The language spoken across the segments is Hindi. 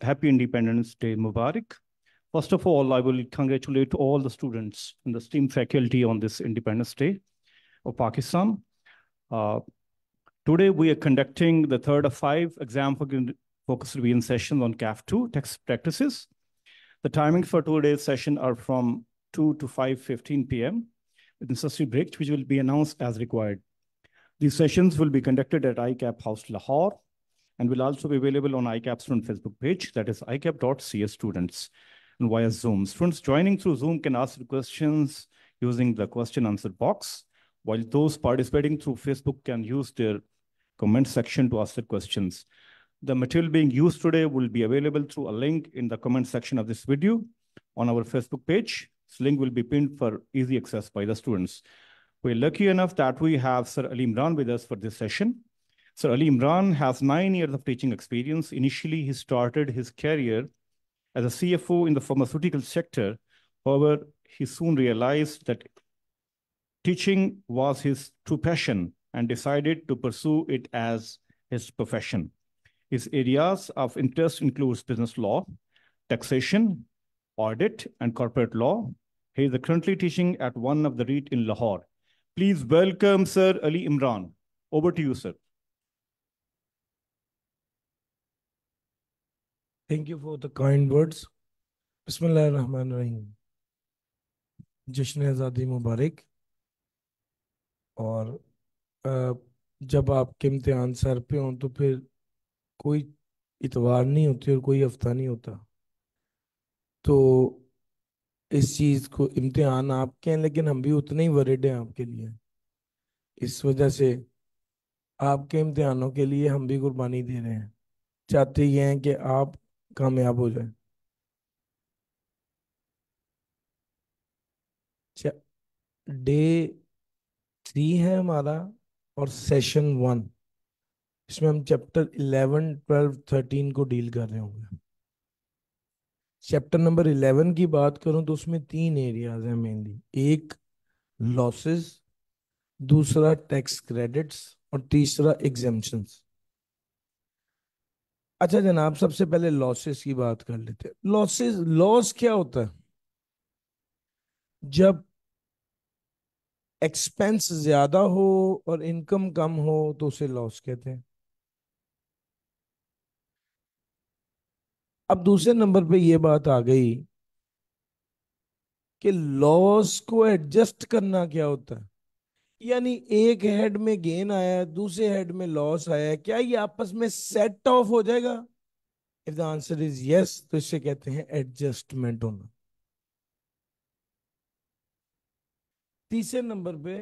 happy Independence Day Mubarak. First of all, I will congratulate all the students and the STEAM faculty on this Independence Day of Pakistan. Uh, today, we are conducting the third of five exam focused revision sessions on CAF2 text practices. The timings for today's session are from 2 to 5.15 p.m. with necessary breaks, which will be announced as required. These sessions will be conducted at ICAP House Lahore and will also be available on ICAP student Facebook page, that is icap.csstudents, and via Zoom. Students joining through Zoom can ask questions using the question answer box, while those participating through Facebook can use their comment section to ask their questions. The material being used today will be available through a link in the comment section of this video on our Facebook page. This link will be pinned for easy access by the students. We're lucky enough that we have Sir Ali Imran with us for this session. Sir Ali Imran has nine years of teaching experience. Initially, he started his career as a CFO in the pharmaceutical sector. However, he soon realized that teaching was his true passion and decided to pursue it as his profession. His areas of interest include business law, taxation, audit, and corporate law. He is currently teaching at one of the REIT in Lahore. Please welcome Sir Ali Imran. Over to you, sir. You for the the words words. Bismillahirrahmanirrahim. जश्न आज़ादी मुबारक और जब आपके इम्तहान सर पे हों तो फिर कोई इतवार नहीं होती और कोई हफ्ता नहीं होता तो इस चीज़ को इम्तहान आपके हैं लेकिन हम भी उतने ही वरिड हैं आपके लिए इस वजह से आपके इम्तहानों के लिए हम भी कुर्बानी दे रहे हैं चाहते ये हैं कि आप कामयाब हो जाए अच्छा, डे थ्री है हमारा और सेशन वन इसमें हम चैप्टर इलेवन ट्वेल्व थर्टीन को डील कर रहे होंगे चैप्टर नंबर इलेवन की बात करूं तो उसमें तीन एरियाज हैं मेनली एक लॉसेस दूसरा टैक्स क्रेडिट्स और तीसरा एग्जेम्पशंस अच्छा जनाब सबसे पहले लॉसेस की बात कर लेते हैं लॉसेस लॉस क्या होता है जब एक्सपेंस ज्यादा हो और इनकम कम हो तो उसे लॉस कहते हैं अब दूसरे नंबर पे ये बात आ गई कि लॉस को एडजस्ट करना क्या होता है यानी एक हेड में गेन आया है दूसरे हेड में लॉस आया है क्या ये आपस में सेट ऑफ हो जाएगा if the answer is yes तो इसे कहते हैं एडजस्टमेंट होना तीसरे नंबर पे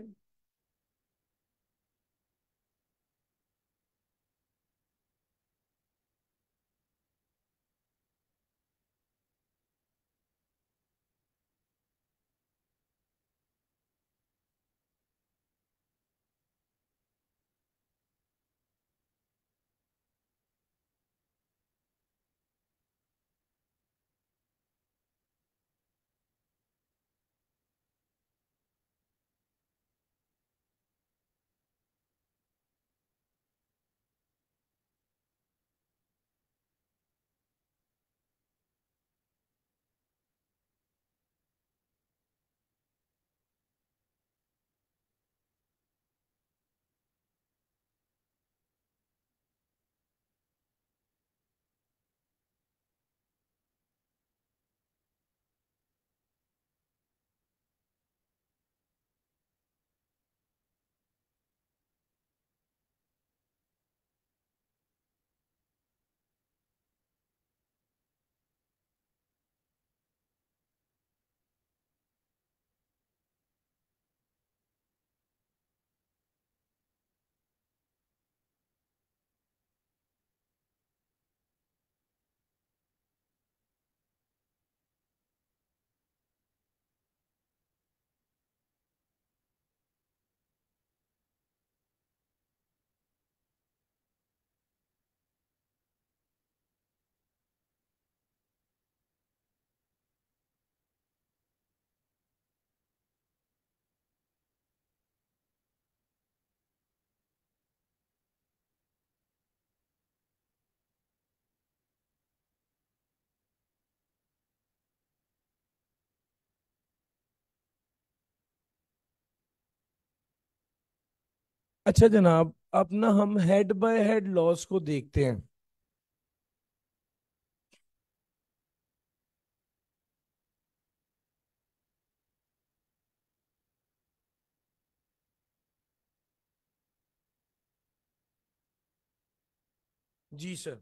अच्छा जनाब अपना हम हेड बाय हेड लॉस को देखते हैं जी sir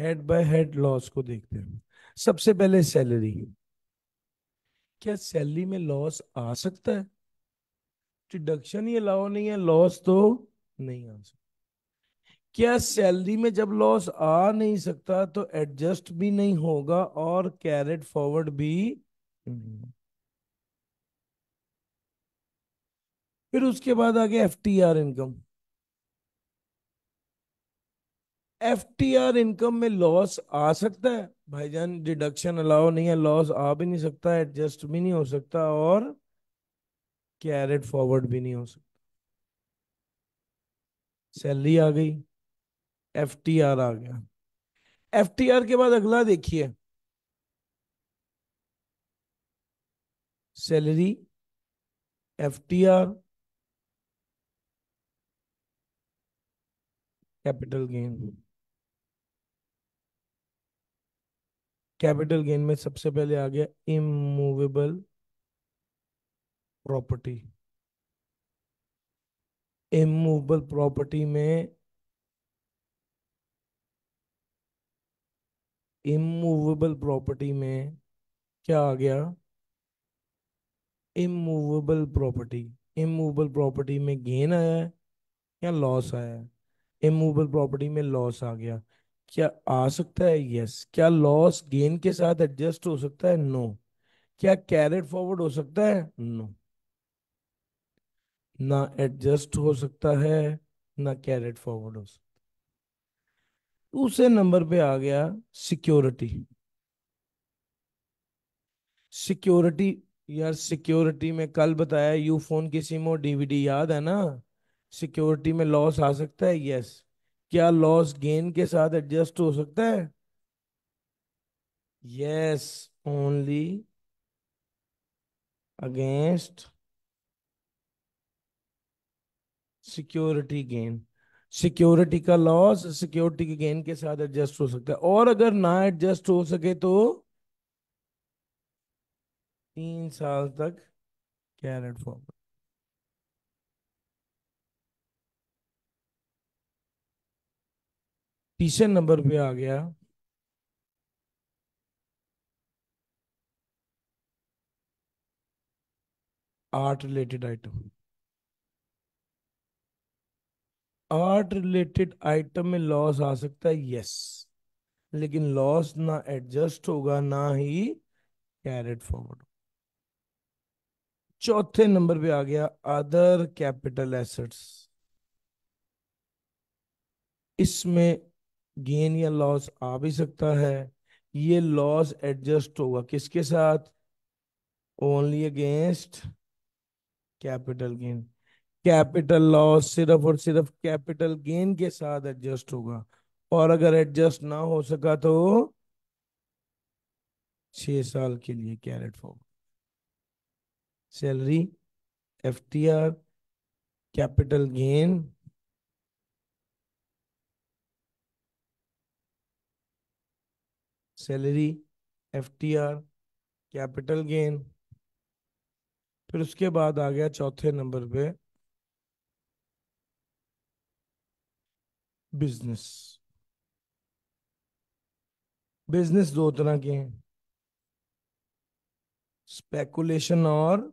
head by head loss को देखते हैं सबसे पहले सैलरी क्या सैलरी में लॉस आ सकता है डिडक्शन ही अलाउ नहीं है लॉस तो नहीं आ सकता क्या सैलरी में जब लॉस आ नहीं सकता तो एडजस्ट भी नहीं होगा और कैरेट फॉरवर्ड भी फिर उसके बाद आ गया F T R income F T R income में लॉस आ सकता है भाईजान डिडक्शन अलाउ नहीं है लॉस आ भी नहीं सकता एडजस्ट भी नहीं हो सकता और कैरेट फॉरवर्ड भी नहीं हो सकता सैलरी आ गई एफ टी आर आ गया एफ टी आर के बाद अगला देखिए salary F T R capital gain capital gain में सबसे पहले आ गया इमूवेबल प्रॉपर्टी इमूवेबल प्रॉपर्टी में इमूवेबल प्रॉपर्टी में क्या आ गया इमूवेबल प्रॉपर्टी इमूवेबल प्रॉपर्टी में गेन आया है या लॉस आया है इमूवेबल प्रॉपर्टी में लॉस आ गया क्या आ सकता है यस क्या लॉस गेन के साथ एडजस्ट हो सकता है नो no. क्या कैरेट फॉरवर्ड हो सकता है नो no. ना एडजस्ट हो सकता है ना कैरेट फॉरवर्ड हो सकता दूसरे नंबर पे आ गया सिक्योरिटी सिक्योरिटी यार सिक्योरिटी में कल बताया यू फोन की सिम और डीवीडी याद है ना सिक्योरिटी में लॉस आ सकता है यस क्या लॉस गेन के साथ एडजस्ट हो सकता है yes only against security gain security का लॉस सिक्योरिटी के गेन के साथ एडजस्ट हो सकता है और अगर ना एडजस्ट हो सके तो तीन साल तक कैरेट फॉरवर्ड तीसरे नंबर पे आ गया art related item art related item में लॉस आ सकता है यस लेकिन लॉस ना एडजस्ट होगा ना ही कैरेट फॉरवर्ड चौथे नंबर पे आ गया अदर कैपिटल एसेट्स इसमें गेन या लॉस आ भी सकता है ये लॉस एडजस्ट होगा किसके साथ only against capital gain capital loss सिर्फ और सिर्फ कैपिटल गेन के साथ एडजस्ट होगा और अगर एडजस्ट ना हो सका तो छह साल के लिए carry for salary FTR capital gain salary FTR capital gain फिर उसके बाद आ गया चौथे नंबर पे बिजनेस बिजनेस दो तरह के हैं स्पेकुलेशन और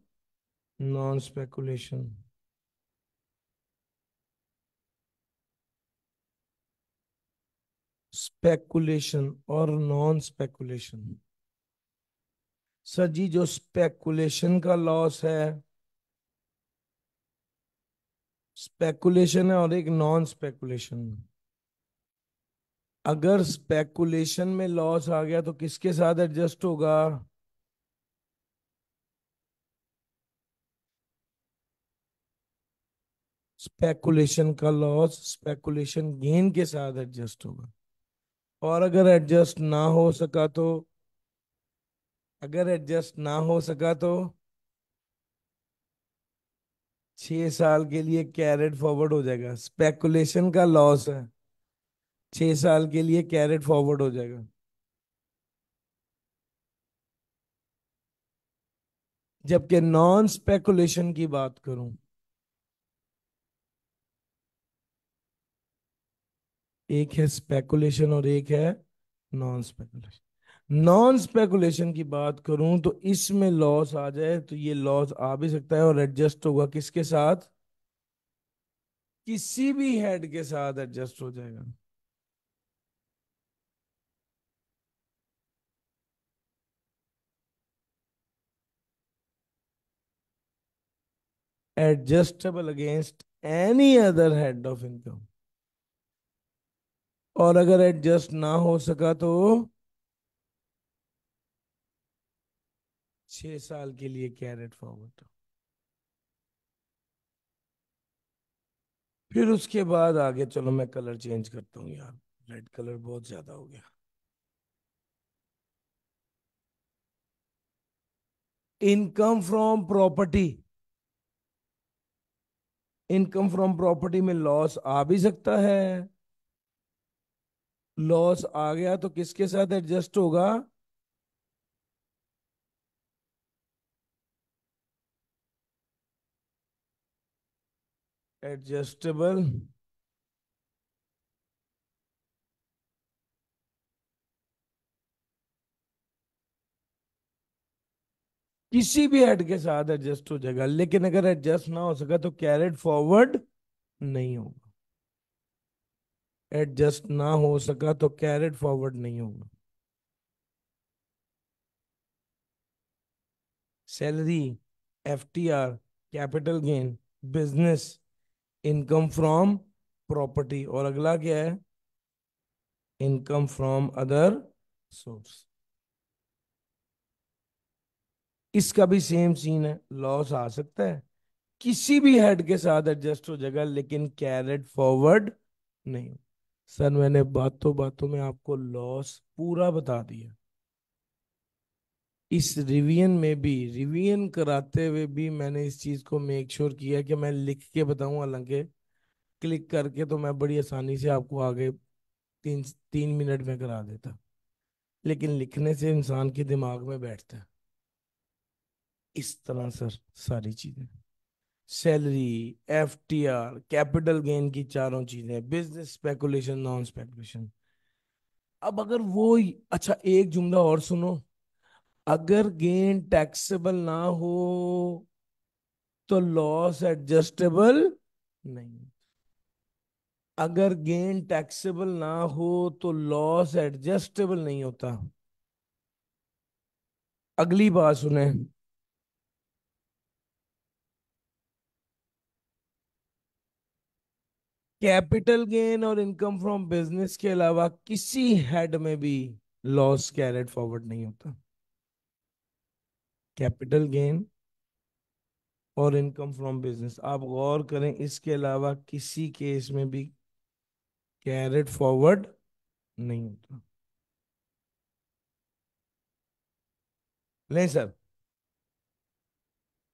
नॉन स्पेकुलेशन स्पेकुलेशन और नॉन स्पेकुलेशन सर जी जो स्पेकुलेशन का लॉस है स्पेकुलेशन है और एक नॉन स्पेकुलेशन अगर स्पेकुलेशन में लॉस आ गया तो किसके साथ एडजस्ट होगा स्पेकुलेशन का लॉस स्पेकुलेशन गेन के साथ एडजस्ट होगा और अगर एडजस्ट ना हो सका तो अगर एडजस्ट ना हो सका तो छ साल के लिए कैरेट फॉरवर्ड हो जाएगा स्पेकुलेशन का लॉस है छ साल के लिए कैरेट फॉरवर्ड हो जाएगा जबकि नॉन स्पेकुलेशन की बात करूं एक है स्पेकुलेशन और एक है नॉन स्पेकुलेशन नॉन स्पेकुलेशन की बात करूं तो इसमें लॉस आ जाए तो ये लॉस आ भी सकता है और एडजस्ट होगा किसके साथ किसी भी हेड के साथ एडजस्ट हो जाएगा adjustable against any other head of income और अगर एडजस्ट ना हो सका तो छह साल के लिए कैरेट फॉरवर्ड फिर उसके बाद आगे चलो मैं कलर चेंज करता हूँ यार रेड कलर बहुत ज्यादा हो गया income from property income from property में लॉस आ भी सकता है लॉस आ गया तो किसके साथ एडजस्ट होगा एडजस्टेबल किसी भी हेड के साथ एडजस्ट हो जाएगा लेकिन अगर एडजस्ट ना हो सका तो कैरेट फॉरवर्ड नहीं होगा एडजस्ट ना हो सका तो कैरेट फॉरवर्ड नहीं होगा salary FTR capital gain business income from property और अगला क्या है इनकम फ्रॉम अदर सोर्स इसका भी सेम सीन है लॉस आ सकता है किसी भी हेड के साथ एडजस्ट हो जाएगा लेकिन कैरेट फॉरवर्ड नहीं सर मैंने बातों बातों में आपको लॉस पूरा बता दिया इस रिवीजन में भी रिवीजन कराते हुए भी मैंने इस चीज़ को मेक श्योर sure किया कि मैं लिख के बताऊं हालांकि क्लिक करके तो मैं बड़ी आसानी से आपको आगे तीन तीन मिनट में करा देता लेकिन लिखने से इंसान के दिमाग में बैठता है इस तरह सर सारी चीज़ें salary F T R capital gain की चारों चीजें बिजनेस स्पेकुलेशन नॉन स्पेकुलेशन अब अगर वो अच्छा एक जुमला और सुनो अगर गेन टैक्सेबल ना हो तो लॉस एडजस्टेबल नहीं अगर गेन टैक्सेबल ना हो तो लॉस एडजस्टेबल नहीं होता अगली बात सुने कैपिटल गेन और इनकम फ्रॉम बिजनेस के अलावा किसी हेड में भी लॉस कैरेट फॉरवर्ड नहीं होता कैपिटल गेन और इनकम फ्रॉम बिजनेस आप गौर करें इसके अलावा किसी केस में भी कैरेट फॉरवर्ड नहीं होता नहीं सर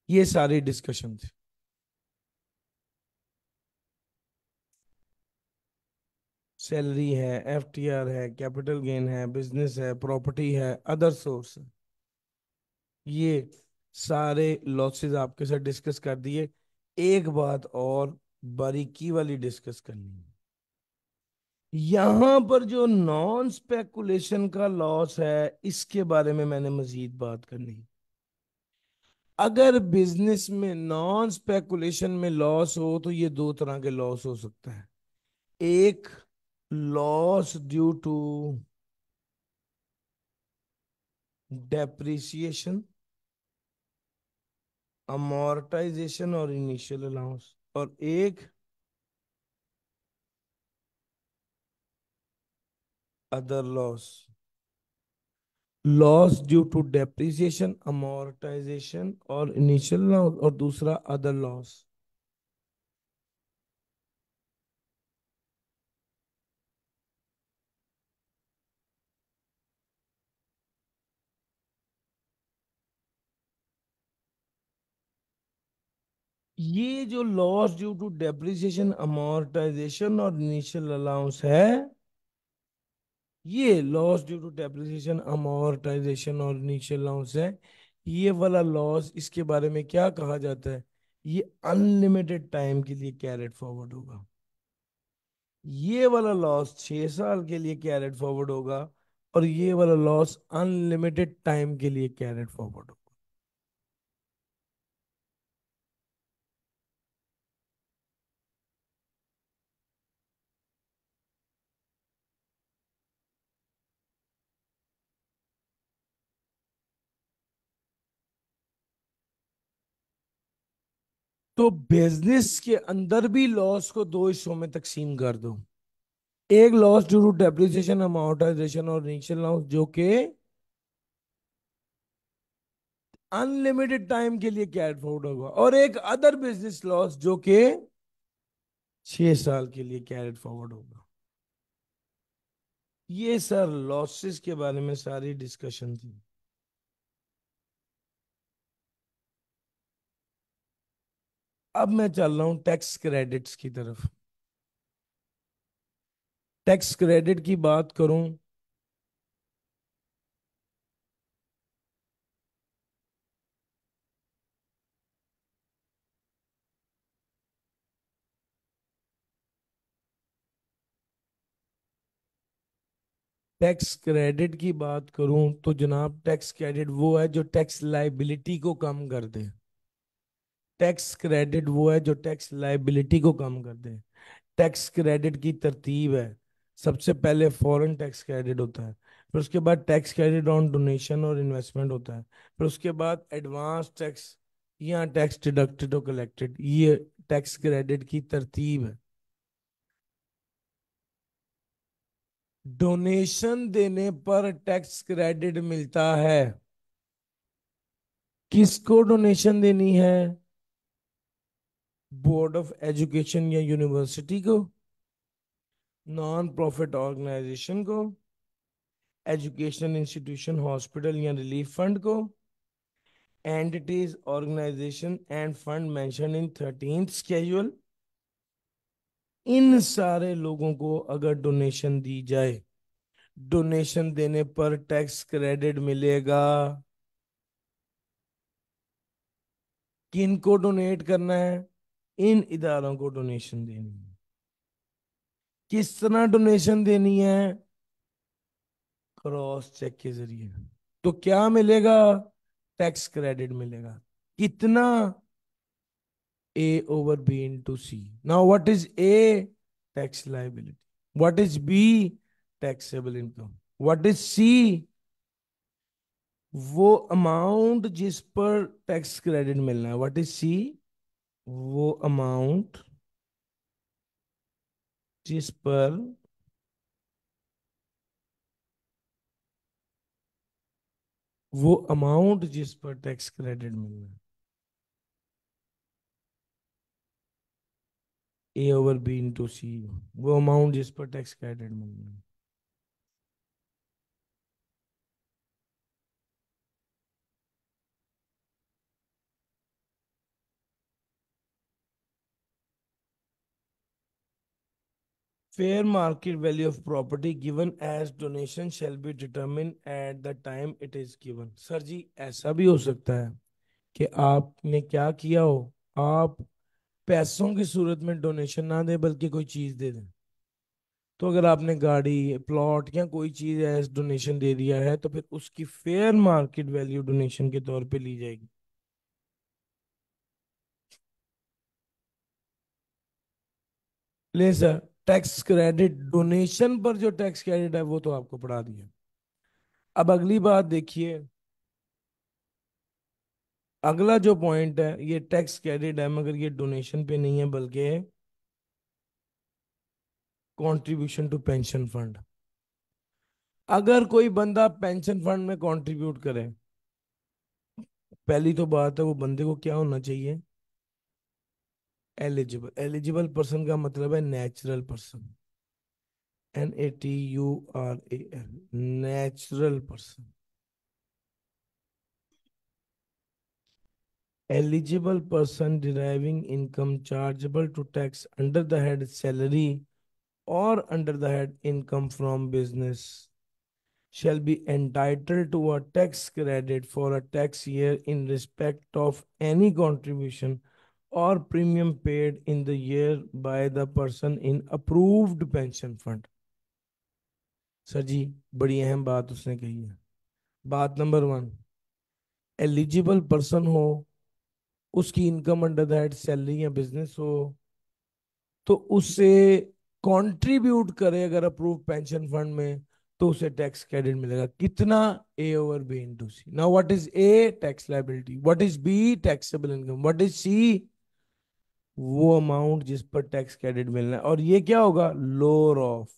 ये सारी डिस्कशन थी सैलरी है एफटीआर है कैपिटल गेन है बिजनेस है प्रॉपर्टी है अदर सोर्स है ये सारे लॉसेस आपके साथ डिस्कस कर दिए एक बात और बारीकी वाली डिस्कस करनी है यहां पर जो नॉन स्पेकुलेशन का लॉस है इसके बारे में मैंने मजीद बात करनी अगर बिजनेस में नॉन स्पेकुलेशन में लॉस हो तो ये दो तरह के लॉस हो सकता है एक loss due to depreciation amortization or initial allowance or एक other loss loss due to depreciation amortization or initial loss or dusra other loss ये जो loss due to depreciation amortisation और इनिशियल अलाउंस है ये loss due to depreciation amortisation और इनिशियल अलाउंस है ये वाला लॉस इसके बारे में क्या कहा जाता है ये अनलिमिटेड टाइम के लिए कैरेट फॉरवर्ड होगा ये वाला लॉस छह साल के लिए कैरेट फॉरवर्ड होगा और ये वाला लॉस अनलिमिटेड टाइम के लिए कैरेट फॉरवर्ड होगा तो बिजनेस के अंदर भी लॉस को दो हिस्सों में तकसीम कर दो एक लॉस टू डेप्रिसिएशन अमाउंटाइजेशन और इनिशियल लॉस जो के अनलिमिटेड टाइम के लिए कैरी फॉरवर्ड होगा और एक अदर बिजनेस लॉस जो के छह साल के लिए कैरी फॉरवर्ड होगा ये सर लॉसेस के बारे में सारी डिस्कशन थी अब मैं चल रहा हूं टैक्स क्रेडिट्स की तरफ टैक्स क्रेडिट की बात करूं टैक्स क्रेडिट की बात करूं तो जनाब टैक्स क्रेडिट वो है जो टैक्स लाइबिलिटी को कम कर दे टैक्स क्रेडिट वो है जो टैक्स लाइबिलिटी को कम कर दे टैक्स क्रेडिट की तरतीब है सबसे पहले फॉरेन टैक्स क्रेडिट होता है फिर उसके बाद टैक्स क्रेडिट ऑन डोनेशन और इन्वेस्टमेंट होता है फिर उसके बाद एडवांस टैक्स या टैक्स डिडक्टेड और कलेक्टेड ये टैक्स क्रेडिट की तरतीब है डोनेशन देने पर टैक्स क्रेडिट मिलता है किसको डोनेशन देनी है बोर्ड ऑफ एजुकेशन या यूनिवर्सिटी को नॉन प्रॉफिट ऑर्गेनाइजेशन को एजुकेशन इंस्टीट्यूशन हॉस्पिटल या रिलीफ फंड को entities organisation and fund mention in thirteen schedule इन सारे लोगों को अगर डोनेशन दी जाए डोनेशन देने पर टैक्स क्रेडिट मिलेगा किन को डोनेट करना है इन इदारों को डोनेशन देनी है किस तरह डोनेशन देनी है क्रॉस चेक के जरिए तो क्या मिलेगा टैक्स क्रेडिट मिलेगा कितना A over B into C now what is A tax liability what is B taxable income what is C वो अमाउंट जिस पर टैक्स क्रेडिट मिलना है व्हाट इज सी वो अमाउंट जिस पर वो अमाउंट जिस पर टैक्स क्रेडिट मिलना है A over B into C वो अमाउंट जिस पर टैक्स क्रेडिट मिलना fair market value of property given as donation shall be determine at the time it is given sir ji ऐसा भी हो सकता है कि आपने क्या किया हो आप पैसों की सूरत में डोनेशन ना दें बल्कि कोई चीज़ दे दें तो अगर आपने गाड़ी प्लॉट या कोई चीज़ एज डोनेशन दे दिया है तो फिर उसकी फेयर मार्केट वैल्यू डोनेशन के तौर पे ली जाएगी ले सर टैक्स क्रेडिट डोनेशन पर जो टैक्स क्रेडिट है वो तो आपको पढ़ा दिया अब अगली बात देखिए अगला जो पॉइंट है ये टैक्स क्रेडिट है मगर ये डोनेशन पे नहीं है बल्कि कंट्रीब्यूशन टू पेंशन फंड अगर कोई बंदा पेंशन फंड में कंट्रीब्यूट करे पहली तो बात है वो बंदे को क्या होना चाहिए एलिजिबल एलिजिबल पर्सन का मतलब है natural person N A T U R A L natural person eligible person deriving income chargeable to tax under the head salary और under the head income from business shall be entitle to a tax credit for a tax year in respect of any contribution और premium paid in the year by the person in approved pension fund sir ji बड़ी अहम बात उसने कही है बात नंबर वन एलिजिबल पर्सन हो उसकी इनकम अंडर दैट सैलरी या बिजनेस हो तो उसे कंट्रीब्यूट करे अगर अप्रूव पेंशन फंड में तो उसे टैक्स क्रेडिट मिलेगा कितना A over B to C now what is A tax liability what is B taxable income what is C वो अमाउंट जिस पर टैक्स क्रेडिट मिलना है और ये क्या होगा लोअर ऑफ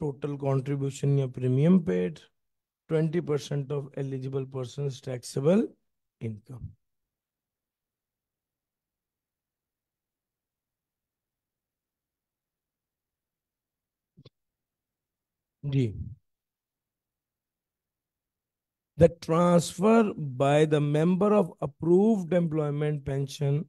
टोटल कंट्रीब्यूशन या premium paid twenty percent of eligible person taxable income जी the transfer by the member of approved employment pension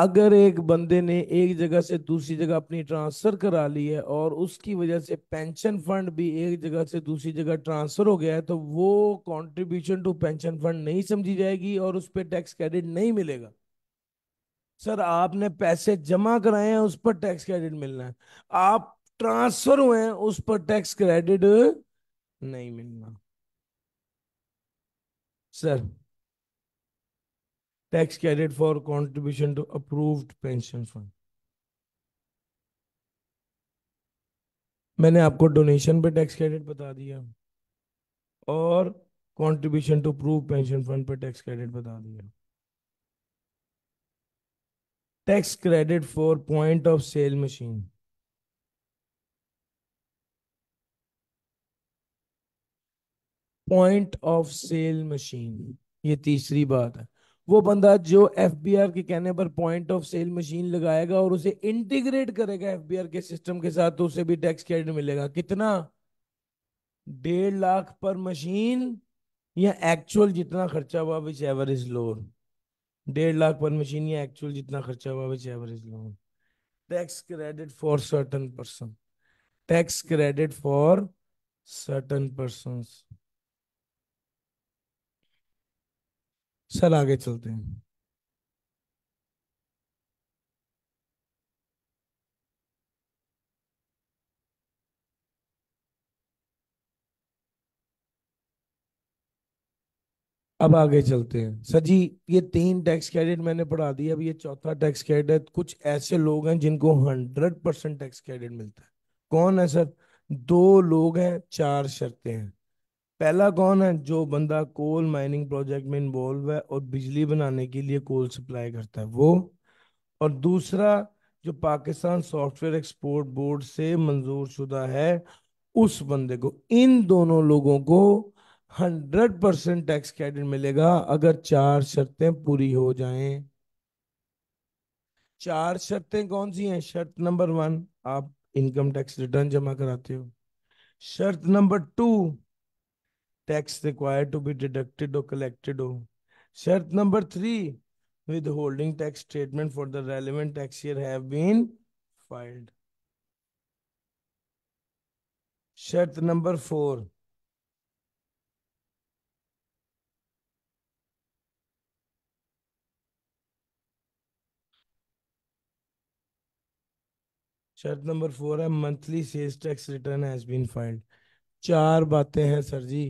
अगर एक बंदे ने एक जगह से दूसरी जगह अपनी ट्रांसफर करा ली है और उसकी वजह से पेंशन फंड भी एक जगह से दूसरी जगह ट्रांसफर हो गया है तो वो कंट्रीब्यूशन टू पेंशन फंड नहीं समझी जाएगी और उस पर टैक्स क्रेडिट नहीं मिलेगा सर आपने पैसे जमा कराए हैं उस पर टैक्स क्रेडिट मिलना है आप ट्रांसफर हुए हैं उस पर टैक्स क्रेडिट नहीं मिलना sir tax credit for contribution to approved pension fund मैंने आपको डोनेशन पे टैक्स क्रेडिट बता दिया और contribution to prove pension fund पे टैक्स क्रेडिट बता दिया tax credit for point of sale machine point of sale machine ये तीसरी बात है वो बंदा जो एफ के कहने पर पॉइंट ऑफ सेल मशीन लगाएगा और उसे इंटीग्रेट करेगा एफ के सिस्टम के साथ तो उसे भी टैक्स क्रेडिट मिलेगा कितना डेढ़ लाख पर मशीन या एक्चुअल जितना खर्चा हुआ विच एवरेज लोन डेढ़ लाख पर मशीन या एक्चुअल जितना खर्चा हुआ which average loan tax credit for certain person tax credit for certain person sir आगे चलते हैं अब आगे चलते हैं सर जी ये तीन टैक्स क्रेडिट मैंने पढ़ा दिया अब ये चौथा टैक्स क्रेडिट कुछ ऐसे लोग हैं जिनको हंड्रेड परसेंट टैक्स क्रेडिट मिलता है कौन है सर दो लोग हैं चार शर्तें हैं पहला कौन है जो बंदा कोल माइनिंग प्रोजेक्ट में इन्वॉल्व है और बिजली बनाने के लिए कोल सप्लाई करता है वो और दूसरा जो पाकिस्तान सॉफ्टवेयर एक्सपोर्ट बोर्ड से मंजूर शुदा है उस बंदे को इन दोनों लोगों को हंड्रेड परसेंट टैक्स क्रेडिट मिलेगा अगर चार शर्तें पूरी हो जाएं चार शर्तें कौन सी हैं शर्त नंबर वन आप इनकम टैक्स रिटर्न जमा कराते हो शर्त number two tax required to be deducted और कलेक्टेड हो शर्त number three withholding tax statement for the relevant tax year have been filed शर्त नंबर फोर शर्त नंबर फोर है monthly sales tax return has been filed चार बातें हैं सर जी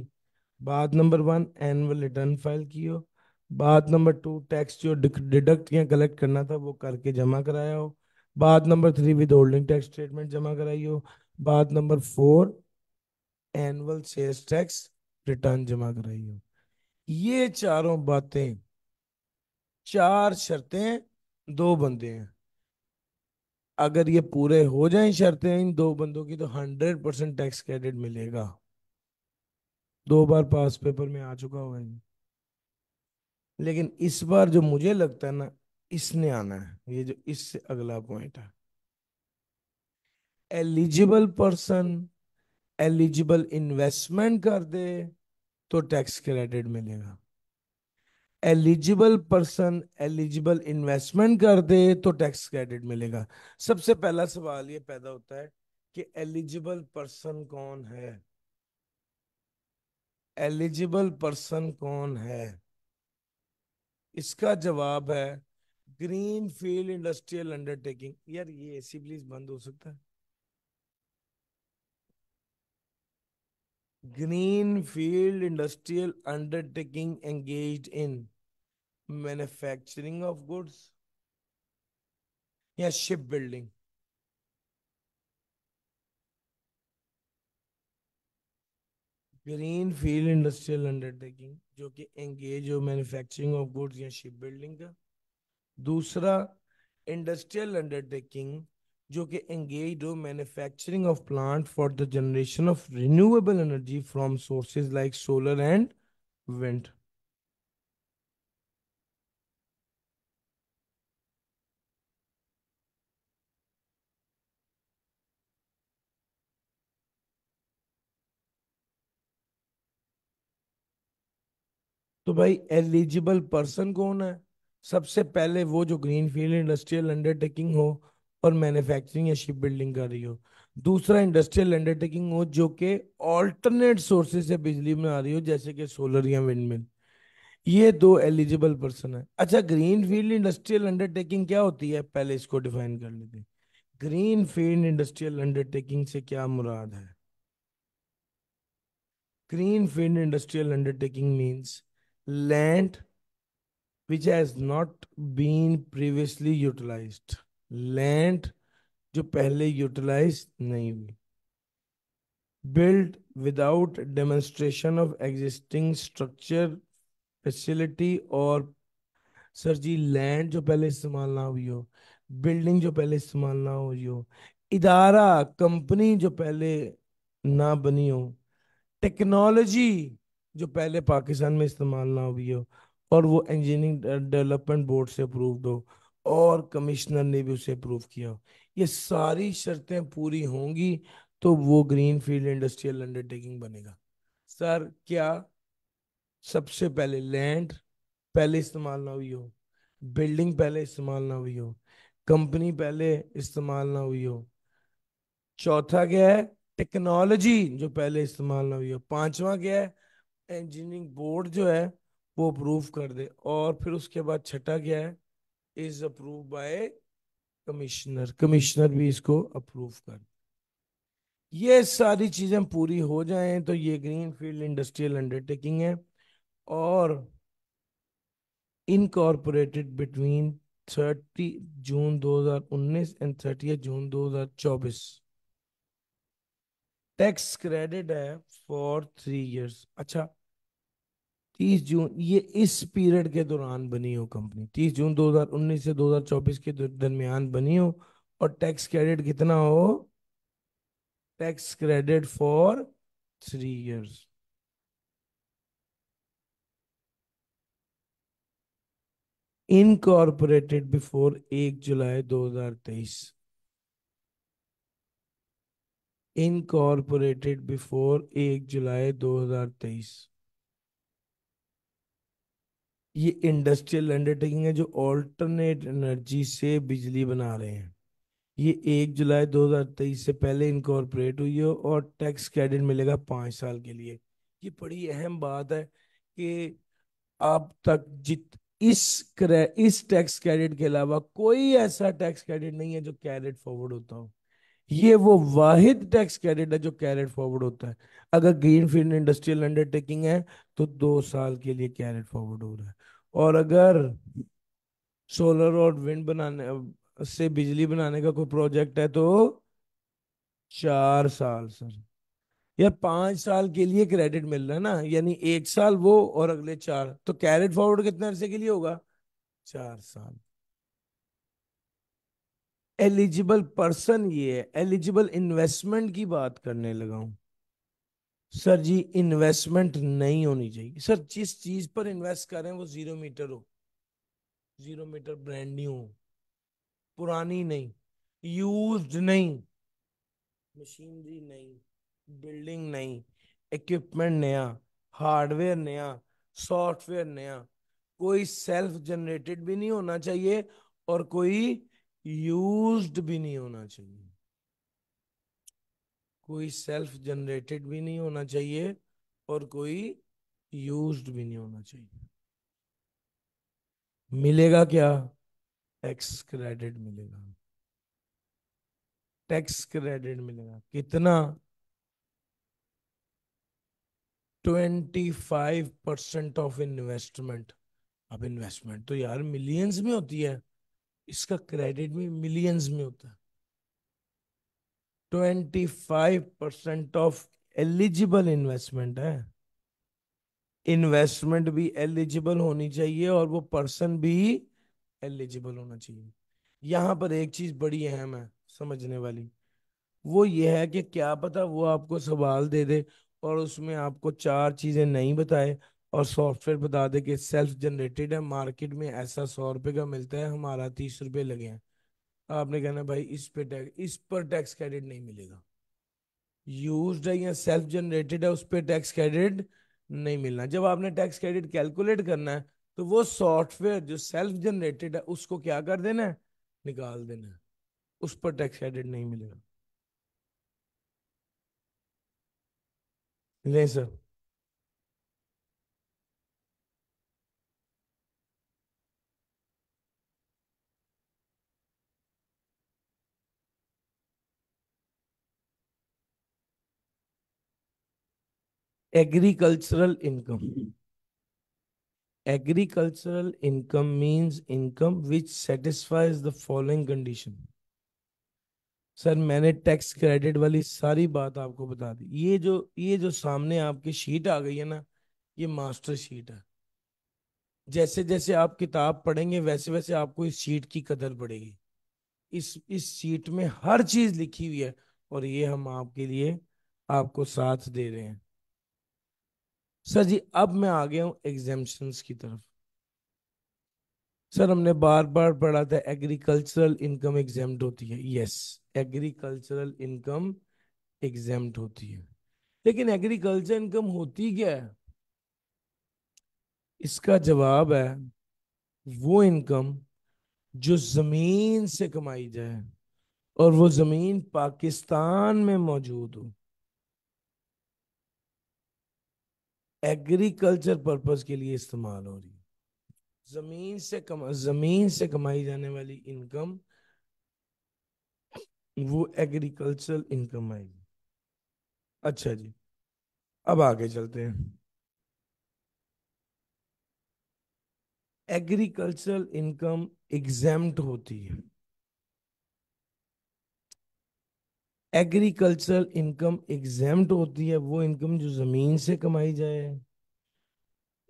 बात number one annual return file की हो बात नंबर टू टैक्स जो डिडक्ट या कलेक्ट करना था वो करके जमा कराया हो बात number three withholding tax statement जमा कराई हो बात number four annual sales tax return जमा कराई हो ये चारों बातें चार शर्तें दो बंदे हैं अगर ये पूरे हो जाएं शर्तें इन दो बंदों की तो हंड्रेड परसेंट टैक्स क्रेडिट मिलेगा दो बार पास पेपर में आ चुका हुआ है लेकिन इस बार जो मुझे लगता है ना इसने आना है ये जो इससे अगला पॉइंट है एलिजिबल पर्सन एलिजिबल इन्वेस्टमेंट कर दे तो टैक्स क्रेडिट मिलेगा एलिजिबल पर्सन एलिजिबल इन्वेस्टमेंट कर दे तो टैक्स क्रेडिट मिलेगा सबसे पहला सवाल ये पैदा होता है कि एलिजिबल पर्सन कौन है एलिजिबल पर्सन कौन है इसका जवाब है ग्रीन फील्ड इंडस्ट्रियल अंडरटेकिंग यार ये एसी प्लीज बंद हो सकता है green field industrial undertaking engage in manufacturing of goods या ship building green field industrial undertaking जो कि एंगेज हो मैन्युफैक्चरिंग ऑफ गुड्स या शिप बिल्डिंग का दूसरा इंडस्ट्रियल अंडरटेकिंग जो कि एंगेज हो manufacturing of plant for the generation of renewable energy from sources like solar and wind तो भाई एलिजिबल पर्सन कौन है सबसे पहले वो जो ग्रीन फील्ड इंडस्ट्रियल अंडरटेकिंग हो और मैन्युफैक्चरिंग या शिप बिल्डिंग कर रही हो दूसरा इंडस्ट्रियल अंडरटेकिंग हो जो कि ऑल्टरनेट सोर्सेज से बिजली में आ रही हो जैसे कि सोलर या विंड मिल ये दो एलिजिबल पर्सन है अच्छा ग्रीन फील्ड इंडस्ट्रियल अंडरटेकिंग क्या होती है पहले इसको डिफाइन कर लेते हैं ग्रीन फील्ड इंडस्ट्रियल अंडरटेकिंग से क्या मुराद है green field industrial undertaking means land which has not been previously utilized land जो पहले यूटिलाइज नहीं हुई build without demonstration of existing structure facility और सर जी लैंड जो पहले इस्तेमाल ना हुई हो बिल्डिंग जो पहले इस्तेमाल ना हुई हो इदारा कंपनी जो पहले ना बनी हो टेक्नोलॉजी जो पहले पाकिस्तान में इस्तेमाल ना हुई हो और वो इंजीनियरिंग डेवलपमेंट बोर्ड से अप्रूव्ड हो और कमिश्नर ने भी उसे अप्रूव किया हो ये सारी शर्तें पूरी होंगी तो वो ग्रीन फील्ड इंडस्ट्रियल अंडरटेकिंग बनेगा सर क्या सबसे पहले लैंड पहले इस्तेमाल ना हुई हो बिल्डिंग पहले इस्तेमाल ना हुई हो कंपनी पहले इस्तेमाल ना हुई हो चौथा क्या है टेक्नोलॉजी जो पहले इस्तेमाल ना हुई हो पांचवा क्या है इंजीनियरिंग बोर्ड जो है वो अप्रूव कर दे और फिर उसके बाद छठा गया है is approve by commissioner commissioner भी इसको अप्रूव कर दे ये सारी चीज़ें पूरी हो जाएं तो ये ग्रीन फील्ड इंडस्ट्रियल अंडरटेकिंग है और incorporated between 30 June 2019 and 30 June 2024 tax credit है फॉर थ्री इयर्स अच्छा तीस जून ये इस पीरियड के दौरान बनी हो कंपनी तीस जून 2019 से 2024 के दरमियान बनी हो और टैक्स क्रेडिट कितना हो tax credit for three years incorporated before एक जुलाई 2023 इनकॉर्पोरेटेड बिफोर एक जुलाई 2023 ये इंडस्ट्रियल अंडरटेकिंग है जो ऑल्टरनेट एनर्जी से बिजली बना रहे हैं ये एक जुलाई 2023 से पहले इनकॉर्पोरेट हुई हो और टैक्स क्रेडिट मिलेगा पाँच साल के लिए ये बड़ी अहम बात है कि अब तक जित इस इस टैक्स क्रेडिट के अलावा कोई ऐसा टैक्स क्रेडिट नहीं है जो कैरेट फॉरवर्ड होता हो ये वो वाहिद टैक्स क्रेडिट है जो कैरेट फॉरवर्ड होता है अगर ग्रीन फील्ड इंडस्ट्रियल अंडरटेकिंग है तो दो साल के लिए कैरेट फॉरवर्ड हो रहा है और अगर सोलर और विंड बनाने से बिजली बनाने का कोई प्रोजेक्ट है तो चार साल सर या पांच साल के लिए क्रेडिट मिल रहा है ना यानी एक साल वो और अगले चार तो कैरेट फॉरवर्ड कितने अरसे के लिए होगा चार साल एलिजिबल पर्सन ये है एलिजिबल इन्वेस्टमेंट की बात करने लगा हूँ सर जी इन्वेस्टमेंट नहीं होनी चाहिए सर जिस चीज पर इन्वेस्ट कर रहे हैं वो जीरो मीटर हो जीरो मीटर ब्रांड न्यू हो पुरानी नहीं यूज्ड नहीं मशीनरी नहीं बिल्डिंग नहीं इक्विपमेंट नया हार्डवेयर नया सॉफ्टवेयर नया कोई सेल्फ जनरेटेड भी नहीं होना चाहिए और कोई यूज्ड भी नहीं होना चाहिए कोई सेल्फ जनरेटेड भी नहीं होना चाहिए और कोई यूज्ड भी नहीं होना चाहिए मिलेगा क्या टैक्स क्रेडिट मिलेगा टैक्स क्रेडिट मिलेगा कितना twenty five percent of investment अब इन्वेस्टमेंट तो यार मिलियंस में होती है इसका क्रेडिट भी मिलियंस में होता है twenty five percent of eligible investment है इन्वेस्टमेंट भी एलिजिबल होनी चाहिए और वो पर्सन भी एलिजिबल होना चाहिए यहां पर एक चीज बड़ी अहम है समझने वाली वो ये है कि क्या पता वो आपको सवाल दे दे और उसमें आपको चार चीजें नहीं बताए और सॉफ्टवेयर बता दे कि सेल्फ जनरेटेड है मार्केट में ऐसा सौ रुपये का मिलता है हमारा तीस रुपये लगे हैं आपने कहना भाई इस पे टैक्स इस पर टैक्स क्रेडिट नहीं मिलेगा यूज है या सेल्फ जनरेटेड है उस पर टैक्स क्रेडिट नहीं मिलना जब आपने टैक्स क्रेडिट कैलकुलेट करना है तो वो सॉफ्टवेयर जो सेल्फ जनरेटेड है उसको क्या कर देना है निकाल देना है उस पर टैक्स क्रेडिट नहीं मिलेगा नहीं sir agricultural income agricultural income means income which satisfies the following condition sir मैंने टैक्स क्रेडिट वाली सारी बात आपको बता दी ये जो ये जो सामने आपकी शीट आ गई है ना ये मास्टर शीट है जैसे जैसे आप किताब पढ़ेंगे वैसे वैसे आपको इस शीट की कदर पड़ेगी इस इस शीट में हर चीज लिखी हुई है और ये हम आपके लिए आपको साथ दे रहे हैं सर जी अब मैं आ गया हूँ एग्जेम्पन की तरफ सर हमने बार बार पढ़ा था एग्रीकल्चरल इनकम एग्जाम होती है यस एग्रीकल्चरल इनकम एग्जाम होती है लेकिन एग्रीकल्चर इनकम होती क्या है इसका जवाब है वो इनकम जो ज़मीन से कमाई जाए और वो ज़मीन पाकिस्तान में मौजूद हो एग्रीकल्चर पर्पस के लिए इस्तेमाल हो रही है जमीन से कमा जमीन से कमाई जाने वाली इनकम वो एग्रीकल्चरल इनकम आएगी अच्छा जी अब आगे चलते हैं एग्रीकल्चरल इनकम एग्जेम्ट होती है एग्रीकल्चरल इनकम एग्जाम होती है वो इनकम जो जमीन से कमाई जाए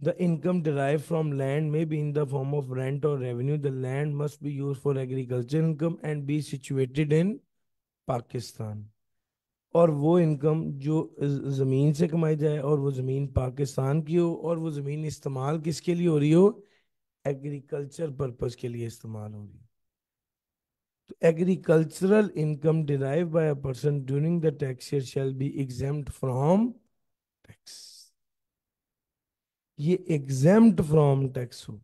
the income derive from land may be in the form of rent और revenue the land must be use for agriculture income and be situated in Pakistan और वो इनकम जो ज़मीन से कमाई जाए और वो ज़मीन पाकिस्तान की हो और वो ज़मीन इस्तेमाल किसके लिए हो रही हो एग्रीकल्चर पर्पज़ के लिए इस्तेमाल हो रही हो agricultural income derive by a person during the tax year shall be exempt from tax ये एग्जाम फ्रॉम टैक्स हो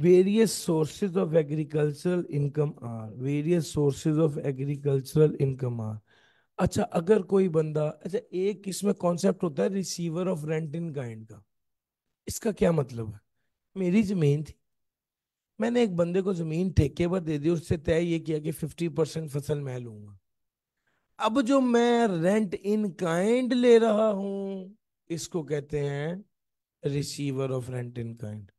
various sources of agricultural income are various sources of agricultural income are अच्छा अगर कोई बंदा अच्छा एक इसमें कॉन्सेप्ट होता है receiver of rent in kind का इसका क्या मतलब है मेरी जमीन थी मैंने एक बंदे को जमीन ठेके पर दे दी उससे तय ये किया कि फिफ्टी परसेंट फसल मैं लूंगा अब जो मैं रेंट इन काइंड ले रहा हूं इसको कहते हैं receiver of rent in kind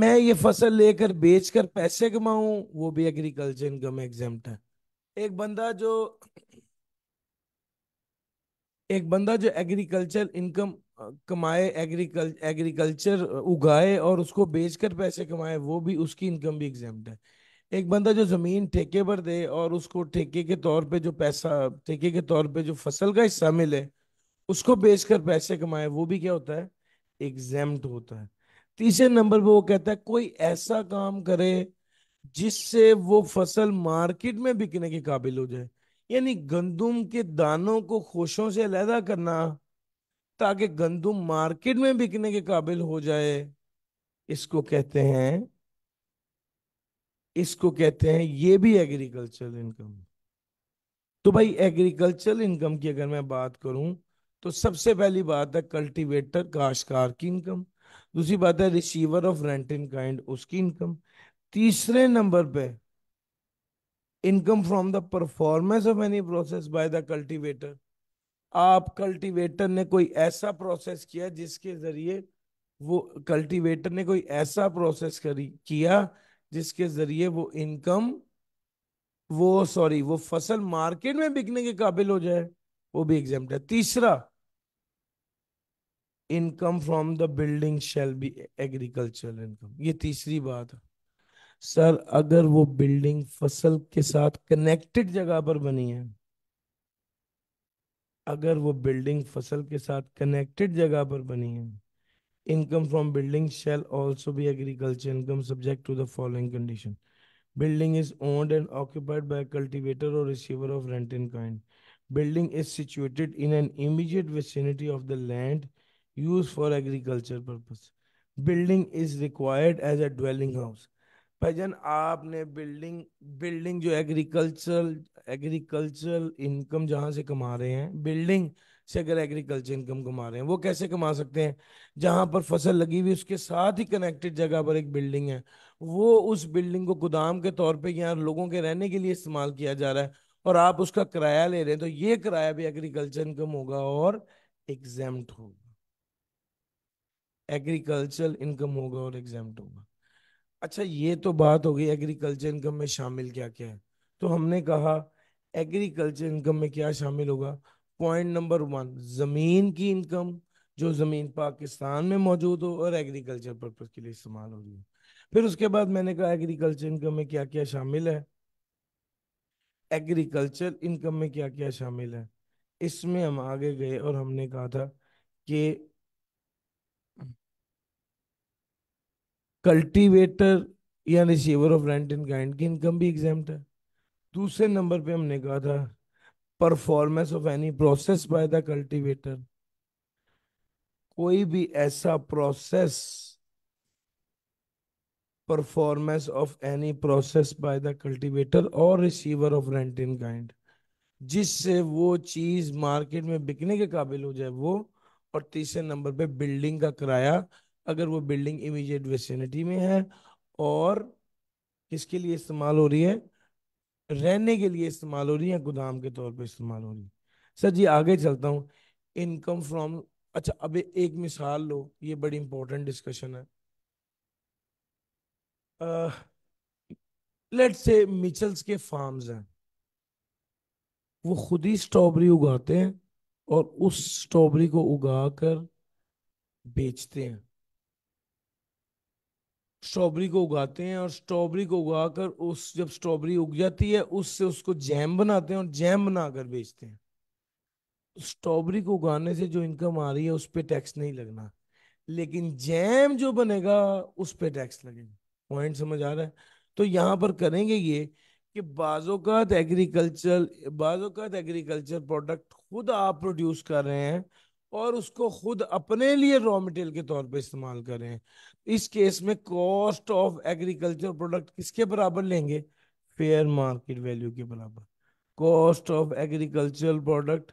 मैं ये फसल लेकर बेचकर पैसे कमाऊं वो भी एग्रीकल्चर इनकम एग्जाम है एक बंदा जो एक बंदा जो एग्रीकल्चर इनकम कमाए एग्रीकल एग्रीकल्चर उगाए और उसको बेचकर पैसे कमाए वो भी उसकी इनकम भी एग्जाम्ड है एक बंदा जो ज़मीन ठेके पर दे और उसको ठेके के तौर पे जो पैसा ठेके के तौर पे जो फसल का हिस्सा मिले उसको बेचकर पैसे कमाए वो भी क्या होता है एग्जाम्ड होता है तीसरे नंबर पे वो कहता है कोई ऐसा काम करे जिससे वो फसल मार्केट में बिकने के काबिल हो जाए यानी गंदुम के दानों को खोशों से अलहदा करना ताकि गंदुम मार्केट में बिकने के काबिल हो जाए इसको कहते हैं इसको कहते हैं ये भी एग्रीकल्चरल इनकम तो भाई एग्रीकल्चरल इनकम की अगर मैं बात करूं तो सबसे पहली बात है कल्टीवेटर काशकार की इनकम दूसरी बात है receiver of rent in kind उसकी इनकम तीसरे नंबर पे income from the performance of any process by the cultivator आप कल्टीवेटर ने कोई ऐसा प्रोसेस किया जिसके जरिए वो कल्टीवेटर ने कोई ऐसा प्रोसेस करी किया जिसके जरिए वो इनकम वो सॉरी वो फसल मार्केट में बिकने के काबिल हो जाए वो भी एग्जाम है तीसरा income from the building shall be agricultural income ये तीसरी बात है सर अगर वो बिल्डिंग फसल के साथ कनेक्टेड जगह पर बनी है अगर वो बिल्डिंग फसल के साथ कनेक्टेड जगह पर बनी है income from building shall also भी agriculture income subject to the following condition building is owned and occupied by cultivator और receiver of rent in kind building is situated in an immediate vicinity of the land use for agriculture purpose building is required as a dwelling house भजन आपने बिल्डिंग बिल्डिंग जो एग्रीकल्चरल एग्रीकल्चरल इनकम जहाँ से कमा रहे हैं बिल्डिंग से अगर एग्रीकल्चर इनकम कमा रहे हैं वो कैसे कमा सकते हैं जहाँ पर फसल लगी हुई उसके साथ ही कनेक्टेड जगह पर एक बिल्डिंग है वो उस बिल्डिंग को गोदाम के तौर पे यहाँ लोगों के रहने के लिए इस्तेमाल किया जा रहा है और आप उसका किराया ले रहे हैं तो ये किराया भी एग्रीकल्चर इनकम होगा और एग्जाम होगा एग्रीकल्चर इनकम होगा और एग्जाम होगा अच्छा ये तो बात हो गई एग्रीकल्चर इनकम में शामिल क्या क्या है तो हमने कहा एग्रीकल्चर इनकम में क्या शामिल होगा पॉइंट नंबर वन ज़मीन की इनकम जो ज़मीन पाकिस्तान में मौजूद हो और एग्रीकल्चर पर्पज़ के लिए इस्तेमाल हो रही है फिर उसके बाद मैंने कहा एग्रीकल्चर इनकम में क्या क्या शामिल है एग्रीकल्चर इनकम में क्या क्या शामिल है इसमें हम आगे गए और हमने कहा था कि कल्टीवेटर या receiver of rent in kind की इनकम भी एग्जाम है दूसरे नंबर पे हमने कहा था performance of any process by the cultivator कोई भी ऐसा process performance of any process by the cultivator और receiver of rent in kind जिससे वो चीज मार्केट में बिकने के काबिल हो जाए वो और तीसरे नंबर पे बिल्डिंग का किराया अगर वो बिल्डिंग इमीडिएट वेसिनिटी में है और किसके लिए इस्तेमाल हो रही है रहने के लिए इस्तेमाल हो रही है गोदाम के तौर पे इस्तेमाल हो रही है सर जी आगे चलता हूँ इनकम फ्रॉम अच्छा अब एक मिसाल लो ये बड़ी इंपॉर्टेंट डिस्कशन है लेट से मिचल्स के फार्म्स हैं वो खुद ही स्ट्रॉबेरी उगाते हैं और उस स्ट्रॉबेरी को उगा कर बेचते हैं स्ट्रॉबेरी को उगाते हैं और स्ट्रॉबेरी को उगाकर उस जब स्ट्रॉबेरी उग जाती है उससे उसको जैम बनाते हैं और जैम बनाकर बेचते हैं तो स्ट्रॉबेरी को उगाने से जो इनकम आ रही है उस पर टैक्स नहीं लगना लेकिन जैम जो बनेगा उस पर टैक्स लगेगा पॉइंट समझ आ रहा है तो यहाँ पर करेंगे ये कि बाजोकात एग्रीकल्चर बाज़ात एग्रीकल्चर प्रोडक्ट खुद आप प्रोड्यूस कर रहे हैं और उसको खुद अपने लिए रॉ मटेरियल के तौर पे इस्तेमाल करें इस केस में कॉस्ट ऑफ एग्रीकल्चर प्रोडक्ट किसके बराबर लेंगे फेयर मार्केट वैल्यू के बराबर cost of agricultural product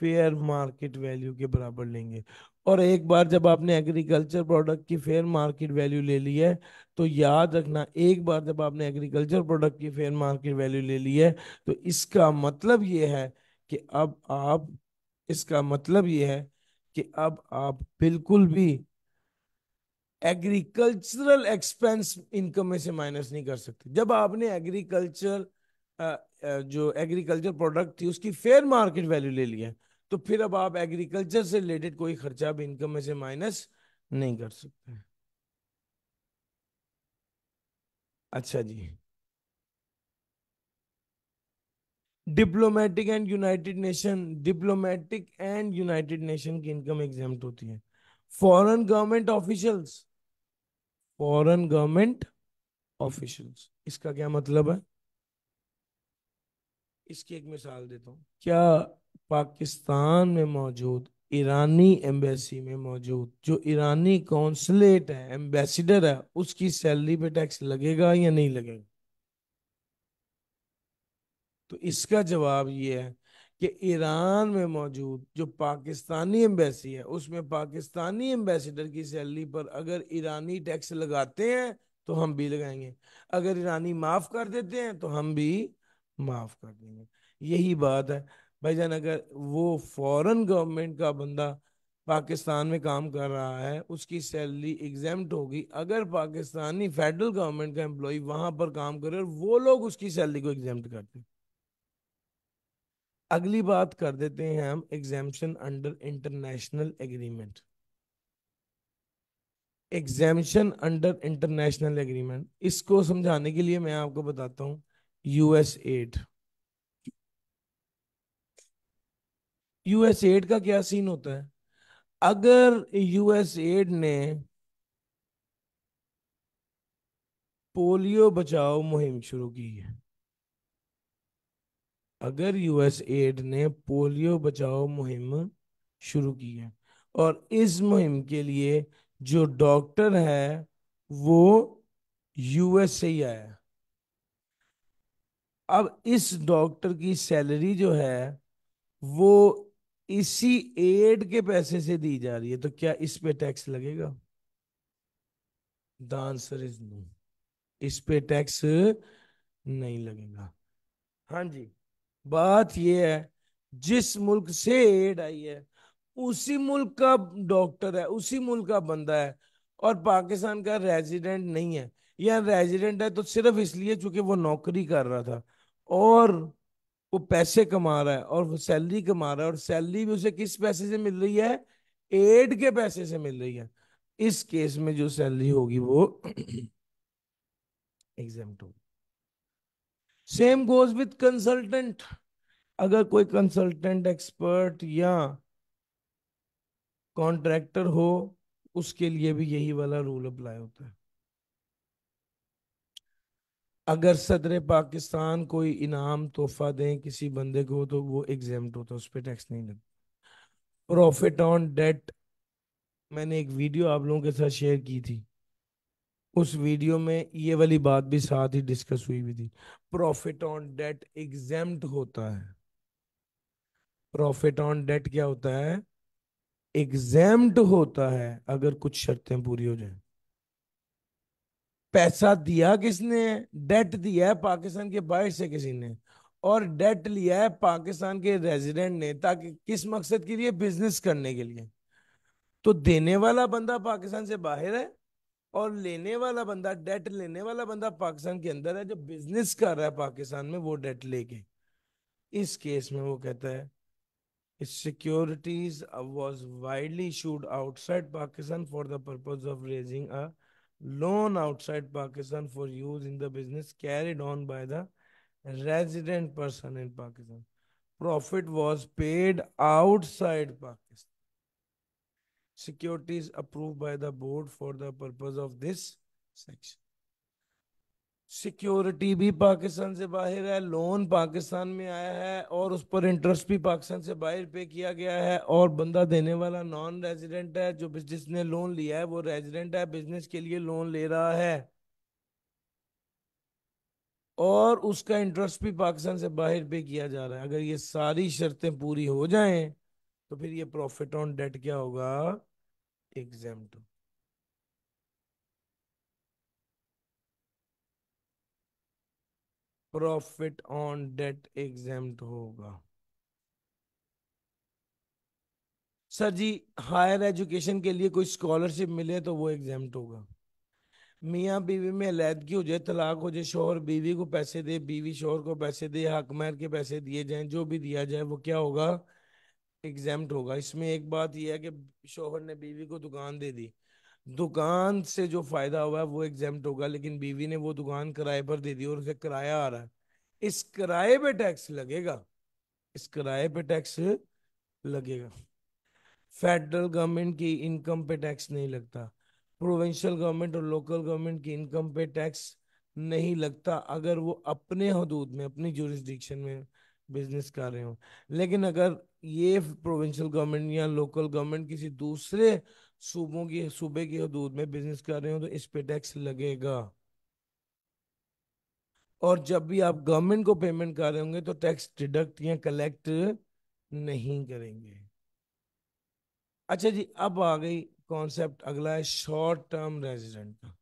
fair market value के बराबर लेंगे और एक बार जब आपने एग्रीकल्चर प्रोडक्ट की फेयर मार्केट वैल्यू ले ली है तो याद रखना एक बार जब आपने एग्रीकल्चर प्रोडक्ट की फेयर मार्केट वैल्यू ले ली है तो इसका मतलब ये है कि अब आप इसका मतलब ये है कि अब आप बिल्कुल भी एग्रीकल्चरल एक्सपेंस इनकम में से माइनस नहीं कर सकते जब आपने एग्रीकल्चर जो एग्रीकल्चर प्रोडक्ट थी उसकी फेयर मार्केट वैल्यू ले लिया तो फिर अब आप एग्रीकल्चर से रिलेटेड कोई खर्चा भी इनकम में से माइनस नहीं कर सकते अच्छा जी diplomatic and United Nation diplomatic and United Nation की इनकम एग्जाम होती है foreign government officials foreign government officials इसका क्या मतलब है इसकी एक मिसाल देता हूँ क्या पाकिस्तान में मौजूद ईरानी एम्बेसी में मौजूद जो ईरानी कौंसलेट है एम्बेसिडर है उसकी सैलरी पे टैक्स लगेगा या नहीं लगेगा तो इसका जवाब ये है कि ईरान में मौजूद जो पाकिस्तानी एम्बेसी है उसमें पाकिस्तानी एम्बेसडर की सैलरी पर अगर ईरानी टैक्स लगाते हैं तो हम भी लगाएंगे अगर ईरानी माफ़ कर देते हैं तो हम भी माफ़ कर देंगे यही बात है भाईजान अगर वो फॉरेन गवर्नमेंट का बंदा पाकिस्तान में काम कर रहा है उसकी सैलरी एग्जाम होगी अगर पाकिस्तानी फेडरल गवर्नमेंट का एम्प्लॉय वहाँ पर काम करे और वो लोग उसकी सैलरी को एग्जाम करते हैं अगली बात कर देते हैं हम exemption under international agreement exemption under international agreement इसको समझाने के लिए मैं आपको बताता हूं यूएस एड यूएस एड का क्या सीन होता है अगर यूएस एड ने पोलियो बचाओ मुहिम शुरू की है अगर यूएस एड ने पोलियो बचाओ मुहिम शुरू की है और इस मुहिम के लिए जो डॉक्टर है वो यूएस से ही आया अब इस डॉक्टर की सैलरी जो है वो इसी एड के पैसे से दी जा रही है तो क्या इस पे टैक्स लगेगा द आंसर इज नो इस पे टैक्स नहीं लगेगा हाँ जी बात यह है जिस मुल्क से एड आई है उसी मुल्क का डॉक्टर है उसी मुल्क का बंदा है और पाकिस्तान का रेजिडेंट नहीं है या रेजिडेंट है तो सिर्फ इसलिए चूंकि वो नौकरी कर रहा था और वो पैसे कमा रहा है और वो सैलरी कमा रहा है और सैलरी भी उसे किस पैसे से मिल रही है एड के पैसे से मिल रही है इस केस में जो सैलरी होगी वो एग्जाम होगी सेम गोज विथ कंसल्टेंट अगर कोई कंसल्टेंट एक्सपर्ट या कॉन्ट्रैक्टर हो उसके लिए भी यही वाला रूल अप्लाई होता है अगर सदर पाकिस्तान कोई इनाम तोहफा दें किसी बंदे को तो वो एग्जाम होता है उस पर टैक्स नहीं लगता प्रॉफिट ऑन डेट मैंने एक वीडियो आप लोगों के साथ शेयर की थी उस वीडियो में ये वाली बात भी साथ ही डिस्कस हुई भी थी प्रॉफिट ऑन डेट एग्जाम होता है प्रॉफिट ऑन डेट क्या होता है एग्जाम होता है अगर कुछ शर्तें पूरी हो जाए पैसा दिया किसने डेट दिया है पाकिस्तान के बाहर से किसी ने और डेट लिया है पाकिस्तान के रेजिडेंट ने ताकि किस मकसद के लिए बिजनेस करने के लिए तो देने वाला बंदा पाकिस्तान से बाहर है और लेने वाला बंदा डेट लेने वाला बंदा पाकिस्तान के अंदर है जो बिजनेस कर रहा है पाकिस्तान में वो डेट लेके इस केस में वो कहता है securities was widely issued outside Pakistan for the purpose of raising a loan outside Pakistan for use in the business carried on by the resident person in Pakistan profit was paid outside Pakistan securities approved by the board for the purpose of this section. Security भी पाकिस्तान से बाहर है लोन पाकिस्तान में आया है और उस पर इंटरेस्ट भी पाकिस्तान से बाहर पे किया गया है और बंदा देने वाला नॉन रेजिडेंट है जो जिसने लोन लिया है वो रेजिडेंट है बिजनेस के लिए लोन ले रहा है और उसका इंटरेस्ट भी पाकिस्तान से बाहर पे किया जा रहा है अगर ये सारी शर्तें पूरी हो जाएं तो फिर ये प्रॉफिट ऑन डेट क्या होगा exempt profit on debt exempt होगा सर जी हायर एजुकेशन के लिए कोई स्कॉलरशिप मिले तो वो एग्जाम होगा मियाँ बीवी में अलीहदगी हो जाए तलाक हो जाए शोहर बीवी को पैसे दे बीवी शोहर को पैसे दे हक के पैसे दिए जाएं जो भी दिया जाए वो क्या होगा एग्जैम्ड होगा इसमें एक बात यह है कि शोहर ने बीवी को दुकान दे दी दुकान से जो फायदा हुआ है वो एग्जैम्ड होगा लेकिन बीवी ने वो दुकान किराए पर दे दी और उसे किराया आ रहा है इस किराए पे टैक्स लगेगा इस किराए पे टैक्स लगेगा फेडरल गवर्नमेंट की इनकम पे टैक्स नहीं लगता प्रोविंशियल गवर्नमेंट और लोकल गवर्नमेंट की इनकम पे टैक्स नहीं लगता अगर वो अपने हदूद में अपनी जोरिस्डिक्शन में बिजनेस कर रहे हो लेकिन अगर ये प्रोविंशियल गवर्नमेंट या लोकल गवर्नमेंट किसी दूसरे सूबों की सूबे की हदूद में बिजनेस कर रहे हो तो इस पे टैक्स लगेगा और जब भी आप गवर्नमेंट को पेमेंट कर रहे होंगे तो टैक्स डिडक्ट या कलेक्ट नहीं करेंगे अच्छा जी अब आ गई कॉन्सेप्ट अगला है शॉर्ट टर्म रेजिडेंट का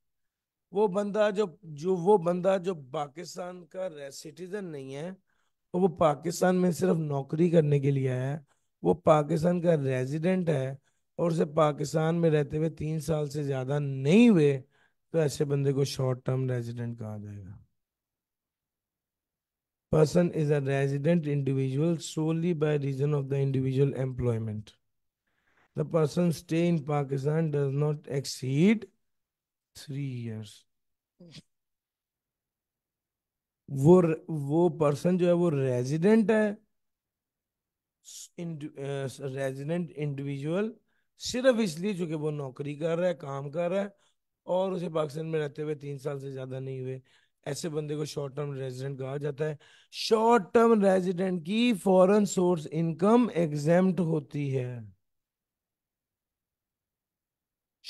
वो बंदा जो जो वो बंदा जो पाकिस्तान का सिटीजन नहीं है और वो पाकिस्तान में सिर्फ नौकरी करने के लिए आया वो पाकिस्तान का रेजिडेंट है और उसे पाकिस्तान में रहते हुए तीन साल से ज्यादा नहीं हुए तो ऐसे बंदे को शॉर्ट टर्म रेजिडेंट कहा जाएगा person is a resident individual solely by reason of the individual employment the person stay in Pakistan does not exceed three years वो वो पर्सन जो है वो रेजिडेंट है रेजिडेंट इंडिविजुअल सिर्फ इसलिए चूंकि वो नौकरी कर रहा है काम कर रहा है और उसे पाकिस्तान में रहते हुए तीन साल से ज्यादा नहीं हुए ऐसे बंदे को शॉर्ट टर्म रेजिडेंट कहा जाता है शॉर्ट टर्म रेजिडेंट की फॉरेन सोर्स इनकम एग्जाम होती है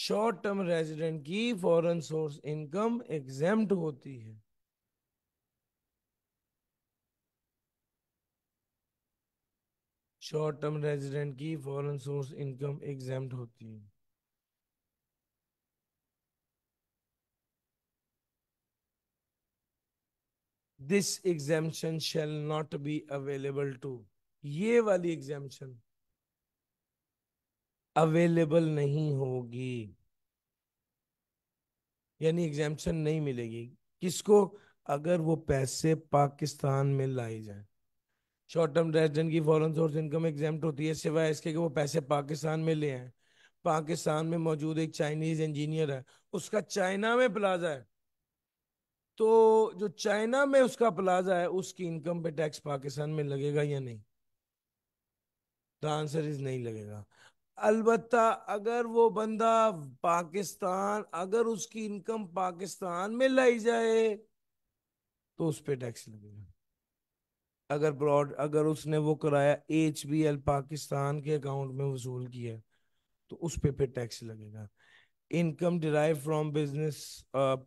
शॉर्ट टर्म रेजिडेंट की फॉरेन सोर्स इनकम एग्जाम होती है शॉर्ट टर्म रेजिडेंट की फॉरेन सोर्स इनकम एग्जाम होती है this exemption shall not be available to ये वाली एग्जामेशन अवेलेबल नहीं होगी यानी एग्जामेशन नहीं मिलेगी किसको अगर वो पैसे पाकिस्तान में लाए जाए शॉर्ट टर्म रेजिडेंट की फॉरन सोर्स इनकम एग्जाम्ट होती है सिवाय इसके कि वो पैसे पाकिस्तान में ले आए पाकिस्तान में मौजूद एक चाइनीज इंजीनियर है उसका चाइना में प्लाजा है तो जो चाइना में उसका प्लाजा है उसकी इनकम पे टैक्स पाकिस्तान में लगेगा या नहीं द आंसर इज नहीं लगेगा अलबत् अगर वो बंदा पाकिस्तान अगर उसकी इनकम पाकिस्तान में लाई जाए तो उस पर टैक्स लगेगा अगर ब्रॉड अगर उसने वो कराया एच बी एल पाकिस्तान के अकाउंट में वसूल किया तो उस पे फिर टैक्स लगेगा income derive from business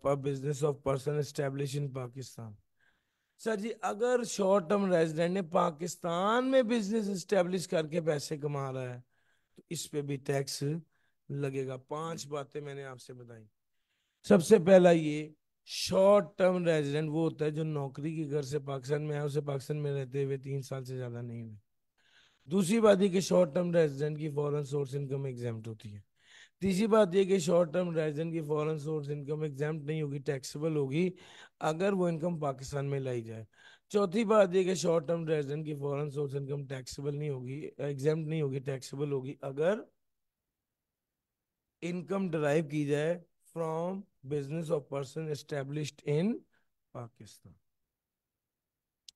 business of person establish in Pakistan sir जी अगर शॉर्ट टर्म रेजिडेंट ने पाकिस्तान में बिजनेस इस्टेब्लिश करके पैसे कमा रहा है तो इस पे भी टैक्स लगेगा पांच बातें मैंने आपसे बताई सबसे पहला ये शॉर्ट टर्म रेजिडेंट वो होता है जो नौकरी के घर से पाकिस्तान में आया उसे पाकिस्तान में रहते हुए तीन साल से ज़्यादा नहीं हुए दूसरी बात यह कि शॉर्ट टर्म रेजिडेंट की फॉरन सोर्स इनकम एग्जाम होती है तीसरी बात यह कि शॉर्ट टर्म रेजिडेंट की फॉरन सोर्स इनकम एग्जाम नहीं होगी टैक्सेबल होगी अगर वो इनकम पाकिस्तान में लाई जाए चौथी बात यह कि शॉर्ट टर्म रेजिडेंट की फॉरन सोर्स इनकम टैक्सेबल नहीं होगी एग्जाम नहीं होगी टैक्सेबल होगी अगर इनकम ड्राइव की जाए from business of person established in Pakistan.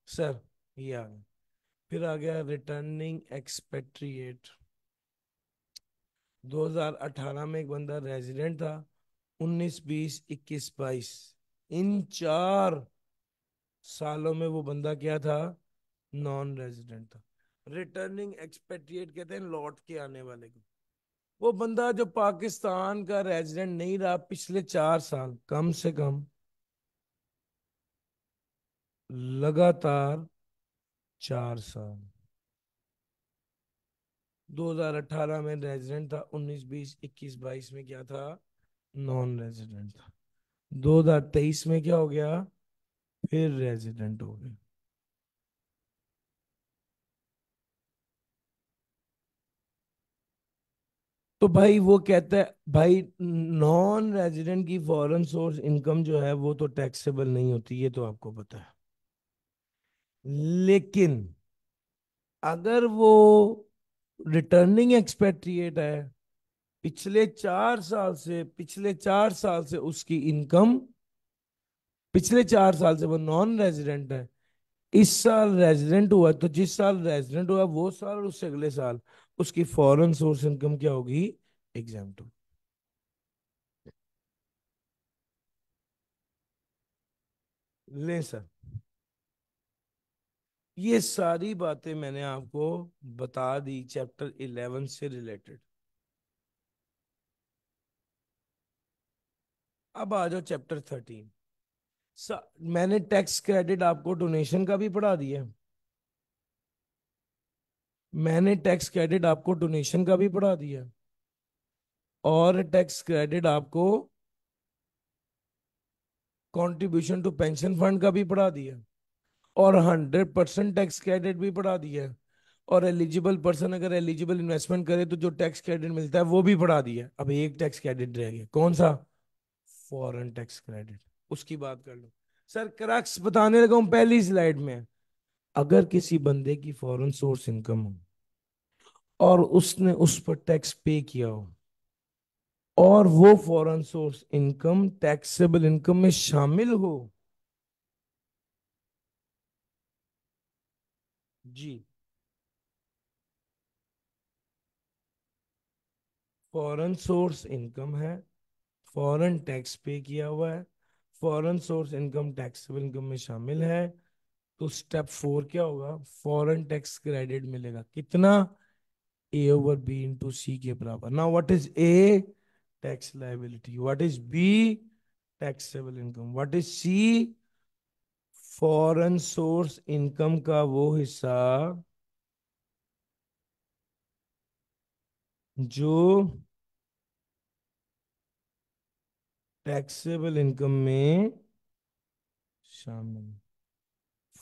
Sir ये आ गया फिर आ गया रिटर्निंग एक्सपेट्रिएट 2018 में एक बंदा रेजिडेंट था 19, 20, 21, 22 इन चार सालों में वो बंदा क्या था नॉन रेजिडेंट था रिटर्निंग एक्सपेट्रिएट कहते हैं लौट के आने वाले को वो बंदा जो पाकिस्तान का रेजिडेंट नहीं रहा पिछले चार साल कम से कम लगातार चार साल 2018 में रेजिडेंट था 19 20 21 22 में क्या था नॉन रेजिडेंट था 2023 में क्या हो गया फिर रेजिडेंट हो गया तो भाई वो कहता है भाई नॉन रेजिडेंट की फॉरेन सोर्स इनकम जो है वो तो टैक्सेबल नहीं होती ये तो आपको पता है लेकिन अगर वो रिटर्निंग एक्सपेक्ट्रिएट है पिछले चार साल से पिछले चार साल से उसकी इनकम पिछले चार साल से वो नॉन रेजिडेंट है इस साल रेजिडेंट हुआ तो जिस साल रेजिडेंट हुआ वो साल और उससे अगले साल उसकी फॉरेन सोर्स इनकम क्या होगी एग्जाम टू ले सर ये सारी बातें मैंने आपको बता दी चैप्टर इलेवन से रिलेटेड अब आ जाओ चैप्टर थर्टीन मैंने टैक्स क्रेडिट आपको डोनेशन का भी पढ़ा दिया मैंने टैक्स क्रेडिट आपको डोनेशन का भी पढ़ा दिया और टैक्स क्रेडिट आपको कंट्रीब्यूशन टू पेंशन फंड का भी पढ़ा दिया और हंड्रेड परसेंट टैक्स क्रेडिट भी पढ़ा दिया और एलिजिबल पर्सन अगर एलिजिबल इन्वेस्टमेंट करे तो जो टैक्स क्रेडिट मिलता है वो भी पढ़ा दिया अब एक टैक्स क्रेडिट रह गया कौन सा फॉरन टैक्स क्रेडिट उसकी बात कर लो सर क्रक्स बताने लगा हूँ पहली स्लाइड में अगर किसी बंदे की फॉरेन सोर्स इनकम हो और उसने उस पर टैक्स पे किया हो और वो foreign source income taxable income में शामिल हो जी फॉरेन सोर्स इनकम है फॉरेन टैक्स पे किया हुआ है foreign source income taxable income में शामिल है तो स्टेप फोर क्या होगा फॉरेन टैक्स क्रेडिट मिलेगा कितना A over B into C के बराबर ना what is A tax liability what is B taxable income what is C foreign source income का वो हिस्सा जो टैक्सेबल इनकम में शामिल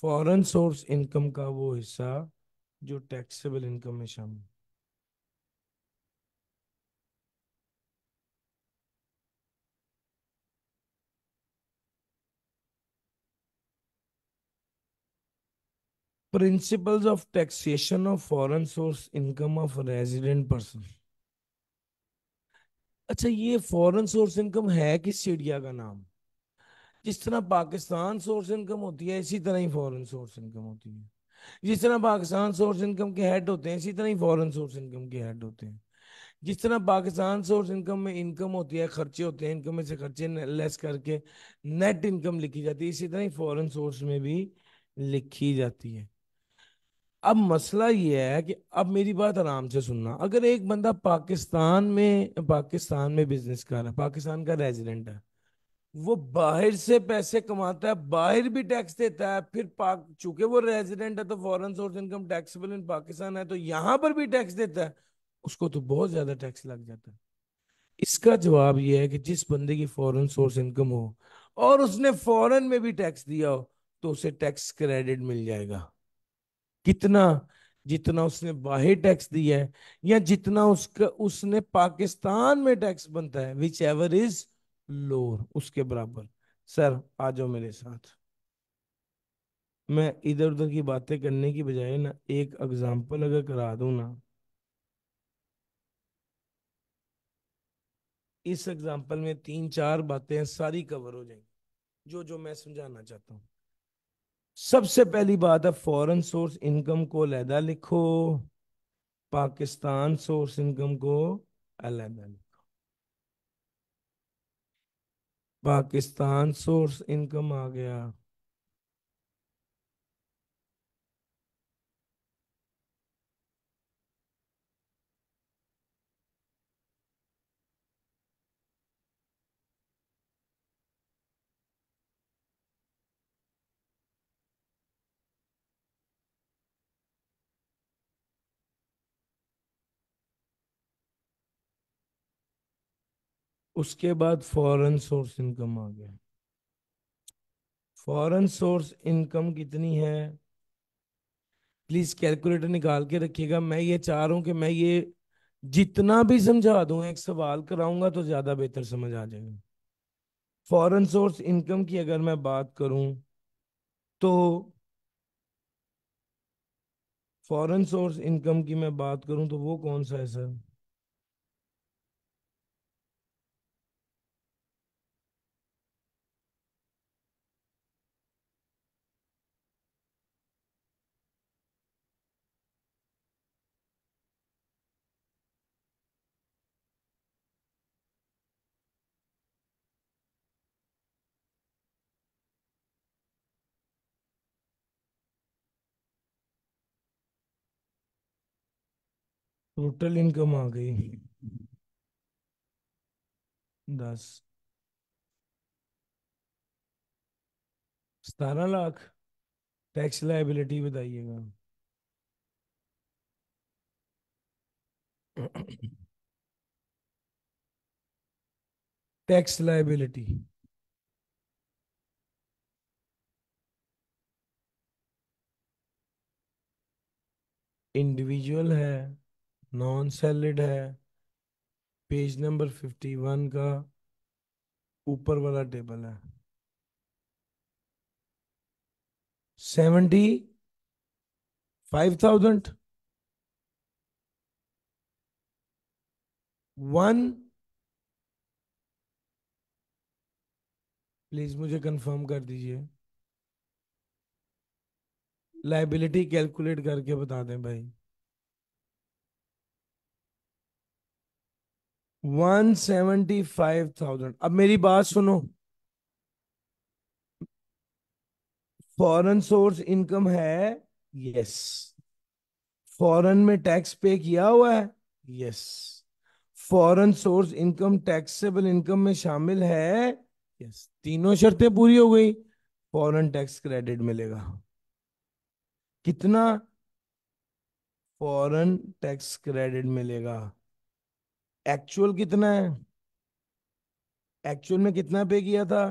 फॉरन सोर्स इनकम का वो हिस्सा जो टैक्सेबल इनकम में शामिल principles of taxation of foreign source income of resident person अच्छा ये फॉरन सोर्स इनकम है किस चिड़िया का नाम जिस तरह पाकिस्तान सोर्स इनकम होती है इसी तरह ही फॉरेन सोर्स इनकम होती है जिस तरह पाकिस्तान सोर्स इनकम के हेड होते हैं इसी तरह ही फॉरेन सोर्स इनकम के हेड होते हैं जिस तरह पाकिस्तान सोर्स इनकम में इनकम होती है खर्चे होते हैं इनकम में से खर्चे लेस करके नेट इनकम लिखी जाती है इसी तरह ही फॉरेन सोर्स में भी लिखी जाती है अब मसला यह है कि अब मेरी बात आराम से सुनना अगर एक बंदा पाकिस्तान में पाकिस्तान में बिजनेस कर रहा है पाकिस्तान का रेजिडेंट है वो बाहर से पैसे कमाता है बाहर भी टैक्स देता है फिर पाक चूंकि वो रेजिडेंट है तो foreign source income taxable in Pakistan है तो यहां पर भी टैक्स देता है उसको तो बहुत ज्यादा टैक्स लग जाता है इसका जवाब यह है कि जिस बंदे की फॉरेन सोर्स इनकम हो और उसने फॉरेन में भी टैक्स दिया हो तो उसे टैक्स क्रेडिट मिल जाएगा कितना जितना उसने बाहर टैक्स दिया है या जितना उसका उसने पाकिस्तान में टैक्स बनता है विच एवर इज लोअर उसके बराबर सर आ जाओ मेरे साथ मैं इधर उधर की बातें करने की बजाय ना एक एग्जाम्पल अगर करा दू ना इस एग्जाम्पल में तीन चार बातें सारी कवर हो जाएंगी जो जो मैं समझाना चाहता हूं सबसे पहली बात है फॉरेन सोर्स इनकम को अलहदा लिखो पाकिस्तान सोर्स इनकम को अलहदा लिखो पाकिस्तान सोर्स इनकम आ गया उसके बाद फॉरेन सोर्स इनकम आ गया फॉरेन सोर्स इनकम कितनी है प्लीज कैलकुलेटर निकाल के रखिएगा मैं ये चाह रहा हूं कि मैं ये जितना भी समझा दूं एक सवाल कराऊंगा तो ज्यादा बेहतर समझ आ जाएगा फॉरेन सोर्स इनकम की अगर मैं बात करूं तो फॉरेन सोर्स इनकम की मैं बात करूं तो वो कौन सा है सर टोटल इनकम आ गई दस सतारह लाख टैक्स लाइबिलिटी बताइएगा टैक्स लाइबिलिटी इंडिविजुअल है नॉन सैलिड है पेज नंबर फिफ्टी वन का ऊपर वाला टेबल है seventy five thousand one please मुझे कंफर्म कर दीजिए लाइबिलिटी कैलकुलेट करके बता दें भाई वन सेवेंटी फाइव थाउजेंड अब मेरी बात सुनो फॉरेन सोर्स इनकम है यस फॉरेन में टैक्स पे किया हुआ है yes foreign source income taxable income में शामिल है यस तीनों शर्तें पूरी हो गई फॉरेन टैक्स क्रेडिट मिलेगा कितना फॉरेन टैक्स क्रेडिट मिलेगा एक्चुअल कितना है एक्चुअल में कितना पे किया था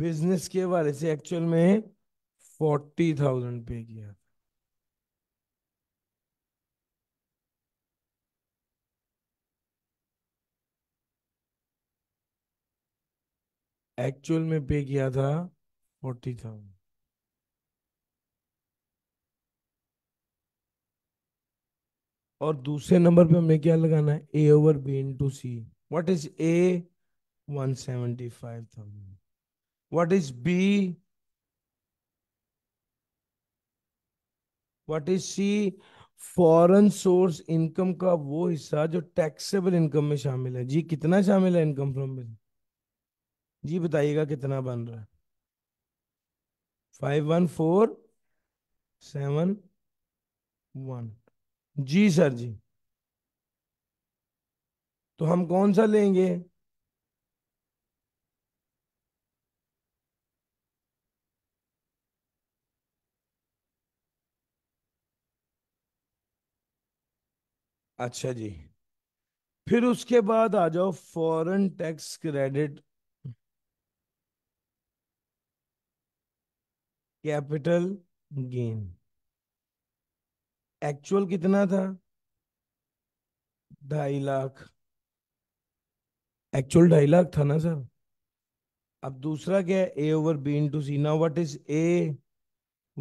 बिजनेस के हवाले से एक्चुअल में फोर्टी थाउजेंड पे किया था एक्चुअल में पे किया था फोर्टी थाउजेंड और दूसरे नंबर पे हमें क्या लगाना है A over B to C what is A one seventy five thousand what is B what is C foreign source income का वो हिस्सा जो टैक्सेबल इनकम में शामिल है जी कितना शामिल है इनकम फ्रॉम बिजनेस जी बताइएगा कितना बन रहा है five one four seven one जी सर जी तो हम कौन सा लेंगे अच्छा जी फिर उसके बाद आ जाओ foreign tax credit capital gain actual कितना था ढाई लाख एक्चुअल ढाई लाख था ना सर अब दूसरा क्या है A over B into C ना what is A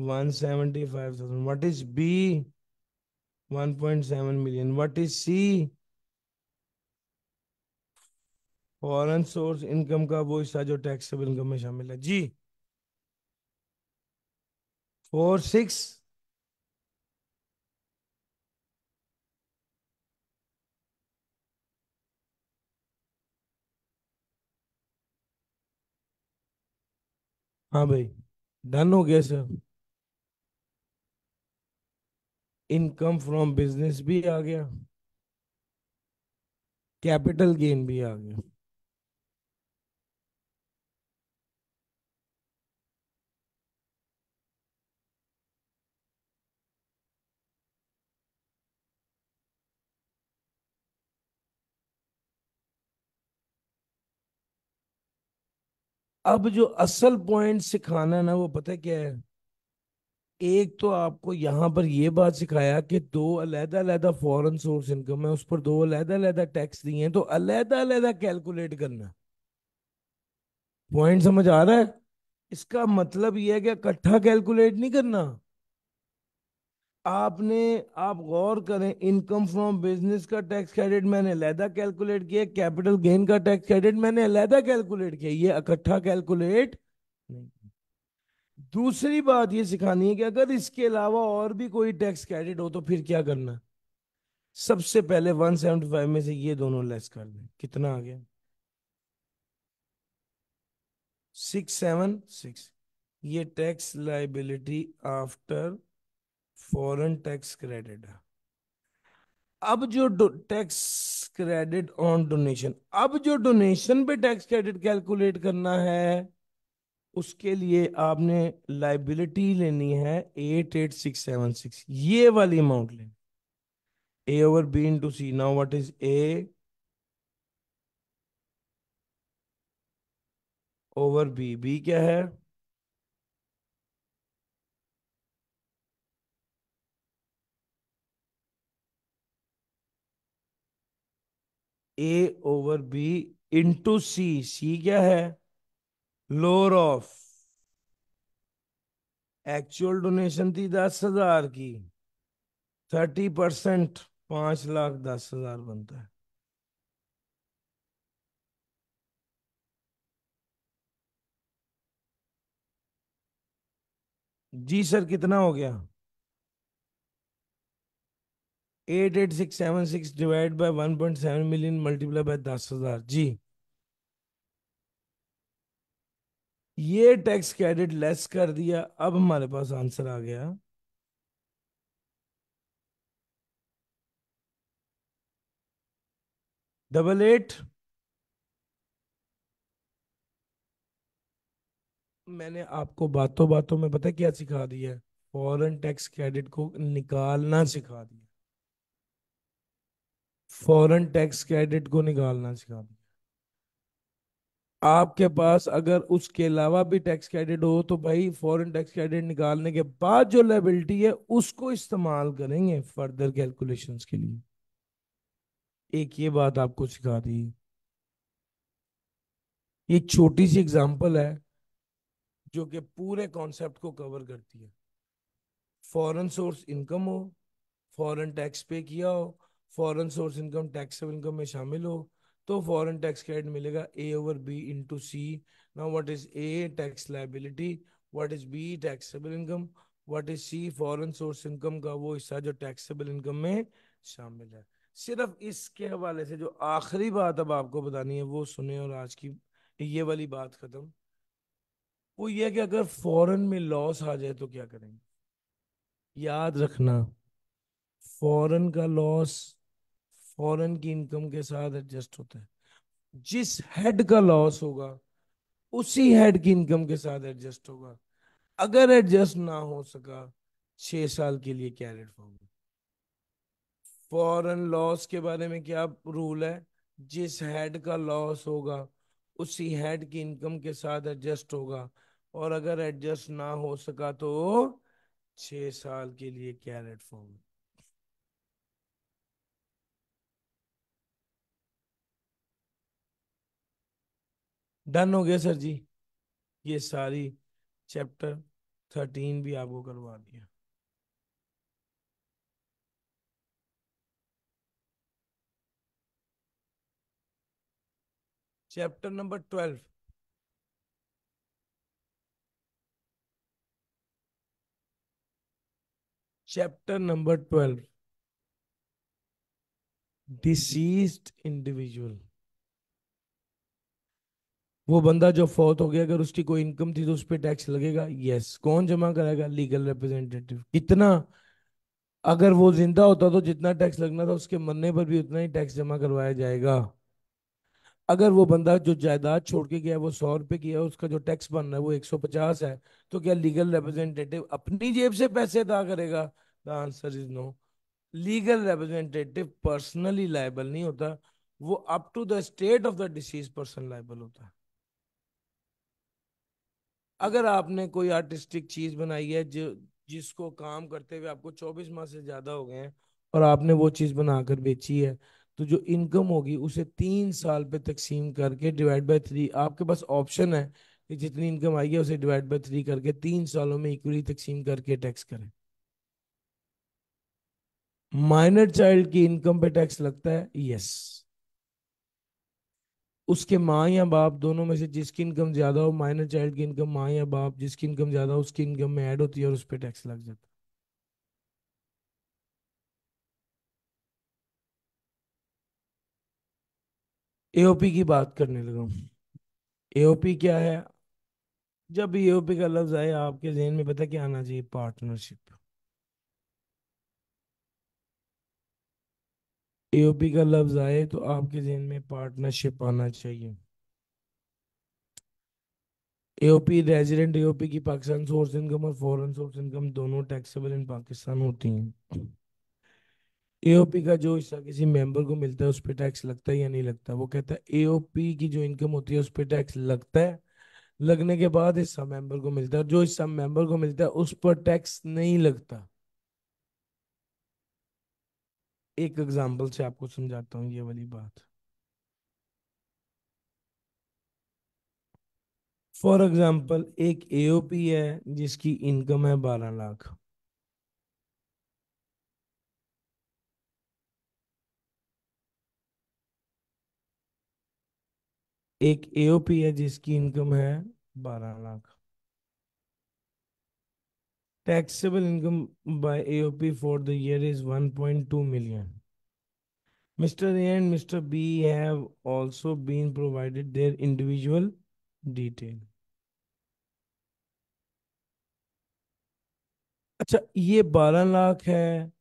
one seventy five thousand what is B one point seven million what is C foreign source income का वो हिस्सा जो टैक्सेबल इनकम में शामिल है जी फोर सिक्स हाँ भाई डन हो गया सर इनकम फ्रॉम बिजनेस भी आ गया कैपिटल गेन भी आ गया अब जो असल पॉइंट सिखाना ना वो पता क्या है एक तो आपको यहां पर यह बात सिखाया कि दो अलहदा अलहदा फॉरेन सोर्स इनकम है उस पर दो अलहदा अलहदा टैक्स दिए हैं तो अलहदा अलहदा कैलकुलेट करना पॉइंट समझ आ रहा है इसका मतलब यह है कि इकट्ठा कैलकुलेट नहीं करना आपने आप गौर करें इनकम फ्रॉम बिजनेस का टैक्स क्रेडिट मैंने अलहदा कैलकुलेट किया कैपिटल गेन का टैक्स क्रेडिट मैंने अलहदा कैलकुलेट किया ये इकट्ठा कैलकुलेट नहीं दूसरी बात ये सिखानी है कि अगर इसके अलावा और भी कोई टैक्स क्रेडिट हो तो फिर क्या करना सबसे पहले 175 में से ये दोनों लेस कर दें कितना आ गया सिक्स सेवन सिक्स ये tax liability after foreign tax credit अब जो टैक्स क्रेडिट ऑन डोनेशन अब जो डोनेशन पे टैक्स क्रेडिट कैलकुलेट करना है उसके लिए आपने लाइबिलिटी लेनी है eight eight six seven six ये वाली अमाउंट लेनी A over B C now what is A over B B क्या है A over B into C C क्या है लोअर ऑफ एक्चुअल डोनेशन थी दस हजार की थर्टी परसेंट पांच लाख दस हजार बनता है जी सर कितना हो गया eight eight six seven six divide by one point seven million multiply by दस हजार जी ये टैक्स क्रेडिट लेस कर दिया अब हमारे पास आंसर आ गया डबल एट मैंने आपको बातों बातों में पता क्या सिखा दिया है फॉरेन टैक्स क्रेडिट को निकालना सिखा दिया फॉरेन टैक्स क्रेडिट को निकालना सिखा दिया आपके पास अगर उसके अलावा भी टैक्स क्रेडिट हो तो भाई फॉरेन टैक्स क्रेडिट निकालने के बाद जो लेबिलिटी है उसको इस्तेमाल करेंगे फर्दर कैलकुलेशंस के लिए एक ये बात आपको सिखा दी ये छोटी सी एग्जांपल है जो कि पूरे कॉन्सेप्ट को कवर करती है फॉरेन सोर्स इनकम हो फॉरेन टैक्स पे किया हो foreign source income taxable income में शामिल हो तो फॉरेन टैक्स क्रेडिट मिलेगा A over B into C ना what is A tax liability what is B taxable income what is C foreign source income का वो हिस्सा जो टैक्सेबल इनकम में शामिल है सिर्फ इसके हवाले से जो आखिरी बात अब आपको बतानी है वो सुने और आज की ये वाली बात खत्म वो ये कि अगर फॉरेन में लॉस आ जाए तो क्या करेंगे याद रखना फॉरेन का लॉस फॉरेन की इनकम के साथ एडजस्ट होता है जिस हेड का लॉस होगा उसी हेड की इनकम के साथ एडजस्ट होगा अगर एडजस्ट ना हो सका छह साल के लिए कैरेट फॉरवर्ड फॉरेन लॉस के बारे में क्या रूल है जिस हेड का लॉस होगा उसी हेड की इनकम के साथ एडजस्ट होगा और अगर एडजस्ट ना हो सका तो छह साल के लिए कैरेट फॉर्म डन हो गया सर जी ये सारी चैप्टर थर्टीन भी आपको करवा दिया chapter number twelve chapter number twelve deceased individual वो बंदा जो फौत हो गया अगर उसकी कोई इनकम थी तो उस पर टैक्स लगेगा यस कौन जमा कराएगा लीगल रिप्रेजेंटेटिव कितना अगर वो जिंदा होता तो जितना टैक्स लगना था उसके मरने पर भी उतना ही टैक्स जमा करवाया जाएगा अगर वो बंदा जो जायदाद छोड़ के गया वो सौ रुपए की है उसका जो टैक्स बन रहा है वो एक सौ पचास है तो क्या लीगल रिप्रेजेंटेटिव अपनी जेब से पैसे अदा करेगा the answer is no legal representative personally liable नहीं होता वो up to the state of the deceased person liable होता है अगर आपने कोई आर्टिस्टिक चीज बनाई है जो जिसको काम करते हुए आपको 24 माह से ज्यादा हो गए हैं और आपने वो चीज बनाकर बेची है तो जो इनकम होगी उसे तीन साल पे तकसीम करके डिवाइड बाय थ्री आपके पास ऑप्शन है कि जितनी इनकम आई है उसे डिवाइड बाय थ्री करके तीन सालों में इक्वली तकसीम करके टैक्स करें माइनर चाइल्ड की इनकम पे टैक्स लगता है यस उसके माँ या बाप दोनों में से जिसकी इनकम ज़्यादा हो माइनर चाइल्ड की इनकम माँ या बाप जिसकी इनकम ज़्यादा हो उसकी इनकम में ऐड होती है और उस पर टैक्स लग जाता है एओपी की बात करने लगा हूँ एओपी क्या है जब एओपी का लफ्ज़ आए आपके जहन में पता क्या आना चाहिए पार्टनरशिप एओपी का लफ्ज आए तो आपके जहन में पार्टनरशिप आना चाहिए एओपी रेजिडेंट एओपी की पाकिस्तान सोर्स इनकम और फॉरेन सोर्स इनकम दोनों टैक्सेबल इन पाकिस्तान होती हैं एओपी का जो हिस्सा किसी मेंबर को मिलता है उस पर टैक्स लगता है या नहीं लगता वो कहता है एओपी की जो इनकम होती है उस पर टैक्स लगता है लगने के बाद हिस्सा मेंबर को मिलता है जो हिस्सा मेंबर को मिलता है उस पर टैक्स नहीं लगता एक एग्जांपल से आपको समझाता हूँ ये वाली बात फॉर एग्जाम्पल एक एओपी है जिसकी इनकम है बारह लाख एक एओपी है जिसकी इनकम है बारह lakh Taxable income by AOP for the year is 1.2 million. Mr. A and Mr. B have also been provided their individual detail. अच्छा ये 12 लाख है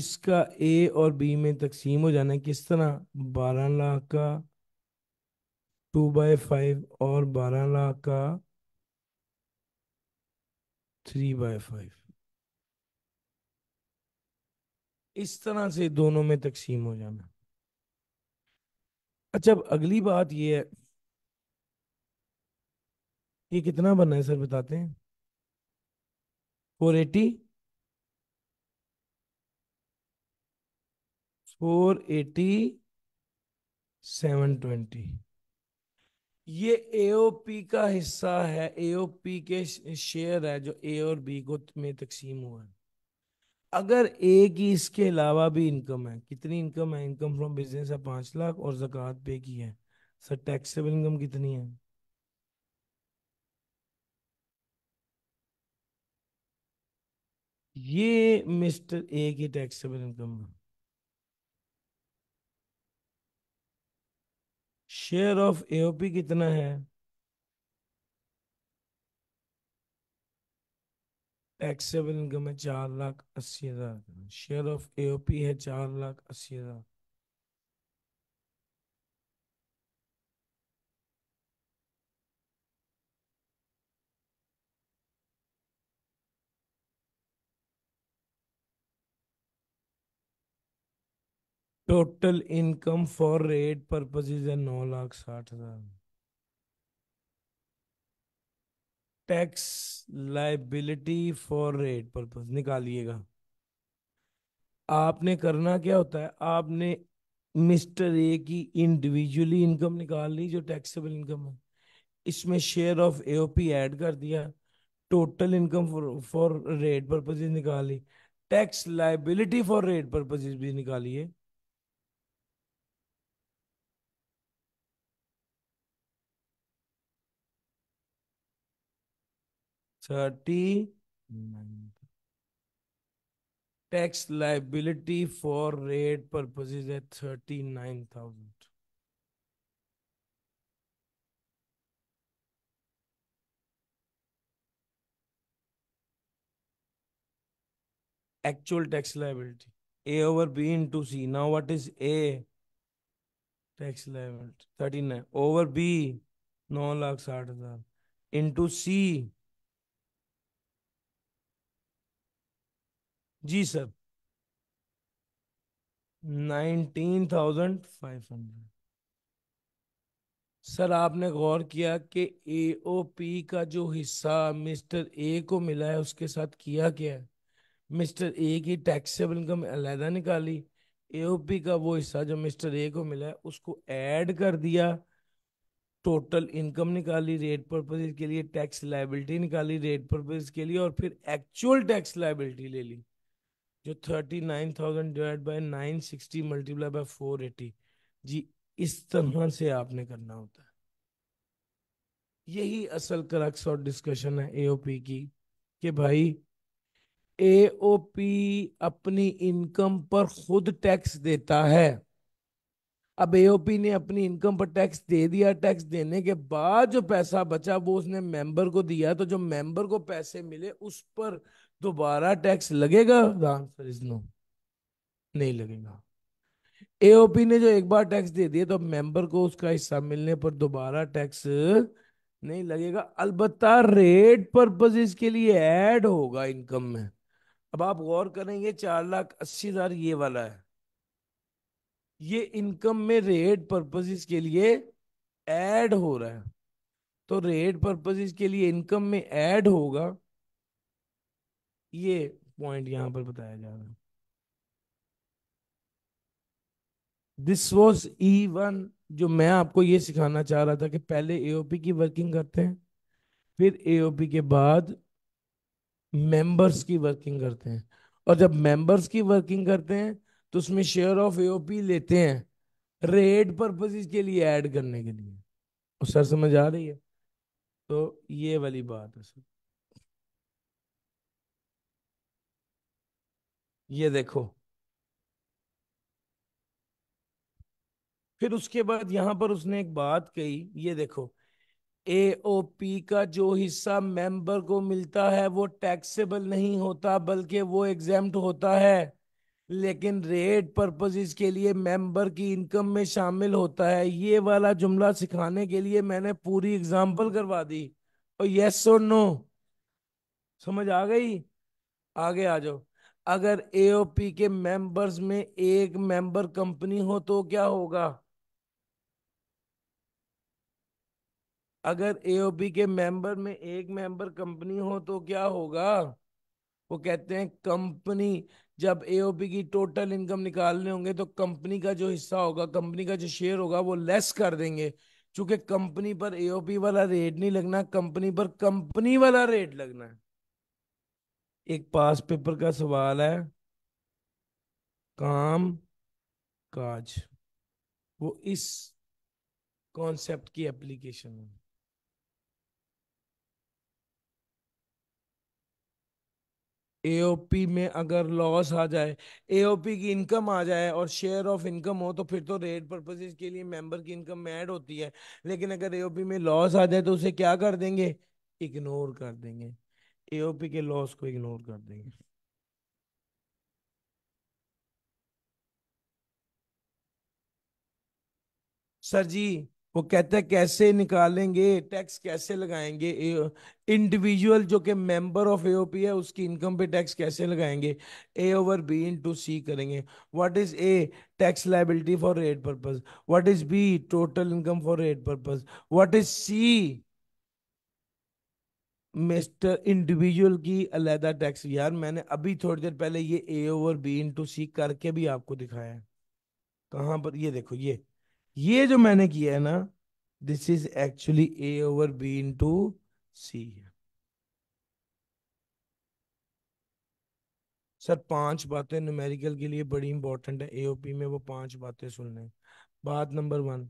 इसका ए और बी में तकसीम हो जाना है किस तरह 12 लाख का टू बाई फाइव और 12 लाख का थ्री बाय फाइव इस तरह से दोनों में तकसीम हो जाना अच्छा अब अगली बात ये है ये कितना बनना है सर बताते हैं four eighty four eighty seven twenty ये एओपी का हिस्सा है एओपी के शेयर है जो ए और बी को में तकसीम हुआ है अगर ए की इसके अलावा भी इनकम है कितनी इनकम है इनकम फ्रॉम बिजनेस है पांच लाख और जक़ात पे की है सर टैक्सेबल इनकम कितनी है ये मिस्टर ए की टैक्सेबल इनकम है शेयर ऑफ एओपी कितना है टैक्सेबल इनकम है चार लाख अस्सी हजार शेयर ऑफ एओपी है चार लाख अस्सी हजार total income for rate is है नौ लाख साठ हजार tax liability for rate purpose निकालिएगा आपने करना क्या होता है आपने मिस्टर ए की इंडिविजुअली इनकम निकाल ली जो टैक्सेबल इनकम है इसमें शेयर ऑफ एओपी ऐड कर दिया टोटल इनकम फॉर रेट निकाल निकाली tax liability for rate purpose भी निकालिए thirty tax liability for rate purpose है thirty nine thousand actual tax liability A over B into C now what is A tax liability thirty nine over B नौ लाख साठ हजार इंटू सी जी sir nineteen thousand five hundred sir आपने गौर किया कि एओपी का जो हिस्सा मिस्टर ए को मिला है उसके साथ किया क्या है मिस्टर ए की टैक्सेबल इनकम अलहदा निकाली एओपी का वो हिस्सा जो मिस्टर ए को मिला है उसको ऐड कर दिया टोटल इनकम निकाली रेट परपजेज के लिए टैक्स लाइबिलिटी निकाली रेट परपज के लिए और फिर एक्चुअल टैक्स लाइबिलिटी ले ली जो thirty nine thousand divide by nine sixty multiply by four eighty जी इस तरह से आपने करना होता है यही असल करक्स और डिस्कशन है एओपी की कि भाई एओपी अपनी इनकम पर खुद टैक्स देता है अब एओपी ने अपनी इनकम पर टैक्स दे दिया टैक्स देने के बाद जो पैसा बचा वो उसने मेंबर को दिया तो जो मेंबर को पैसे मिले उस पर दोबारा टैक्स लगेगा द आंसर इज नो नहीं लगेगा एओपी ने जो एक बार टैक्स दे दिया तो मेंबर को उसका हिस्सा मिलने पर दोबारा टैक्स नहीं लगेगा अलबत्ता रेट पर्पजेज के लिए ऐड होगा इनकम में अब आप गौर करेंगे चार लाख अस्सी हजार ये वाला है ये इनकम में रेट पर्पजेज के लिए ऐड हो रहा है तो रेट पर्पजेज के लिए इनकम में ऐड होगा ये पॉइंट यहां पर बताया जा रहा है दिस वॉज ई वन जो मैं आपको ये सिखाना चाह रहा था कि पहले एओपी की वर्किंग करते हैं फिर एओपी के बाद मेंबर्स की वर्किंग करते हैं और जब मेंबर्स की वर्किंग करते हैं तो उसमें शेयर ऑफ एओपी लेते हैं रेड पर्पजेज के लिए ऐड करने के लिए और सर समझ आ रही है तो ये वाली बात है सर ये देखो फिर उसके बाद यहां पर उसने एक बात कही ये देखो एओपी का जो हिस्सा मेंबर को मिलता है वो टैक्सेबल नहीं होता बल्कि वो एग्जाम होता है लेकिन रेट पर्पजेज के लिए मेंबर की इनकम में शामिल होता है ये वाला जुमला सिखाने के लिए मैंने पूरी एग्जाम्पल करवा दी और यस और नो समझ आ गई आगे आ जाओ अगर एओपी के मेंबर्स में एक मेंबर कंपनी हो तो क्या होगा अगर एओपी के मेंबर में एक मेंबर कंपनी हो तो क्या होगा वो कहते हैं कंपनी जब एओपी की टोटल इनकम निकालने होंगे तो कंपनी का जो हिस्सा होगा कंपनी का जो शेयर होगा वो लेस कर देंगे चूंकि कंपनी पर एओपी वाला रेट नहीं लगना कंपनी पर कंपनी वाला रेट लगना है एक पास पेपर का सवाल है काम काज वो इस कॉन्सेप्ट की एप्लीकेशन है एओपी में अगर लॉस आ जाए एओपी की इनकम आ जाए और शेयर ऑफ इनकम हो तो फिर तो रेट परपजेज के लिए मेंबर की इनकम ऐड होती है लेकिन अगर एओपी में लॉस आ जाए तो उसे क्या कर देंगे इग्नोर कर देंगे एओपी के लॉस को इग्नोर कर देंगे सर जी वो कहते हैं कैसे निकालेंगे टैक्स कैसे लगाएंगे इंडिविजुअल जो के मेंबर ऑफ एओपी है उसकी इनकम पे टैक्स कैसे लगाएंगे A over B into C करेंगे what is A tax liability for rate purpose what is B total income for rate purpose what is C mister individual की अलहदा टैक्स यार मैंने अभी थोड़ी देर पहले ये A over B into C करके भी आपको दिखाया है कहां पर ये देखो ये ये जो मैंने किया है ना this is actually A over B into C sir पांच बातें न्यूमेरिकल के लिए बड़ी इंपॉर्टेंट है एओपी में वो पांच बातें सुन लें बात number one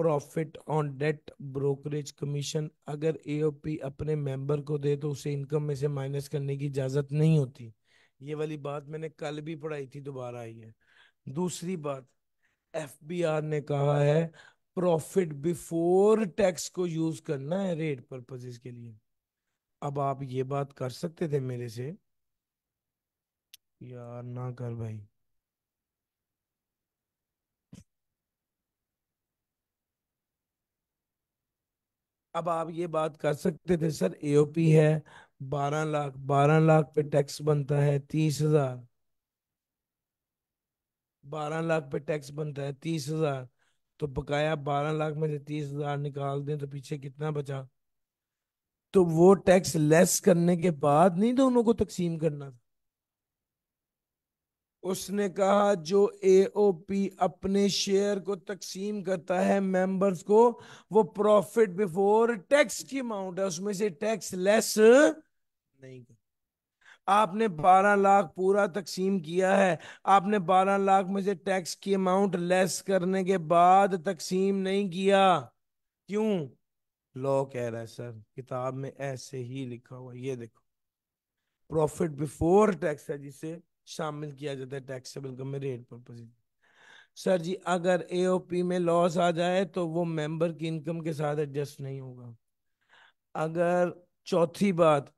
profit on debt brokerage commission अगर एओपी अपने मेंबर को दे तो उसे इनकम में से माइनस करने की इजाजत नहीं होती ये वाली बात मैंने कल भी पढ़ाई थी दोबारा आई है दूसरी बात एफबीआर ने कहा है प्रॉफिट बिफोर टैक्स को यूज करना है रेट पर्पजेज के लिए अब आप ये बात कर सकते थे मेरे से यार ना कर भाई अब आप ये बात कर सकते थे सर एओपी है बारह लाख बारह लाख पे टैक्स बनता है तीस हजार बारह लाख पे टैक्स बनता है तीस हजार तो बकाया बारह लाख में से तीस हजार निकाल दें तो पीछे कितना बचा तो वो टैक्स लेस करने के बाद नहीं दोनों को तकसीम करना था उसने कहा जो एओपी अपने शेयर को तकसीम करता है मेंबर्स को वो प्रॉफिट बिफोर टैक्स की अमाउंट है उसमें से टैक्स लेस नहीं कर आपने 12 लाख पूरा तकसीम किया है आपने 12 लाख में से टैक्स की अमाउंट लेस करने के बाद तकसीम नहीं किया क्यों लॉ कह रहा है सर किताब में ऐसे ही लिखा हुआ ये देखो प्रॉफिट बिफोर टैक्स है जिसे शामिल किया जाता है टैक्सेबल इनकम में रेट पर्पज सर जी अगर एओपी में लॉस आ जाए तो वो मेंबर की इनकम के साथ एडजस्ट नहीं होगा अगर चौथी बात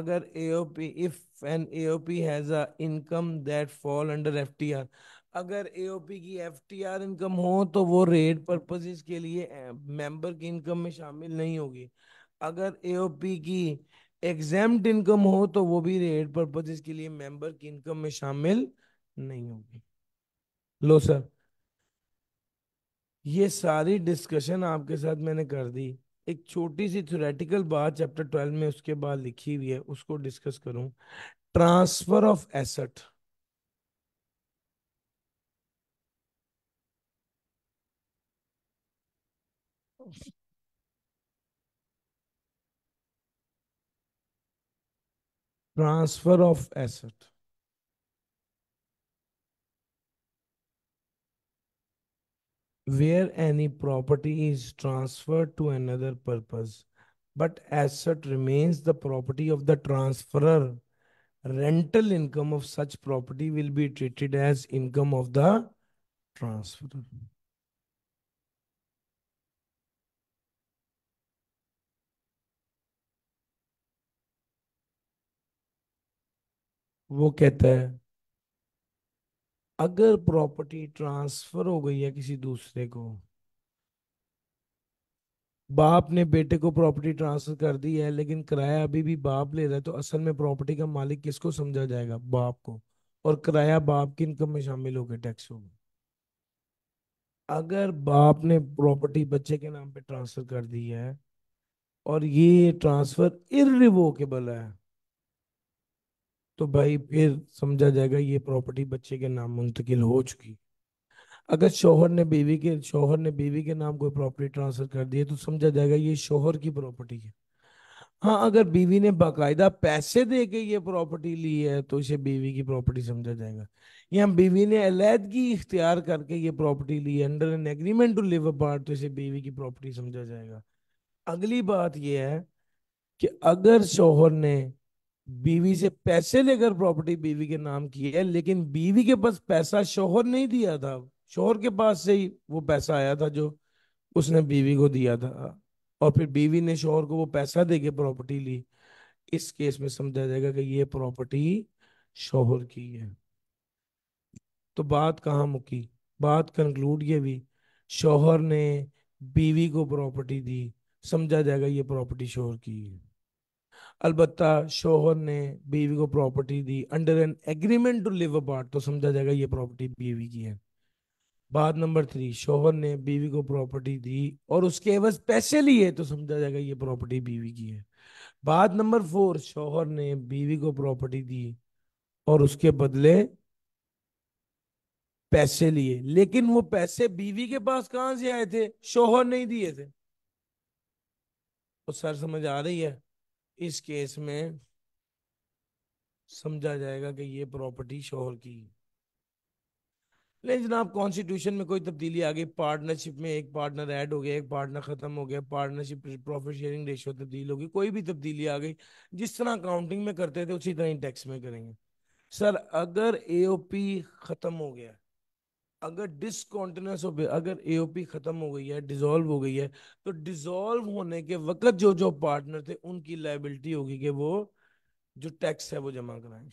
अगर AOP if an AOP has a income that fall under FTR अगर एओपी की एफटीआर इनकम हो तो वो रेट पर्पसेस के लिए मेंबर eh, की इनकम में शामिल नहीं होगी अगर एओपी की एग्जाम्ड इनकम हो तो वो भी रेड पर्पजेज के लिए मेंबर की इनकम में शामिल नहीं होगी लो सर ये सारी डिस्कशन आपके साथ मैंने कर दी एक छोटी सी थ्योरेटिकल बात चैप्टर ट्वेल्व में उसके बाद लिखी हुई है उसको डिस्कस करूं transfer of asset transfer of asset. Where any property is transferred to another purpose, but asset remains the property of the transferor, rental income of such property will be treated as income of the transferor. वो कहता है अगर प्रॉपर्टी ट्रांसफर हो गई है किसी दूसरे को बाप ने बेटे को प्रॉपर्टी ट्रांसफर कर दी है लेकिन किराया अभी भी बाप ले रहा है तो असल में प्रॉपर्टी का मालिक किसको समझा जाएगा बाप को और किराया बाप की इनकम में शामिल होकर टैक्स होगा अगर बाप ने प्रॉपर्टी बच्चे के नाम पे ट्रांसफर कर दी है और ये ट्रांसफर इरिवोकेबल है तो भाई फिर समझा जाएगा ये प्रॉपर्टी बच्चे के नाम मुंतकिल हो चुकी अगर शोहर ने बीवी के शोहर ने बीवी के नाम कोई प्रॉपर्टी ट्रांसफर कर दी है तो समझा जाएगा ये शोहर की प्रॉपर्टी है हाँ अगर बीवी ने बाकायदा पैसे दे के ये प्रॉपर्टी ली है तो इसे बीवी की प्रॉपर्टी समझा जाएगा या बीवी ने अलीहदगी इख्तियार करके ये प्रॉपर्टी ली है under an agreement to live apart तो इसे बीवी की प्रॉपर्टी समझा जाएगा अगली बात यह है कि अगर शोहर ने बीवी से पैसे लेकर प्रॉपर्टी बीवी के नाम की है लेकिन बीवी के पास पैसा शोहर नहीं दिया था शोहर के पास से ही वो पैसा आया था जो उसने बीवी को दिया था और फिर बीवी ने शोहर को वो पैसा दे के प्रॉपर्टी ली इस केस में समझा जाएगा कि ये प्रॉपर्टी शोहर की है तो बात कहाँ मुकी बात कंक्लूड ये भी शोहर ने बीवी को प्रॉपर्टी दी समझा जाएगा ये प्रॉपर्टी शोहर की है अलबत् शोहर ने बीवी को प्रॉपर्टी दी under an agreement to live apart तो समझा जाएगा ये प्रॉपर्टी बीवी की है बात नंबर थ्री शोहर ने बीवी को प्रॉपर्टी दी और उसके एवज पैसे लिए तो समझा जाएगा ये प्रॉपर्टी बीवी की है बात नंबर फोर शोहर ने बीवी को प्रॉपर्टी दी और उसके बदले पैसे लिए लेकिन वो पैसे बीवी के पास कहां से आए थे शोहर नहीं दिए थे तो सर समझ आ रही है इस केस में समझा जाएगा कि ये प्रॉपर्टी शोहर की लेकिन जनाब कॉन्स्टिट्यूशन में कोई तब्दीली आ गई पार्टनरशिप में एक पार्टनर ऐड हो गया एक पार्टनर खत्म हो गया पार्टनरशिप प्रॉफिट शेयरिंग रेशियो तब्दील हो गई कोई भी तब्दीली आ गई जिस तरह अकाउंटिंग में करते थे उसी तरह ही टैक्स में करेंगे सर अगर एओपी खत्म हो गया अगर डिसकॉन्टिन्यूस हो अगर एओपी खत्म हो गई है डिजोल्व हो गई है तो डिजोल्व होने के वक्त जो जो पार्टनर थे उनकी लाइबिलिटी होगी कि वो जो टैक्स है वो जमा कराएं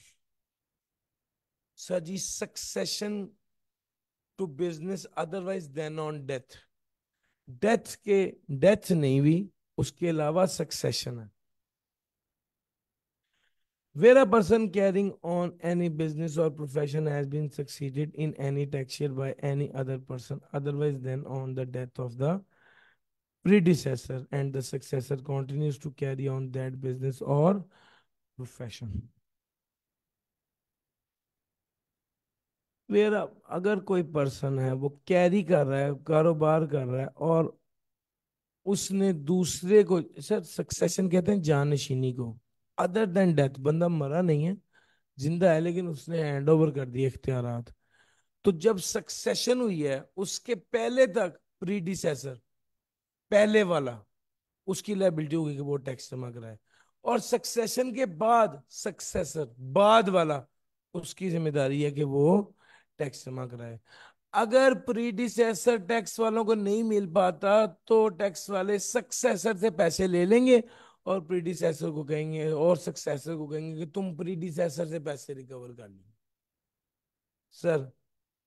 सर जी succession to business otherwise than on death death के डेथ नहीं हुई उसके अलावा सक्सेशन है where a person carrying on any business or profession has been succeeded in any tax year by any other person otherwise than on the death of the predecessor and the successor continues to carry on that business or profession where अगर कोई पर्सन है वो कैरी कर रहा है कारोबार कर रहा है और उसने दूसरे को सर सक्सेशन कहते हैं जानशीनी को अदर देन डेथ बंदा मरा नहीं है जिंदा है लेकिन उसने हैंड ओवर कर दिए इख्तियार तो जब सक्सेशन हुई है उसके पहले तक प्रीडिसेसर पहले वाला उसकी लाइबिलिटी होगी कि वो टैक्स जमा कराए और सक्सेशन के बाद सक्सेसर बाद वाला उसकी जिम्मेदारी है कि वो टैक्स जमा कराए अगर प्रीडिसेसर टैक्स वालों को नहीं मिल पाता तो टैक्स वाले सक्सेसर से पैसे ले लेंगे और प्रीडिसेसर को कहेंगे और सक्सेसर को कहेंगे कि तुम प्रीडिसेसर से पैसे रिकवर कर लो सर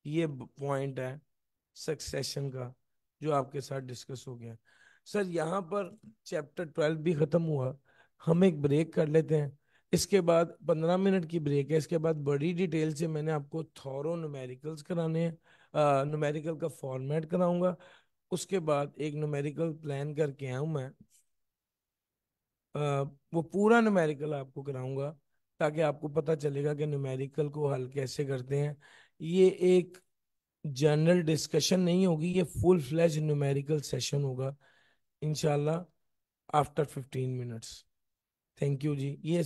ये पॉइंट है सक्सेशन का जो आपके साथ डिस्कस हो गया सर यहाँ पर चैप्टर ट्वेल्व भी ख़त्म हुआ हम एक ब्रेक कर लेते हैं इसके बाद पंद्रह मिनट की ब्रेक है इसके बाद बड़ी डिटेल से मैंने आपको थॉरो नुमेरिकल्स कराने हैं नुमेरिकल का फॉर्मेट कराऊंगा उसके बाद एक नुमेरिकल प्लान करके आऊँ मैं वो पूरा न्यूमेरिकल आपको कराऊंगा ताकि आपको पता चलेगा कि न्यूमेरिकल को हल कैसे करते हैं ये एक जनरल डिस्कशन नहीं होगी ये फुल फ्लैज न्यूमेरिकल सेशन होगा इनशाला after fifteen minutes thank you जी ये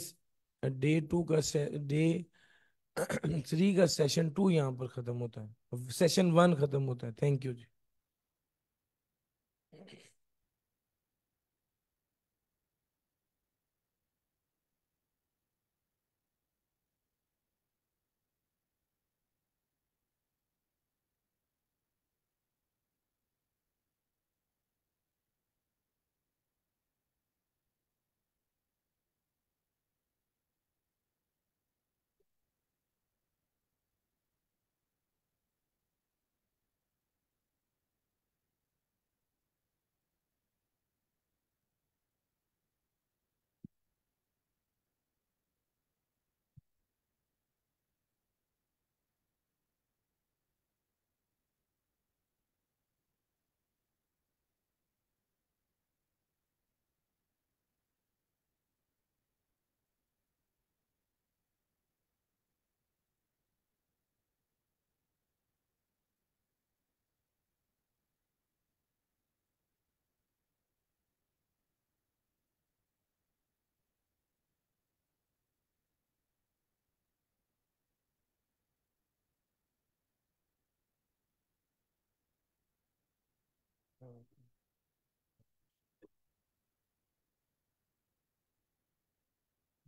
डे टू का डे थ्री का सेशन टू यहाँ पर ख़त्म होता है सेशन वन ख़त्म होता है थैंक यू जी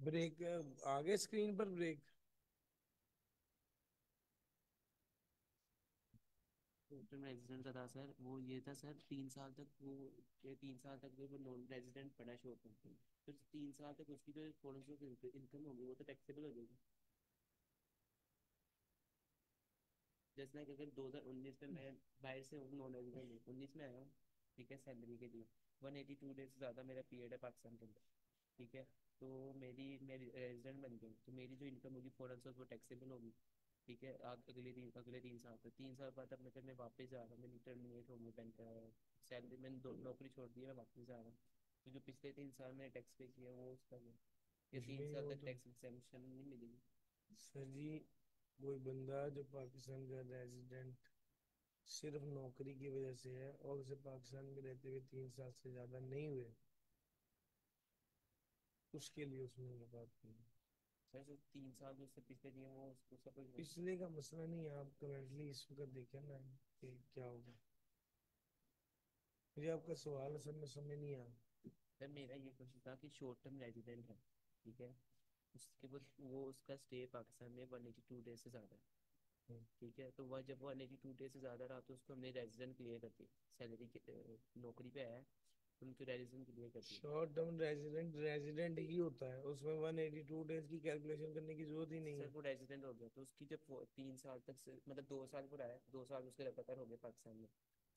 ब्रेक आगे स्क्रीन पर ब्रेक तो रेजिडेंट का था सर वो ये था सर तीन साल तक वो तीन साल तक वो नॉन रेजिडेंट पड़ा शो तो कंपनी फिर तीन साल तक उसकी जो फॉरन इनकम होगी वो तो टैक्सेबल हो जाएगी जैसे ना क्योंकि दो हज़ार उन्नीस में मैं बाहर से हूँ नॉन रेजिडेंट हूँ उन्नीस में आया हूँ ठीक है सैलरी के लिए वन एटी टू डेज ज़्यादा मेरा पीरियड है पाकिस्तान के अंदर ठीक है तो मेरी मैं रेजिडेंट बन गया तो मेरी जो इनकम होगी फोर हंड्रेड वो टैक्सेबल होगी ठीक है अगले तीन अगले तीन साल तक तीन साल बाद अब मैं मतलब मैं वापस जा रहा हूँ मैंने टर्मिनेट होने बैंक सैलरी मैंने दो नौकरी छोड़ दी है मैं वापस जा रहा हूँ तो जो पिछले तीन साल मैंने टैक्स पे किया वो उसका है ये तीन साल तक टैक्स तो एक्सेम्पशन नहीं मिलेगी सर जी कोई बंदा जो पाकिस्तान का रेजिडेंट सिर्फ नौकरी की वजह से है और उसे पाकिस्तान में रहते हुए तीन साल से ज़्यादा नहीं हुए उसके लिए उसने ये बात की सर जो तीन साल जो उससे पिछले दिए वो उसको सब कुछ पिछले का मसला नहीं है आप करेंटली इस वक्त देखें ना कि क्या होगा मुझे आपका सवाल असल में समझ नहीं आया सर मेरा ये क्वेश्चन था कि शॉर्ट टर्म रेजिडेंट है ठीक है उसके बाद वो उसका स्टे पाकिस्तान में वन एटी टू डेज से ज़्यादा है हम्म। ठीक है तो वह जब वन एटी टू डेज से ज़्यादा रहा तो उसको हमने रेजिडेंट क्लियर कर दिया सैलरी नौकरी पे है उनके रेजिडेंट क्लियर कर दिया शॉर्ट टर्म रेजिडेंट रेजिडेंट ही होता है उसमें 182 डेज की कैलकुलेशन करने की जरूरत ही नहीं सर वो रेजिडेंट हो गया तो उसकी जब तीन साल तक से, मतलब दो साल पर आया दो साल उसके लगातार हो गए पाकिस्तान में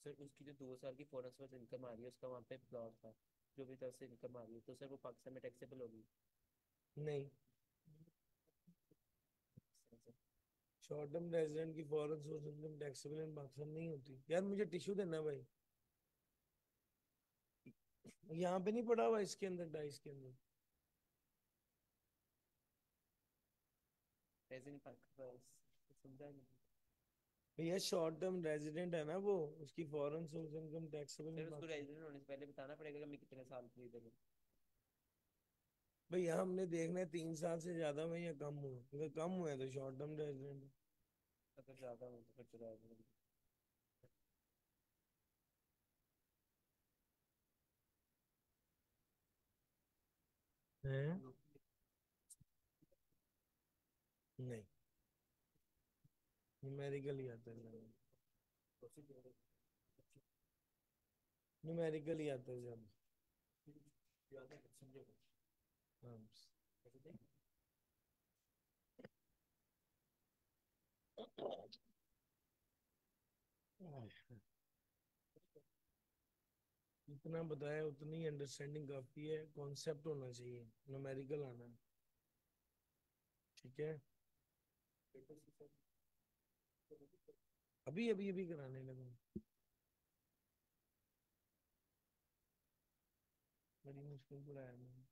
सर उसकी जो दो साल की फॉरन एक्सपर्स इनकम आ रही है उसका वहाँ पे ब्लॉक था जो भी तरह से इनकम आ रही है तो सर वो पाकिस्तान में टैक्सेबल होगी नहीं शॉर्ट टर्म रेजिडेंट की foreign source income taxable in Pakistan नहीं होती यार मुझे टिश्यू देना भाई यहाँ पे नहीं पड़ा हुआ इसके अंदर डाइस के अंदर तो भैया शॉर्ट टर्म रेजिडेंट है ना वो उसकी फॉरेन सोर्स इनकम टैक्सेबल उसको रेजिडेंट होने से पहले बताना पड़ेगा कि मैं कितने साल की इधर हूँ भैया हमने देखना है तीन साल से ज्यादा में या कम हुए अगर कम हुए तो शॉर्ट टर्म रेजिडेंट अगर ज्यादा तो चला नहीं न्यूमेरिकल ही आता है न्यूमेरिकल ही ज्यादा जितना बताया उतनी अंडरस्टैंडिंग काफी है कॉन्सेप्ट होना चाहिए नोमेरिकल आना ठीक है अभी अभी अभी कराने लगा बड़ी मुश्किल पढ़ाया मैंने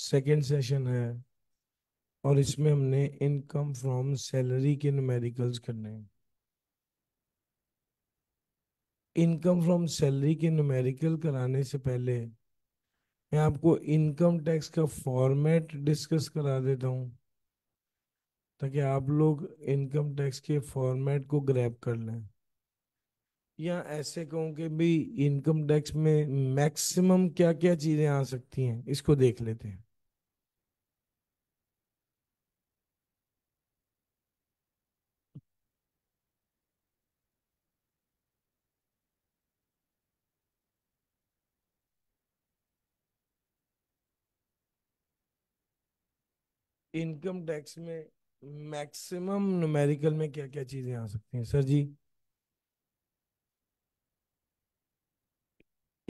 सेकेंड सेशन है और इसमें हमने इनकम फ्रॉम सैलरी के न्यूमेरिकल्स करने हैं इनकम फ्रॉम सैलरी के न्यूमेरिकल कराने से पहले मैं आपको इनकम टैक्स का फॉर्मेट डिस्कस करा देता हूँ ताकि आप लोग इनकम टैक्स के फॉर्मेट को ग्रैब कर लें या ऐसे कहूँ कि भी इनकम टैक्स में मैक्सिमम क्या क्या चीज़ें आ सकती हैं इसको देख लेते हैं इनकम टैक्स में मैक्सिमम न्यूमेरिकल में क्या क्या चीज़ें आ सकती हैं sir ji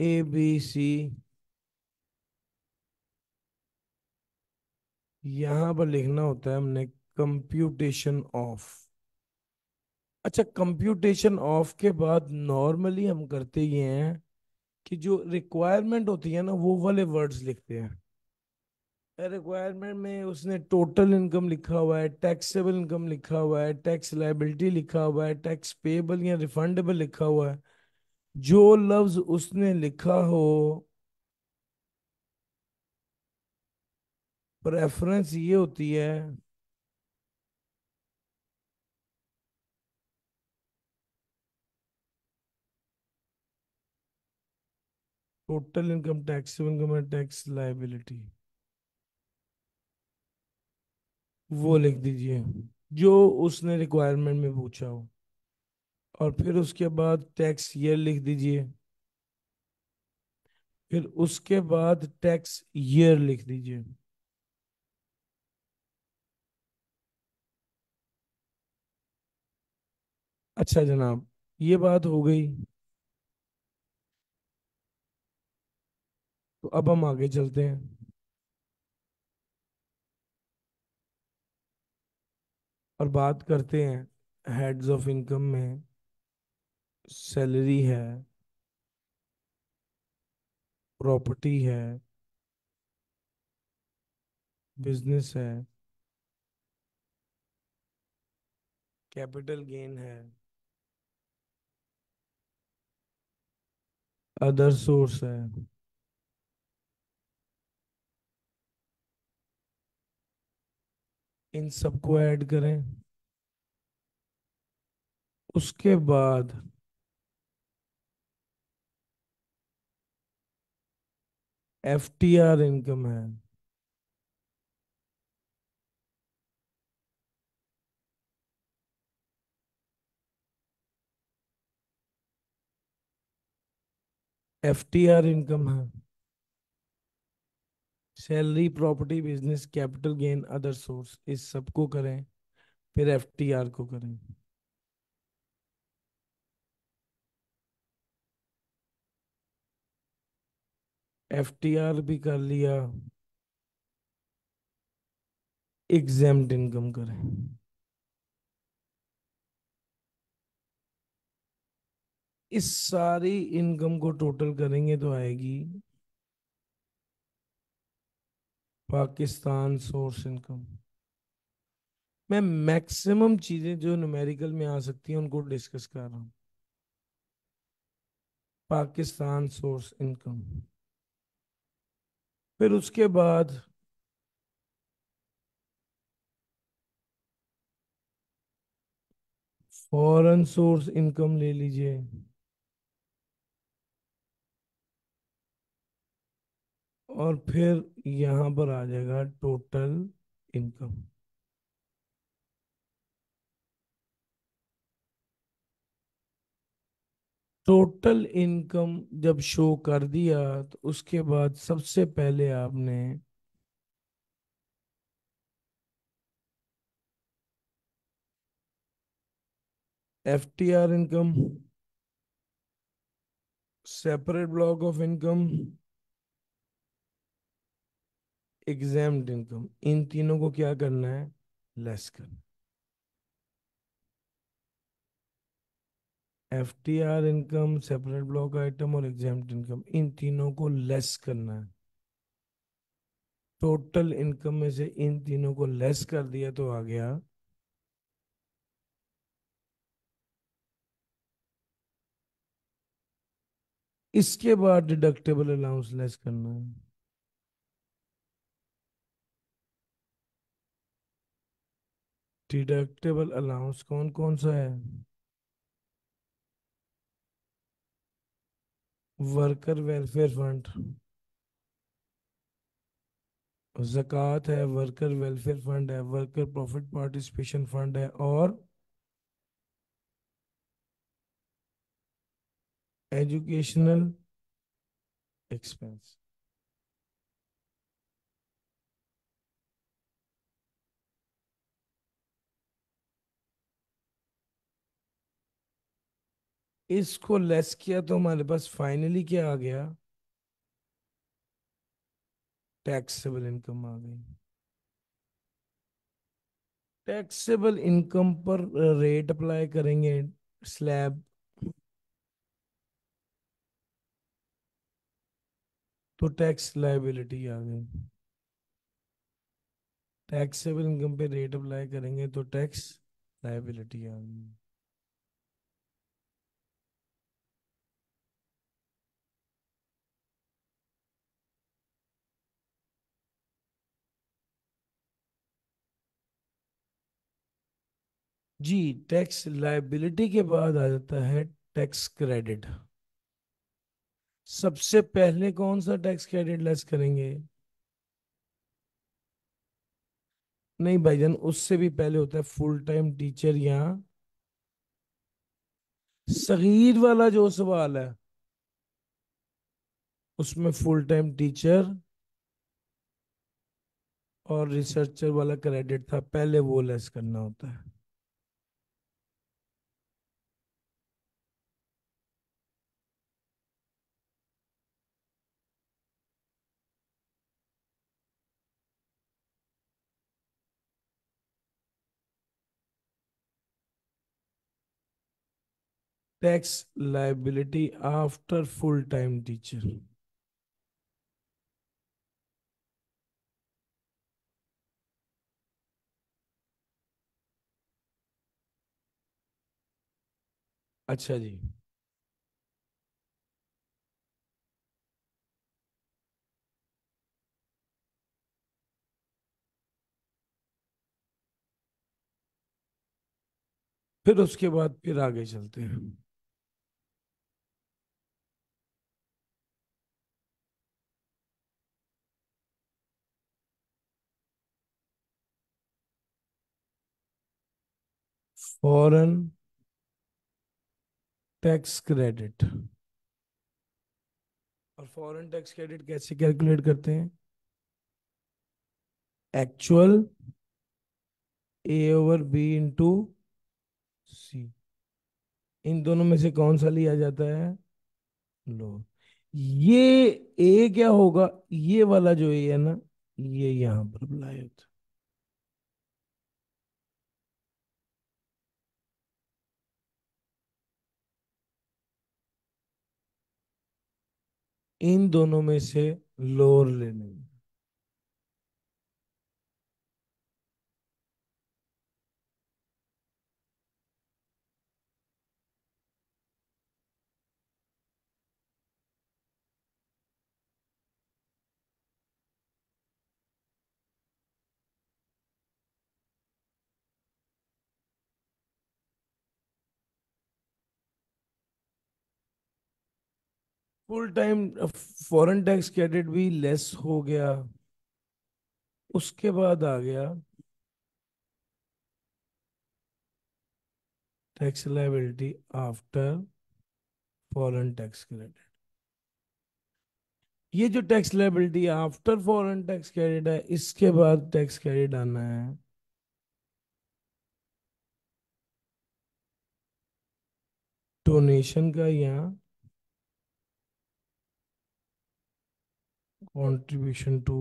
A B C यहां पर लिखना होता है हमने कंप्यूटेशन ऑफ अच्छा कंप्यूटेशन ऑफ के बाद नॉर्मली हम करते ये हैं कि जो रिक्वायरमेंट होती है ना वो वाले वर्ड्स लिखते हैं रिक्वायरमेंट में उसने टोटल इनकम लिखा हुआ है टैक्सेबल इनकम लिखा हुआ है टैक्स लाइबिलिटी लिखा हुआ है टैक्स पेबल या रिफंडेबल लिखा हुआ है जो लफ्ज उसने लिखा हो प्रेफरेंस ये होती है total income taxable income tax liability वो लिख दीजिए जो उसने रिक्वायरमेंट में पूछा हो और फिर उसके बाद टैक्स ईयर लिख दीजिए फिर उसके बाद टैक्स ईयर लिख दीजिए अच्छा जनाब ये बात हो गई तो अब हम आगे चलते हैं और बात करते हैं हेड्स ऑफ इनकम में सैलरी है प्रॉपर्टी है बिजनेस है कैपिटल गेन है अदर सोर्स है इन सबको ऐड करें उसके बाद एफ टी आर इनकम है एफ टी आर इनकम है salary property business capital gain other source इस सबको करें फिर आर को करें आर भी कर लिया एग्जाम इनकम करें इस सारी इनकम को टोटल करेंगे तो आएगी पाकिस्तान सोर्स इनकम मैं मैक्सिमम चीजें जो न्यूमेरिकल में आ सकती हैं उनको डिस्कस कर रहा हूं पाकिस्तान सोर्स इनकम फिर उसके बाद फॉरेन सोर्स इनकम ले लीजिए और फिर यहां पर आ जाएगा टोटल इनकम टोटल इनकम जब शो कर दिया तो उसके बाद सबसे पहले आपने F T R income separate block of income exempt income इन तीनों को क्या करना है लेस करना F T R income separate block item और एग्जाम इनकम इन तीनों को लेस करना है टोटल इनकम में से इन तीनों को लेस कर दिया तो आ गया इसके बाद डिडक्टेबल अलाउंस लेस करना है डिडक्टेबल अलाउंस कौन कौन सा है वर्कर वेलफेयर फंड जक़ात है वर्कर वेलफेयर फंड है वर्कर प्रॉफिट पार्टिसिपेशन फंड है और एजुकेशनल एक्सपेंस इसको लेस किया तो हमारे पास फाइनली क्या आ गया टैक्सेबल इनकम आ गई टैक्सेबल इनकम पर रेट अप्लाई करेंगे स्लैब तो टैक्स लाइबिलिटी आ गई टैक्सेबल इनकम पे रेट अप्लाई करेंगे तो टैक्स लाइबिलिटी आ गई जी टैक्स लाइबिलिटी के बाद आ जाता है टैक्स क्रेडिट सबसे पहले कौन सा टैक्स क्रेडिट लेस करेंगे नहीं भाईजान उससे भी पहले होता है फुल टाइम टीचर या सगीर वाला जो सवाल है उसमें फुल टाइम टीचर और रिसर्चर वाला क्रेडिट था पहले वो लेस करना होता है tax liability after full time teacher अच्छा जी फिर उसके बाद फिर आगे चलते हैं फॉरन टैक्स क्रेडिट और फॉरन टैक्स क्रेडिट कैसे कैलकुलेट करते हैं actual A over B into C इन दोनों में से कौन सा लिया जाता है लो ये ए क्या होगा ये वाला जो ए है ना ये यहां पर अप्लाई इन दोनों में से लोअर लेने full time foreign tax credit भी लेस हो गया उसके बाद आ गया tax liability after foreign tax credit ये जो tax liability after foreign tax credit है इसके बाद टैक्स क्रेडिट आना है डोनेशन का यहाँ कंट्रीब्यूशन टू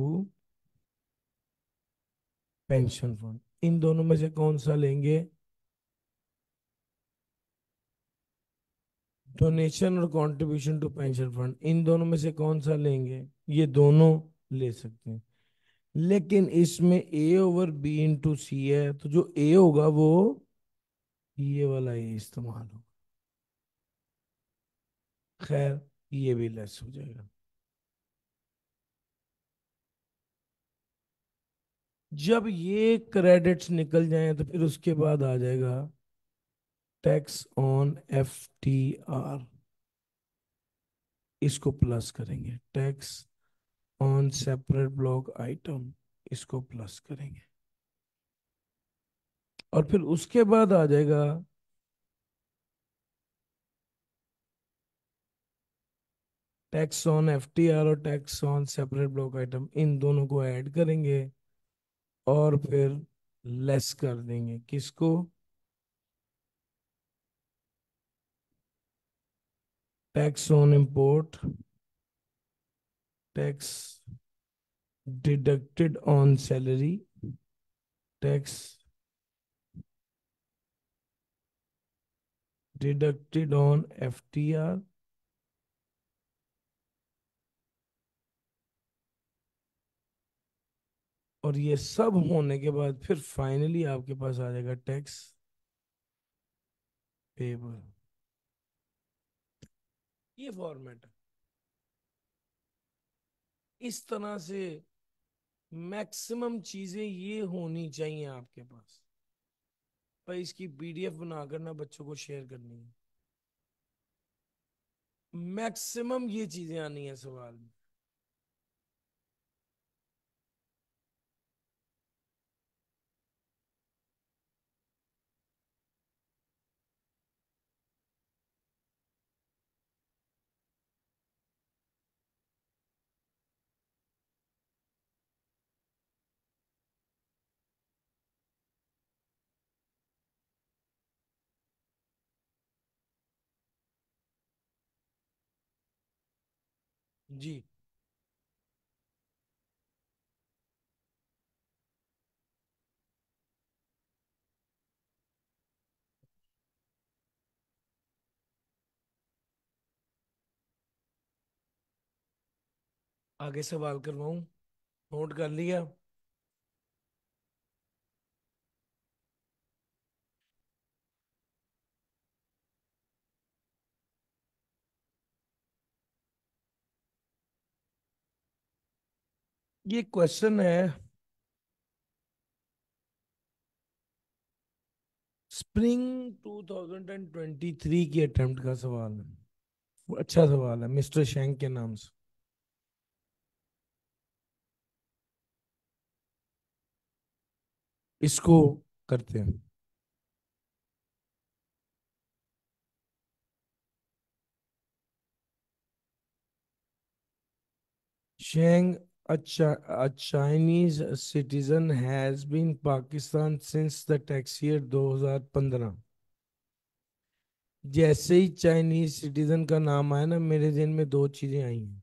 पेंशन फंड इन दोनों में से कौन सा लेंगे डोनेशन और कंट्रीब्यूशन टू पेंशन फंड इन दोनों में से कौन सा लेंगे ये दोनों ले सकते हैं लेकिन इसमें A over B into C है तो जो ए होगा वो ये वाला ए इस्तेमाल होगा खैर ये भी लेस हो जाएगा जब ये क्रेडिट्स निकल जाए तो फिर उसके बाद आ जाएगा tax on F T R इसको प्लस करेंगे tax on separate block item इसको प्लस करेंगे और फिर उसके बाद आ जाएगा tax on F T R और tax on separate block item इन दोनों को ऐड करेंगे और फिर लेस कर देंगे किसको tax on import tax deducted on salary tax deducted on FTR और ये सब होने के बाद फिर फाइनली आपके पास आ जाएगा टैक्स पेबल ये फॉर्मेट इस तरह से मैक्सिमम चीजें ये होनी चाहिए आपके पास पर इसकी पीडीएफ बनाकर ना बच्चों को शेयर करनी है मैक्सिमम ये चीजें आनी है सवाल में जी। आगे सवाल करवाऊँ? नोट कर लिया? ये क्वेश्चन है स्प्रिंग 2023 की अटेम्प्ट का सवाल है वो अच्छा सवाल है मिस्टर शेंग के नाम से इसको करते हैं शेंग A, chi- a Chinese citizen has been Pakistan since the tax 2015. जैसे ही चाइनीज सिटीजन का नाम आया ना मेरे जहन में दो चीजें आई हैं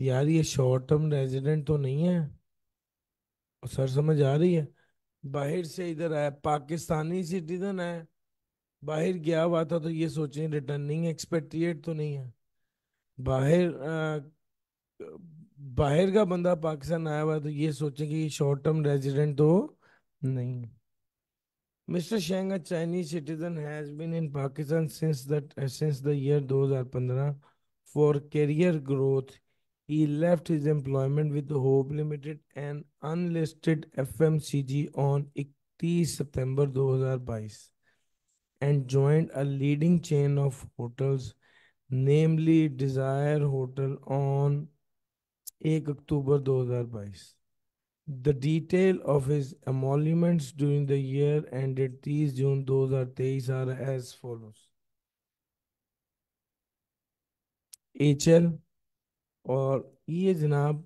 यार ये शॉर्ट टर्म रेजिडेंट तो नहीं है सर समझ आ रही है बाहर से इधर आया पाकिस्तानी सिटीजन है बाहर गया हुआ था तो ये सोचें रिटर्निंग एक्सपेक्ट्रिएट तो नहीं है बाहर बाहर का बंदा पाकिस्तान आया हुआ तो ये सोचे कि शॉर्ट टर्म रेजिडेंट तो नहीं mister Sheng a Chinese citizen has been in Pakistan since that since the year 2015 for career growth he left his employment with Hope limited and unlisted FMCG on 31 September 2022 and joined a leading chain of hotels namely Desire hotel on 1 October 2022. The detail of his emoluments during the year June 30 हजार 2023 आर एज follows. एच और ये e जनाब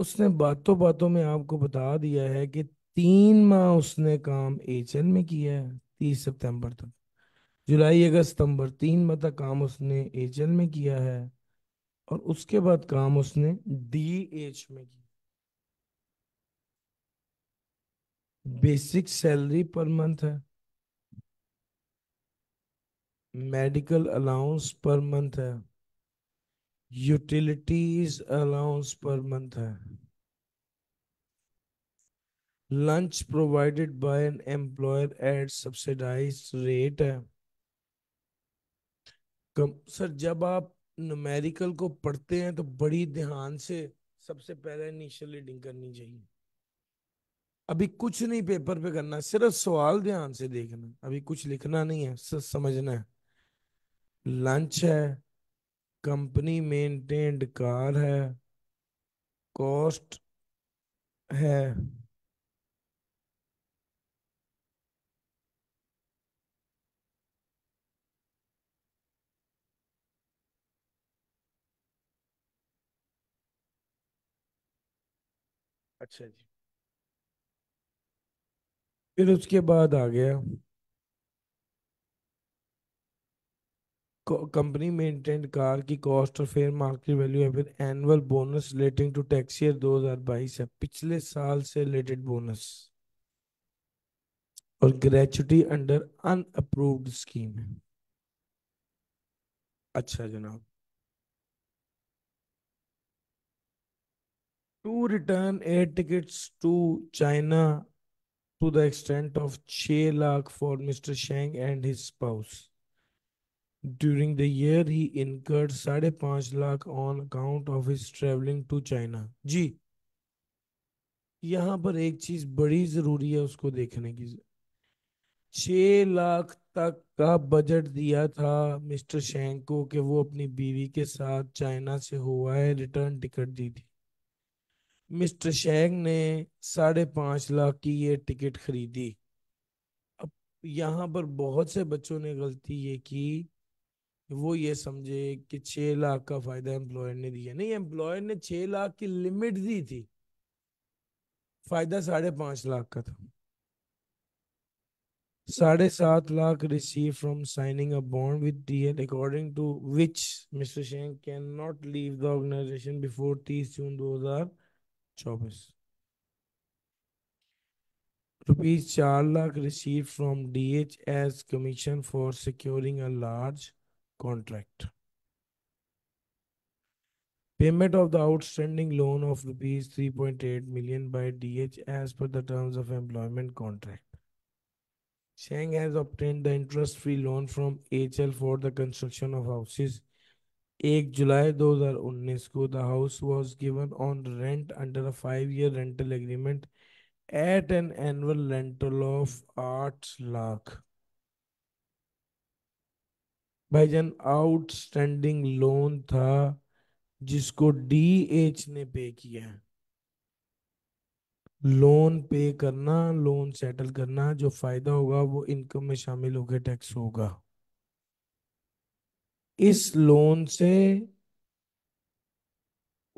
उसने बातों बातों में आपको बता दिया है कि तीन माह उसने काम एच में किया है तीस सितंबर तक जुलाई अगस्त सितंबर तीन माह तक काम उसने एच में किया है और उसके बाद काम उसने डी एच में किया बेसिक सैलरी पर मंथ है मेडिकल अलाउंस पर मंथ है यूटिलिटीज अलाउंस पर मंथ है lunch provided by an employer at subsidised rate है कम सर जब आप नुमेरिकल को पढ़ते हैं तो बड़ी ध्यान से सबसे पहले इनिशियल रीडिंग करनी चाहिए अभी कुछ नहीं पेपर पे करना सिर्फ सवाल ध्यान से देखना अभी कुछ लिखना नहीं है सिर्फ समझना है लंच है कंपनी मेंटेन्ड कार है कॉस्ट है अच्छा जी फिर उसके बाद आ गया कंपनी मेंटेन कार की कॉस्ट और फेयर मार्केट वैल्यू है फिर annual bonus relating to tax year 2022 है पिछले साल से रिलेटेड बोनस और ग्रेचुटी अंडर अनअप्रूव्ड स्कीम है अच्छा जनाब to return air tickets to China to the extent of 6 lakh for Mr. Shang and his spouse. During the year, he incurred 5.5 lakh on account of his traveling to China. जी यहाँ पर एक चीज बड़ी जरूरी है उसको देखने की छः लाख तक का बजट दिया था मिस्टर शेंग को कि वो अपनी बीवी के साथ चाइना से हुआ है रिटर्न टिकट दी थी मिस्टर शेख ने साढ़े पाँच लाख की ये टिकट खरीदी अब यहाँ पर बहुत से बच्चों ने गलती ये की वो ये समझे कि छः लाख का फायदा एम्प्लॉयर ने दिया नहीं एम्प्लॉयर ने छः लाख की लिमिट दी थी फायदा साढ़े पाँच लाख का था साढ़े सात lakh receive from signing a bond with DL according to which mister Sheng can not leave the organisation before तीस जून दो हजार चौबीस rupees 4 lakh received from DH as commission for securing a large contract. Payment of the outstanding loan of rupees 3.8 million by DH as per the terms of employment contract. Shang has obtained the interest-free loan from HL for the construction of houses एक जुलाई 2019 को the house was given on rent under a five year rental agreement at an annual rental of आठ लाख भाई जन आउटस्टैंडिंग लोन था जिसको डी एच ने पे किया लोन पे करना लोन सेटल करना जो फायदा होगा वो इनकम में शामिल होकर टैक्स होगा इस लोन से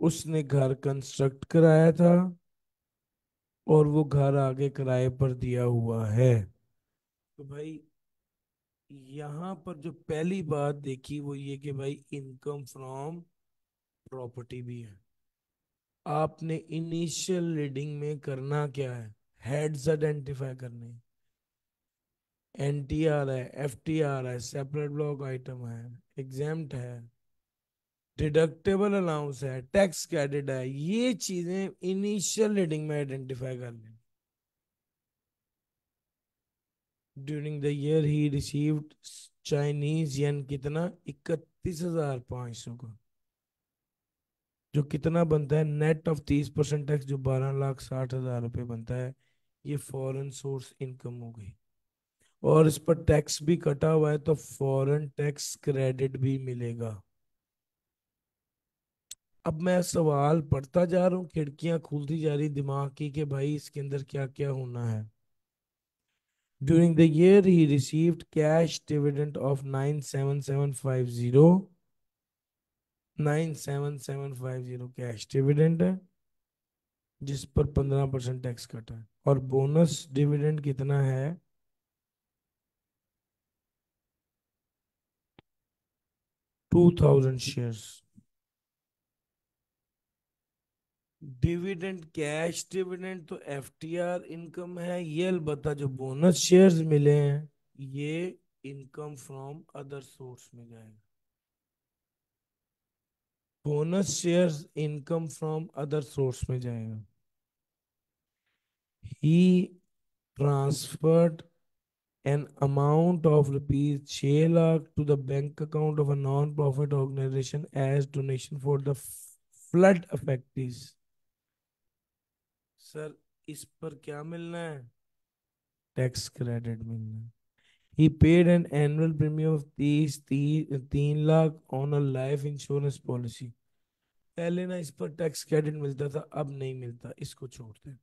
उसने घर कंस्ट्रक्ट कराया था और वो घर आगे किराए पर दिया हुआ है तो भाई यहाँ पर जो पहली बात देखी वो ये कि भाई इनकम फ्रॉम प्रॉपर्टी भी है आपने इनिशियल रीडिंग में करना क्या है हेड्स आइडेंटिफाई करने एन टी आर है एफ टी आर है सेपरेट ब्लॉक आइटम है एग्जाम है डिडक्टेबल अलाउंस है टैक्स क्रेडिट है ये चीजें इनिशियल रीडिंग में आइडेंटिफाई कर लें during the year he receive Chinese yuan कितना इकतीस हजार पांच सौ का जो कितना बनता है नेट ऑफ तीस परसेंट टैक्स जो बारह लाख साठ हजार रुपये बनता है ये फॉरेन सोर्स इनकम हो गई और इस पर टैक्स भी कटा हुआ है तो फॉरेन टैक्स क्रेडिट भी मिलेगा अब मैं सवाल पढ़ता जा रहा हूँ खिड़कियां खुलती जा रही दिमाग की कि भाई इसके अंदर क्या क्या होना है during the year he received cash dividend of nine seven seven five zero nine seven seven five zero cash dividend है जिस पर पंद्रह परसेंट टैक्स कटा है और बोनस डिविडेंड कितना है 2000 shares डिविडेंड कैश डिविडेंड तो एफ टी आर इनकम है ये अलबत्ता जो बोनस शेयर्स मिले हैं ये इनकम फ्रॉम अदर सोर्स में जाएगा bonus shares income from other source में जाएगा he transferred an amount of rupees 6 lakh to the bank account of a non-profit organization as donation for the flood affectees sir इस पर क्या मिलना है टैक्स क्रेडिट मिलना है he paid an annual premium of तीस तीन lakh on a life insurance policy पहले ना इस पर टैक्स क्रेडिट मिलता था अब नहीं मिलता इसको छोड़ते हैं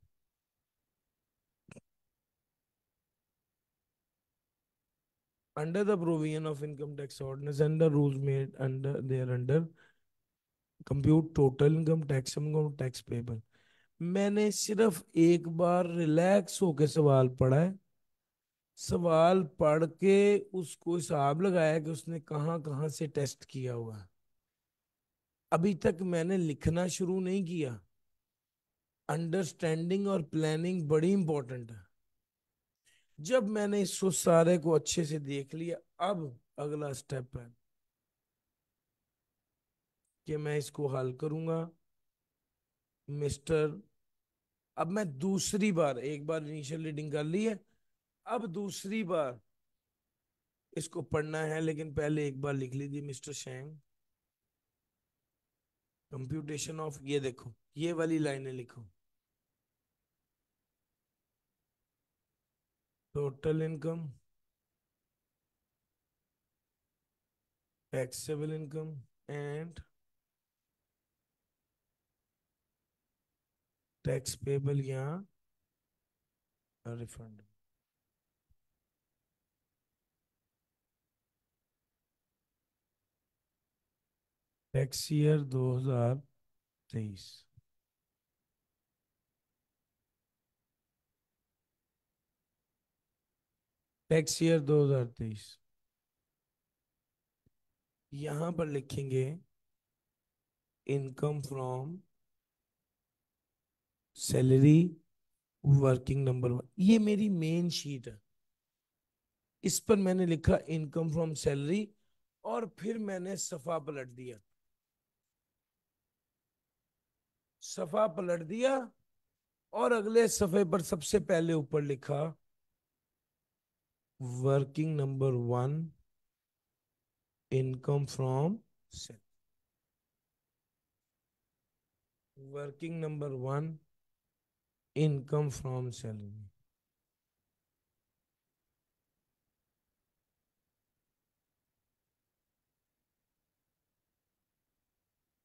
under the provision of income tax ordinance and the rules made under there under compute total income tax income tax payable मैंने सिर्फ एक बार रिलैक्स होके सवाल पढ़ा है सवाल पढ़ के उसको हिसाब लगाया कि उसने कहाँ कहाँ से टेस्ट किया हुआ अभी तक मैंने लिखना शुरू नहीं किया अंडरस्टैंडिंग और प्लानिंग बड़ी इंपॉर्टेंट है जब मैंने इसको सारे को अच्छे से देख लिया अब अगला स्टेप है कि मैं इसको हल करूंगा मिस्टर अब मैं दूसरी बार एक बार इनिशियल रीडिंग कर ली है अब दूसरी बार इसको पढ़ना है लेकिन पहले एक बार लिख लीजिए मिस्टर शेंग कंप्यूटेशन ऑफ ये देखो ये वाली लाइनें लिखो total income taxable income and tax payable या रिफंड टैक्स ईयर दो हजार तेईस टैक्स ईयर 2023 यहां पर लिखेंगे income from salary working number one ये मेरी मेन शीट है इस पर मैंने लिखा इनकम फ्रॉम सैलरी और फिर मैंने सफा पलट दिया सफा पलट दिया और अगले सफे पर सबसे पहले ऊपर लिखा working number one income from sales working number one income from selling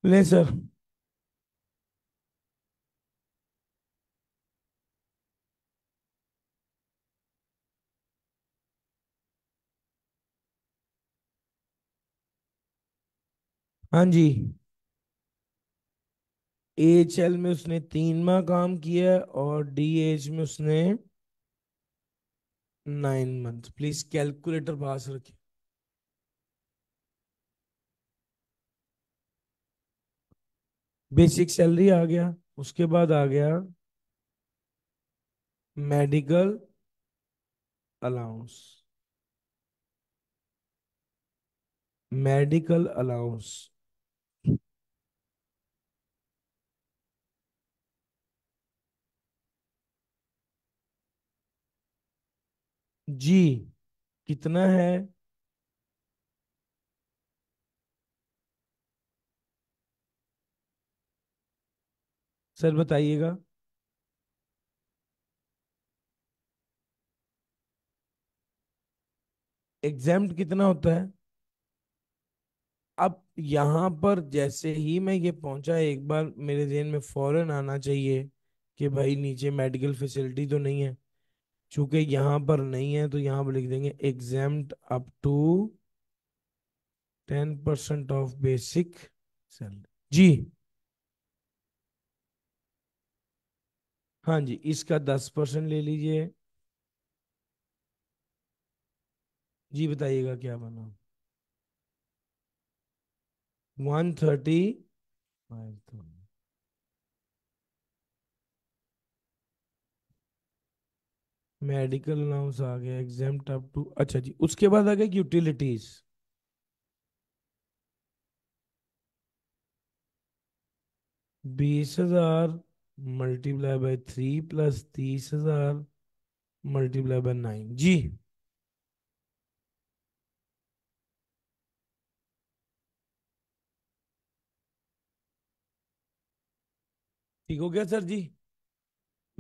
later हाँ जी एच एल में उसने तीन माह काम किया और डी एच में उसने नाइन मंथ प्लीज कैलकुलेटर पास रखिए बेसिक सैलरी आ गया उसके बाद आ गया मेडिकल अलाउंस मेडिकल अलाउंस जी कितना है सर बताइएगा एग्जाम कितना होता है अब यहाँ पर जैसे ही मैं ये पहुंचा एक बार मेरे जहन में फौरन आना चाहिए कि भाई नीचे मेडिकल फैसिलिटी तो नहीं है चूंकि यहां पर नहीं है तो यहां पर लिख देंगे exempt up to ten percent of basic salary जी हाँ जी इसका दस परसेंट ले लीजिए जी बताइएगा क्या बना one thirty five thousand medical allowance आ गया एग्जाम अप टू अच्छा जी उसके बाद आ गया यूटिलिटीज बीस हजार मल्टीप्लाई बाय थ्री प्लस तीस हजार मल्टीप्लाई बाय नाइन जी ठीक हो गया सर जी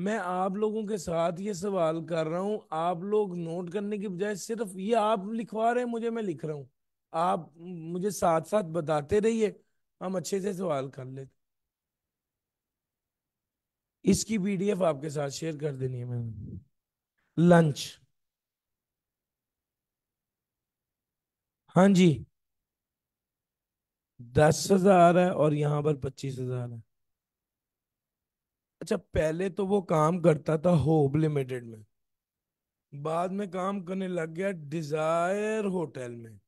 मैं आप लोगों के साथ ये सवाल कर रहा हूँ आप लोग नोट करने की बजाय सिर्फ ये आप लिखवा रहे हैं मुझे मैं लिख रहा हूँ आप मुझे साथ साथ बताते रहिए हम अच्छे से सवाल कर लेते इसकी पीडीएफ आपके साथ शेयर कर देनी है मैम लंच हाँ जी दस हजार है और यहाँ पर पच्चीस हजार है अच्छा पहले तो वो काम करता था होब लिमिटेड में बाद में काम करने लग गया डिजायर होटल में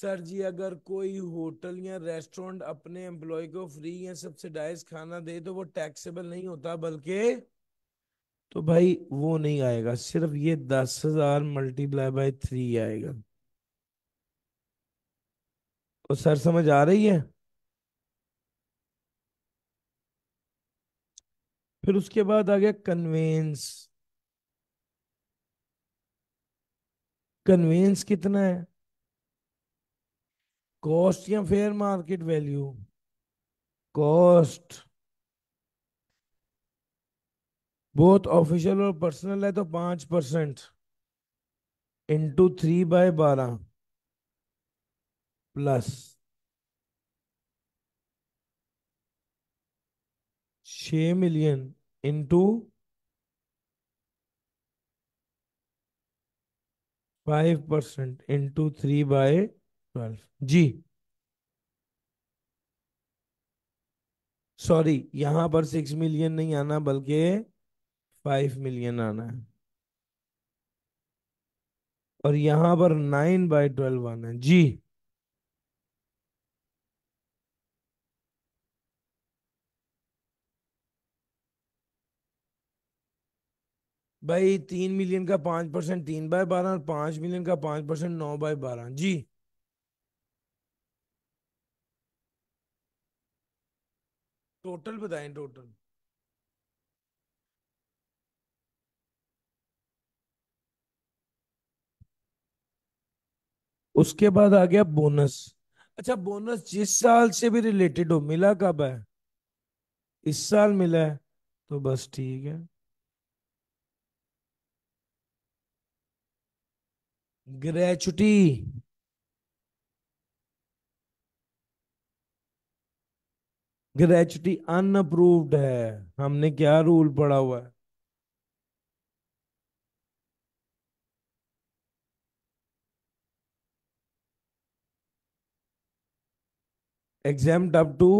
सर जी अगर कोई होटल या रेस्टोरेंट अपने एम्प्लॉय को फ्री या सब्सिडाइज खाना दे तो वो टैक्सेबल नहीं होता बल्कि तो भाई वो नहीं आएगा सिर्फ ये दस हजार मल्टीप्लाई बाई थ्री आएगा तो सर समझ आ रही है फिर उसके बाद आ गया कन्वेंस कन्वेंस कितना है कॉस्ट या फेयर मार्केट वैल्यू कॉस्ट बहुत ऑफिशियल और पर्सनल है तो पांच परसेंट इंटू थ्री बाय बारह प्लस छ million into five percent into three by twelve जी सॉरी यहां पर सिक्स मिलियन नहीं आना बल्कि फाइव मिलियन आना है और यहां पर नाइन बाय ट्वेल्व आना है जी भाई तीन मिलियन का पांच परसेंट तीन बाय बारह और पांच मिलियन का पांच परसेंट नौ बाय बारह जी टोटल बताएं टोटल उसके बाद आ गया बोनस अच्छा बोनस जिस साल से भी रिलेटेड हो मिला कब है इस साल मिला है तो बस ठीक है ग्रेचुटी ग्रेचुटी अनअप्रूव्ड है हमने क्या रूल पढ़ा हुआ है exempt up to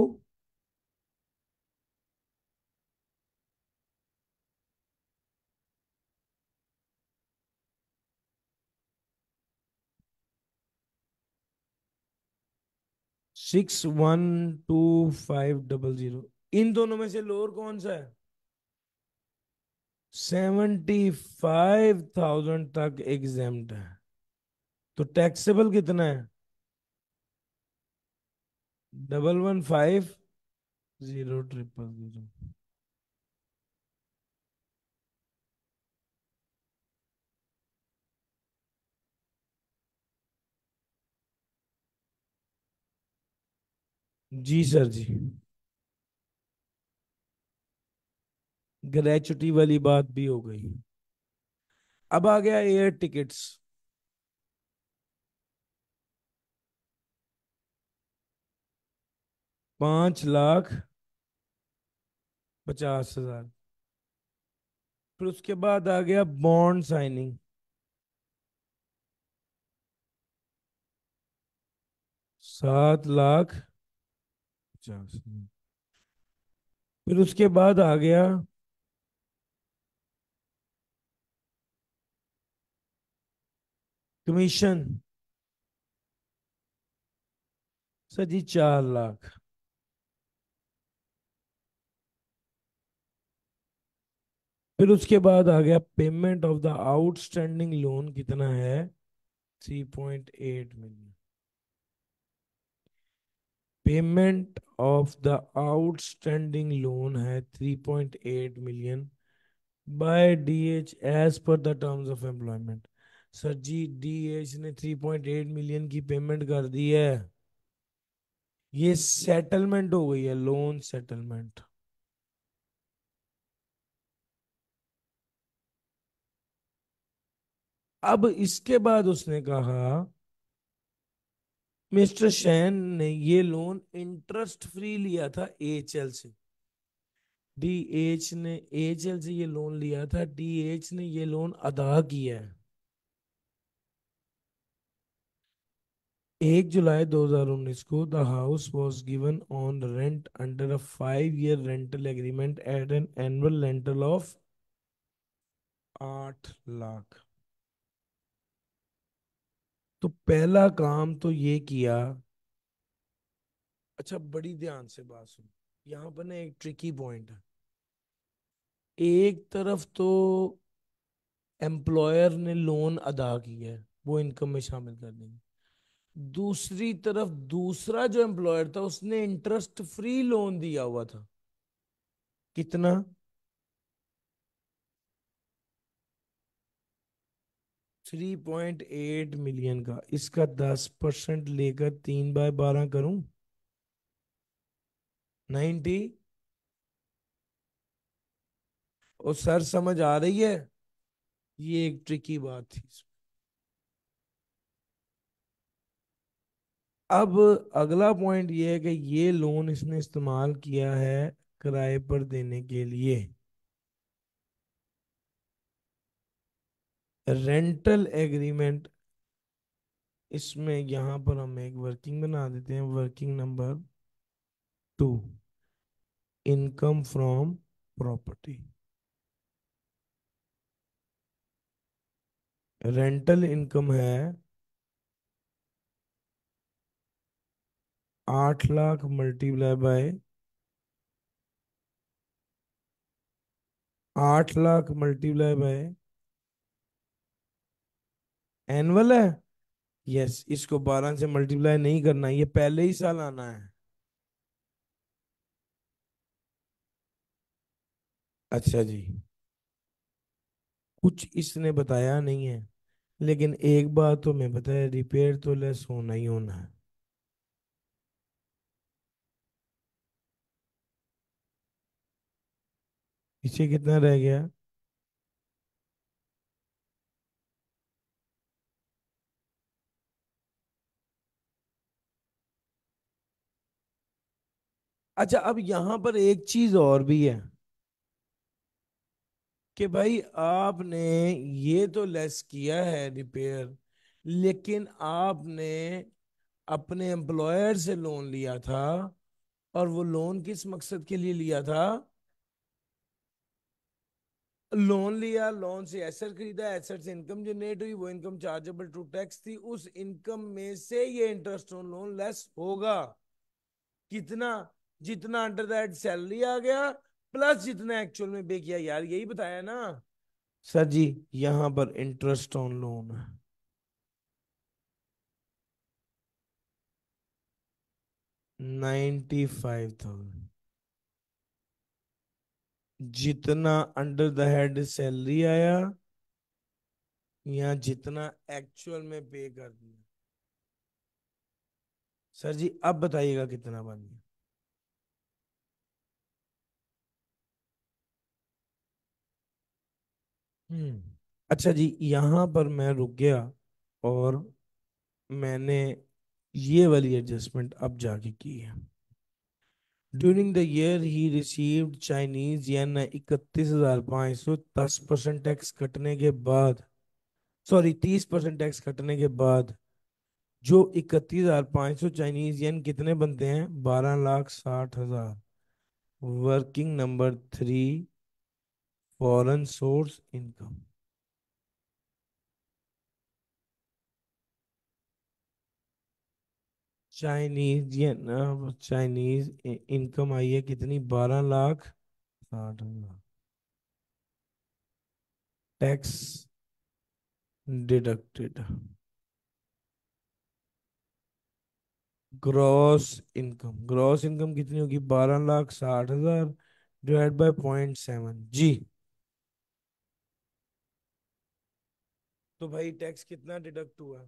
six one two five double zero इन दोनों में से लोअर कौन सा है सेवेंटी फाइव थाउजेंड तक एग्जाम है तो टैक्सेबल कितना है double one five zero triple zero जी सर जी ग्रेचुटी वाली बात भी हो गई अब आ गया एयर टिकट्स पांच लाख पचास हजार फिर उसके बाद आ गया बॉन्ड साइनिंग सात लाख पचास हम्म। फिर उसके बाद आ गया कमीशन सर जी चार लाख फिर उसके बाद आ गया payment of the outstanding loan कितना है three point eight million payment of the outstanding loan है three point eight million by DH as per terms of employment sir जी डी एच ने थ्री पॉइंट एट मिलियन की पेमेंट कर दी है ये सेटलमेंट हो गई है लोन सेटलमेंट अब इसके बाद उसने कहा मिस्टर शैन ने ये लोन इंटरेस्ट फ्री लिया था एच एल से डी एच ने एच एल से ये लोन लिया था डी एच ने ये लोन अदा किया है एक जुलाई 2019 को the house was given on rent under a five year rental agreement at an annual rental of आठ लाख तो पहला काम तो ये किया अच्छा बड़ी ध्यान से बात सुन यहाँ पर ना एक ट्रिकी पॉइंट है एक तरफ तो एम्प्लॉयर ने लोन अदा किया है वो इनकम में शामिल कर देंगे दूसरी तरफ दूसरा जो एम्प्लॉयर था उसने इंटरेस्ट फ्री लोन दिया हुआ था कितना थ्री पॉइंट एट मिलियन का इसका दस परसेंट लेकर तीन बाय बारह करूं नाइनटी और सर समझ आ रही है ये एक ट्रिकी बात थी अब अगला पॉइंट ये है कि ये लोन इसने इस्तेमाल किया है किराए पर देने के लिए रेंटल एग्रीमेंट इसमें यहां पर हम एक वर्किंग बना देते हैं working number two income from property rental income है आठ लाख मल्टीप्लाई बाय आठ लाख मल्टीप्लाई बाय एनुअल है यस इसको बारह से मल्टीप्लाई नहीं करना ये पहले ही साल आना है अच्छा जी कुछ इसने बताया नहीं है लेकिन एक बात तो मैं बताया रिपेयर तो लेस होना ही होना है इसे कितना रह गया अच्छा अब यहां पर एक चीज और भी है कि भाई आपने ये तो लेस किया है रिपेयर लेकिन आपने अपने एम्प्लॉयर से लोन लिया था और वो लोन किस मकसद के लिए लिया था लोन लिया लोन से एसेट खरीदा एसेट से इनकम जनरेट हुई वो इनकम चार्जेबल टू टैक्स थी उस इनकम में से ये इंटरेस्ट ऑन लोन लेस होगा कितना जितना अंडर दैट सैलरी आ गया प्लस जितना एक्चुअल में पे किया यार यही बताया ना सर जी यहां पर इंटरेस्ट ऑन लोन है नाइन्टी फाइव थाउजेंड जितना अंडर द हेड सैलरी आया या जितना एक्चुअल में पे कर दिया सर जी अब बताइएगा कितना बन गया हम्म। अच्छा जी यहाँ पर मैं रुक गया और मैंने ये वाली एडजस्टमेंट अब जाके की है during the year he received Chinese yen इकतीस हजार पाँच सौ दस परसेंट टैक्स कटने के बाद सॉरी तीस परसेंट टैक्स कटने के बाद जो इकतीस हजार पाँच सौ चाइनीज यन कितने बनते हैं बारह लाख साठ हजार working number three foreign source income Chinese Chinese income आई है कितनी बारह लाख साठ हजार tax deducted gross income gross income कितनी होगी बारह लाख साठ हजार डिवाइड बाय पॉइंट सेवन जी तो भाई टैक्स कितना डिडक्ट हुआ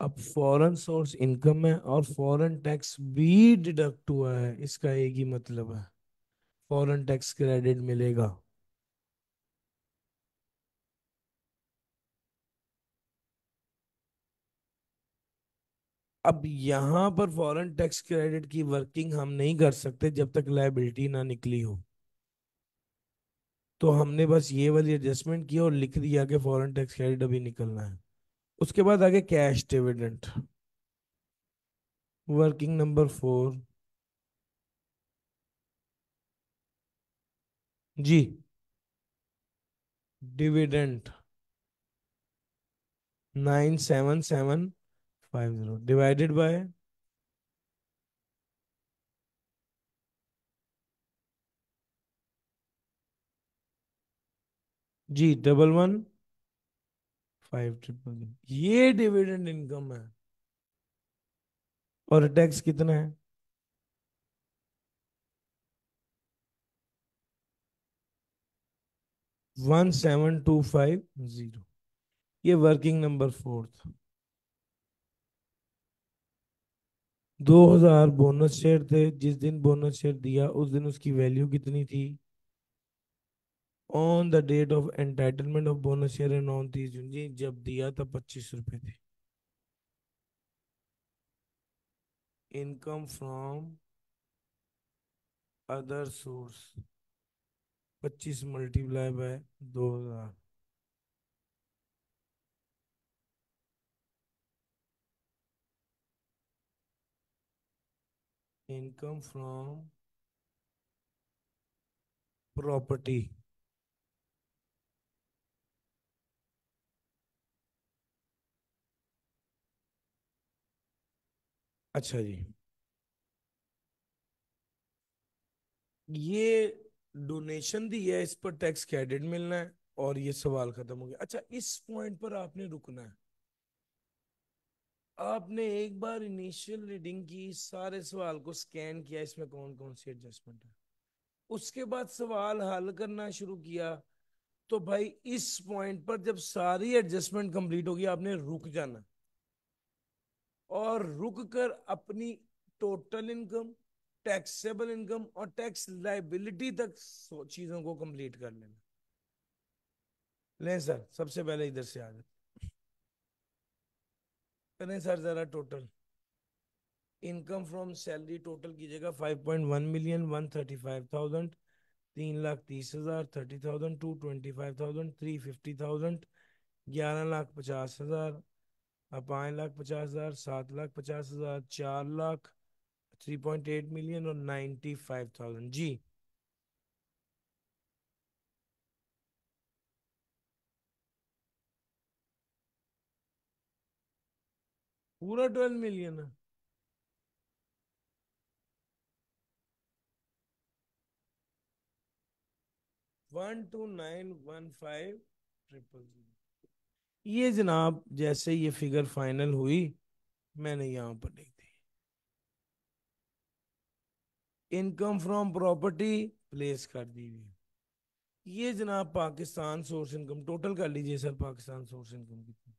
अब फॉरेन सोर्स इनकम है और फॉरेन टैक्स भी डिडक्ट हुआ है इसका एक ही मतलब है फॉरेन टैक्स क्रेडिट मिलेगा अब यहां पर फॉरेन टैक्स क्रेडिट की वर्किंग हम नहीं कर सकते जब तक लाइबिलिटी ना निकली हो तो हमने बस ये वाली एडजस्टमेंट की और लिख दिया कि फॉरेन टैक्स क्रेडिट अभी निकलना है उसके बाद आगे cash dividend working number four जी dividend nine seven seven five zero divided by जी डबल वन फाइव ट्रिपल ये डिविडेंड इनकम है और टैक्स कितना है one seven two five zero ये वर्किंग नंबर फोर्थ दो हजार बोनस शेयर थे जिस दिन बोनस शेयर दिया उस दिन उसकी वैल्यू कितनी थी on the date of entitlement of bonus share and on तीस जून जी जब दिया था पच्चीस रुपए थे इनकम फ्रॉम अदर सोर्स पच्चीस मल्टीप्लाई बाय दो हजार इनकम फ्रॉम प्रॉपर्टी अच्छा जी ये डोनेशन दी है इस पर टैक्स क्रेडिट मिलना है और ये सवाल खत्म हो गया अच्छा इस पॉइंट पर आपने रुकना है आपने एक बार इनिशियल रीडिंग की सारे सवाल को स्कैन किया इसमें कौन कौन सी एडजस्टमेंट है उसके बाद सवाल हल करना शुरू किया तो भाई इस पॉइंट पर जब सारी एडजस्टमेंट कंप्लीट होगी आपने रुक जाना और रुक कर अपनी टोटल इनकम टैक्सेबल इनकम और टैक्स लाइबिलिटी तक चीजों को कंप्लीट कर लेना लें सर सबसे पहले इधर से आ जाए करें सर जरा total income from salary total कीजिएगा 5.1 मिलियन 135,000 तीन लाख तीस हजार thirty thousand two twenty five thousand three fifty thousand ग्यारह लाख पचास हजार अब पाँच लाख पचास हज़ार सात लाख पचास हज़ार चार lakh three point eight million और नाइन्टी फाइव थाउजेंड जी पूरा ट्वेल्व मिलियन है one two nine one five triple zero ये जनाब जैसे ये फिगर फाइनल हुई मैंने यहाँ पर लिख दी इनकम फ्रॉम प्रॉपर्टी प्लेस कर दी हुई ये जनाब पाकिस्तान सोर्स इनकम टोटल कर लीजिए सर पाकिस्तान सोर्स इनकम कितनी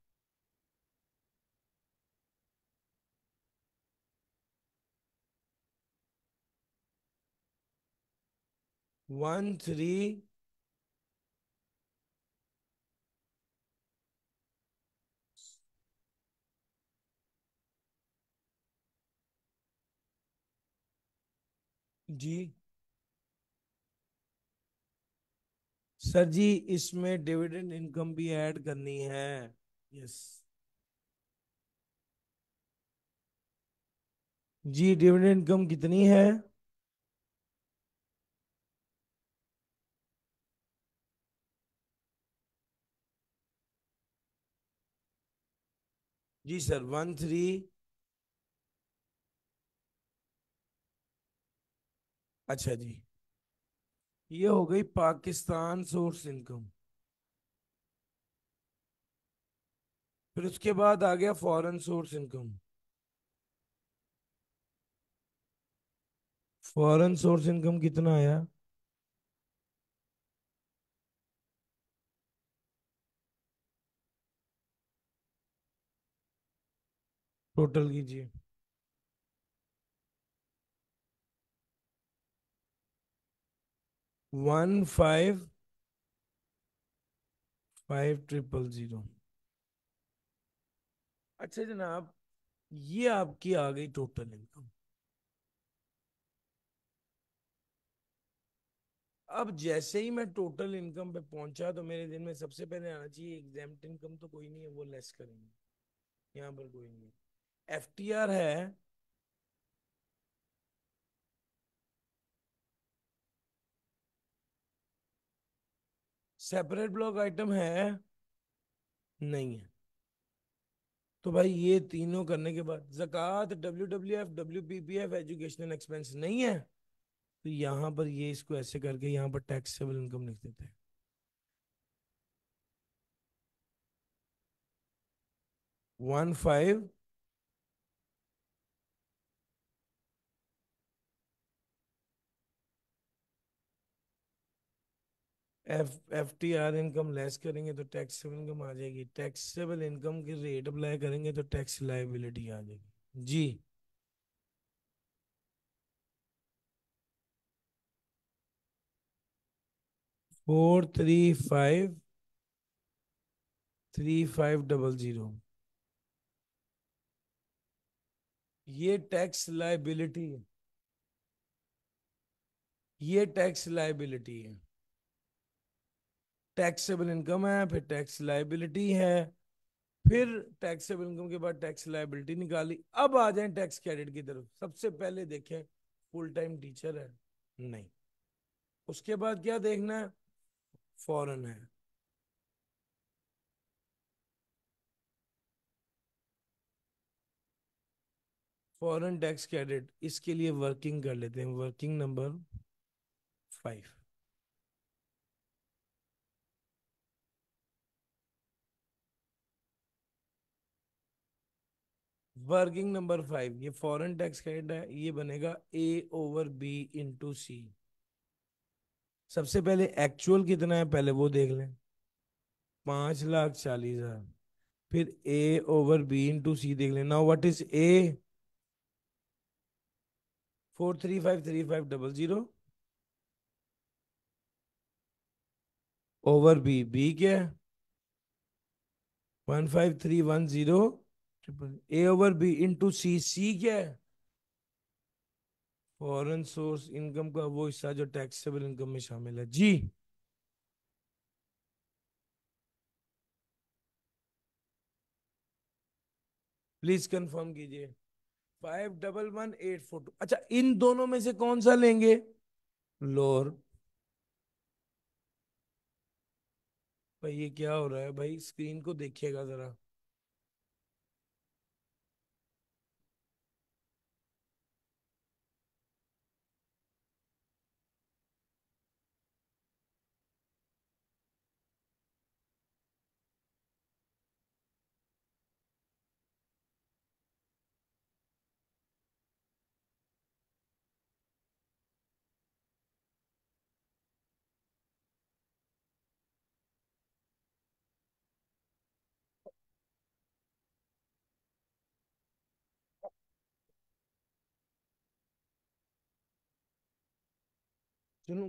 वन थ्री जी सर जी इसमें डिविडेंड इनकम भी ऐड करनी है यस जी डिविडेंड इनकम कितनी है जी सर वन थ्री अच्छा जी ये हो गई पाकिस्तान सोर्स इनकम फिर उसके बाद आ गया foreign source income foreign source income कितना आया टोटल कीजिए one five five triple zero अच्छा जनाब ये आपकी आ गई टोटल इनकम अब जैसे ही मैं टोटल इनकम पे पहुंचा तो मेरे दिन में सबसे पहले आना चाहिए एग्जाम इनकम तो कोई नहीं है वो लेस करेंगे यहाँ पर कोई नहीं है आर है सेपरेट ब्लॉक आइटम है नहीं है तो भाई ये तीनों करने के बाद जक़ात W W F W P P F educational expense नहीं है तो यहाँ पर ये इसको ऐसे करके यहाँ पर टैक्सेबल इनकम लिख देते हैं one five F F T R income less करेंगे तो टैक्सेबल इनकम आ जाएगी टैक्सेबल इनकम की रेट अप्लाई करेंगे तो टैक्स लाइबिलिटी आ जाएगी जी four three five three five double zero ये टैक्स लाइबिलिटी है ये टैक्स लाइबिलिटी है टैक्सेबल इनकम है फिर टैक्स लाइबिलिटी है फिर टैक्सेबल इनकम के बाद टैक्स लाइबिलिटी निकाली अब आ जाए टैक्स क्रेडिट की तरफ सबसे पहले देखें फुल टाइम टीचर है नहीं उसके बाद क्या देखना है फॉरन है फॉरन टैक्स क्रेडिट इसके लिए वर्किंग कर लेते हैं working number five working number five ये फॉरेन टैक्स हेड है ये बनेगा A over B into C सबसे पहले एक्चुअल कितना है पहले वो देख लें पांच लाख चालीस हजार फिर A over B into C देख लें now what is A four three five three five double zero over B B क्या है one five three one zero triple A over B into C C क्या है फॉरेन सोर्स इनकम का वो हिस्सा जो टैक्सेबल इनकम में शामिल है जी प्लीज कंफर्म कीजिए five double one eight four two अच्छा इन दोनों में से कौन सा लेंगे लोअर भाई ये क्या हो रहा है भाई स्क्रीन को देखिएगा जरा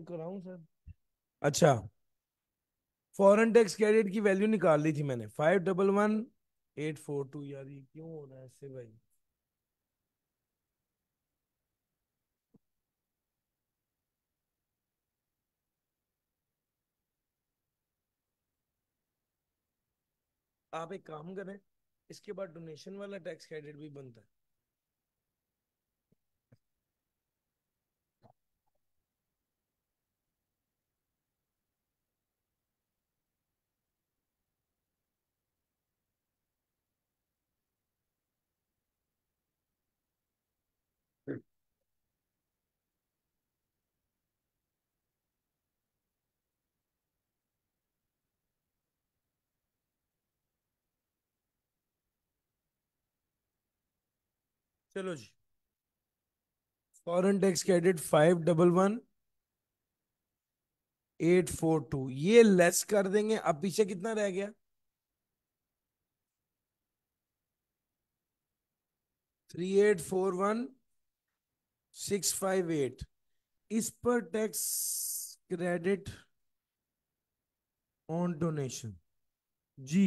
कराऊं सर अच्छा फॉरेन टैक्स क्रेडिट की वैल्यू निकाल ली थी मैंने five double one eight four two यार ये क्यों हो रहा है ऐसे भाई आप एक काम करें इसके बाद डोनेशन वाला टैक्स क्रेडिट भी बनता है चलो जी foreign tax credit five double one eight four two ये लेस कर देंगे अब पीछे कितना रह गया three eight four one six five eight इस पर टैक्स क्रेडिट ऑन डोनेशन जी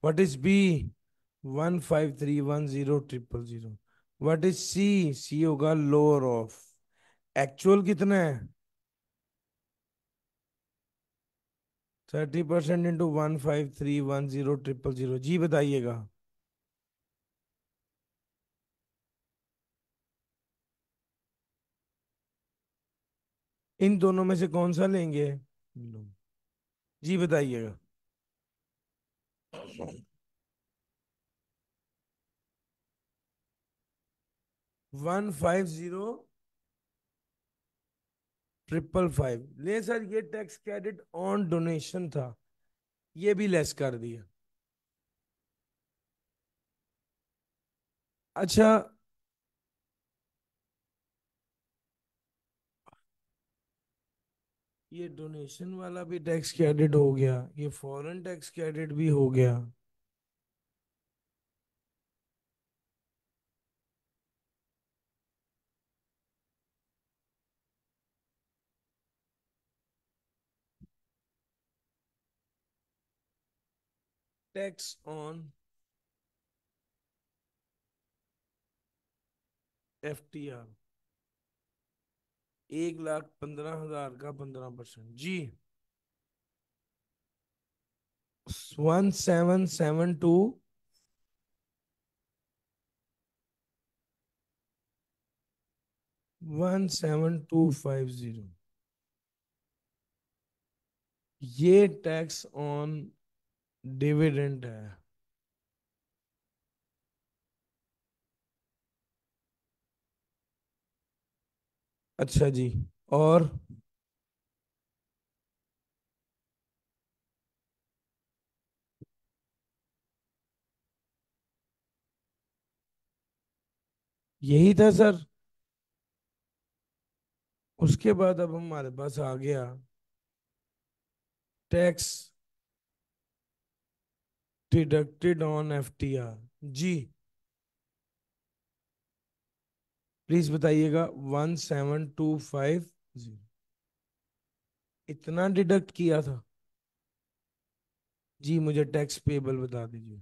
What is B? One five three one zero triple zero. What is C? C होगा lower of. Actual कितना है? Thirty percent into one five three one zero triple zero जी बताइएगा इन दोनों में से कौन सा लेंगे जी बताइएगा one five zero triple five ले सर ये टैक्स क्रेडिट ऑन डोनेशन था ये भी लेस कर दिया अच्छा ये डोनेशन वाला भी टैक्स क्रेडिट हो गया ये फॉरेन टैक्स क्रेडिट भी हो गया tax on F T R एक लाख पंद्रह हजार का पंद्रह परसेंट जी one seven seven two one seven two five zero ये टैक्स ऑन डिविडेंड है अच्छा जी और यही था सर उसके बाद अब हमारे पास आ गया टैक्स डिडक्टेड ऑन एफटीआर जी प्लीज बताइएगा one seven two five zero इतना डिडक्ट किया था जी मुझे टैक्स पेबल बता दीजिए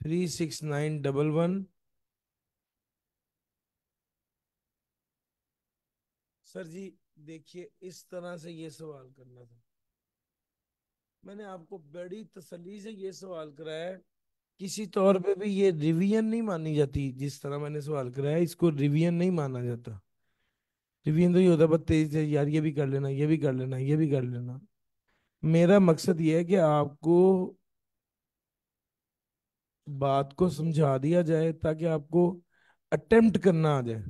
three six nine double one sir जी देखिए इस तरह से ये सवाल करना था मैंने आपको बड़ी तसली से ये सवाल कराया किसी तौर पे भी ये रिवीजन नहीं मानी जाती जिस तरह मैंने सवाल कराया इसको रिवीजन नहीं माना जाता रिवीजन तो ये होता बस तेजी से यार ये भी कर लेना ये भी कर लेना ये भी कर लेना मेरा मकसद ये है कि आपको बात को समझा दिया जाए ताकि आपको अटेम्प्ट करना आ जाए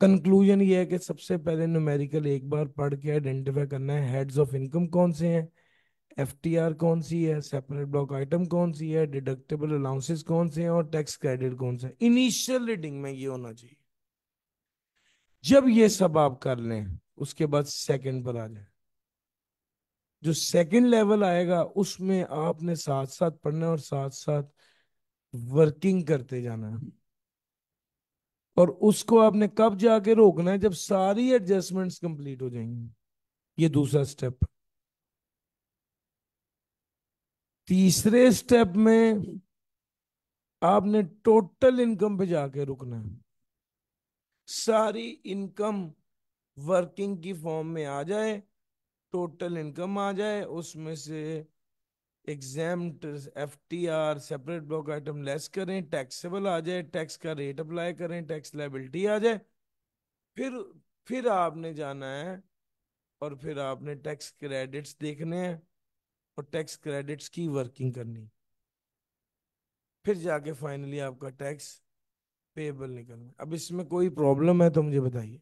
कंक्लूजन ये है कि सबसे पहले न्यूमेरिकल एक बार पढ़ के आइडेंटिफाई करना है हेड्स ऑफ इनकम कौन से हैं एफटीआर कौन सी है सेपरेट ब्लॉक आइटम कौन सी है डिडक्टेबल अलाउंसेस कौन से हैं और टैक्स क्रेडिट कौन सा है इनिशियल रीडिंग में ये होना चाहिए जब ये सब आप कर लें उसके बाद सेकंड पर आ जाए जो सेकंड लेवल आएगा उसमें आपने साथ साथ पढ़ना और साथ साथ वर्किंग करते जाना है और उसको आपने कब जाके रोकना है जब सारी एडजस्टमेंट्स कंप्लीट हो जाएंगी ये दूसरा स्टेप तीसरे स्टेप में आपने टोटल इनकम पे जाके रुकना है सारी इनकम वर्किंग की फॉर्म में आ जाए टोटल इनकम आ जाए उसमें से exempt F T R separate block item less करें टैक्सेबल आ जाए टैक्स का रेट अप्लाई करें टैक्स लाइबिलिटी आ जाए फिर फिर आपने जाना है और फिर आपने टैक्स क्रेडिट्स देखने हैं और टैक्स क्रेडिट्स की वर्किंग करनी फिर जाके फाइनली आपका टैक्स पेबल निकलना अब इसमें कोई प्रॉब्लम है तो मुझे बताइए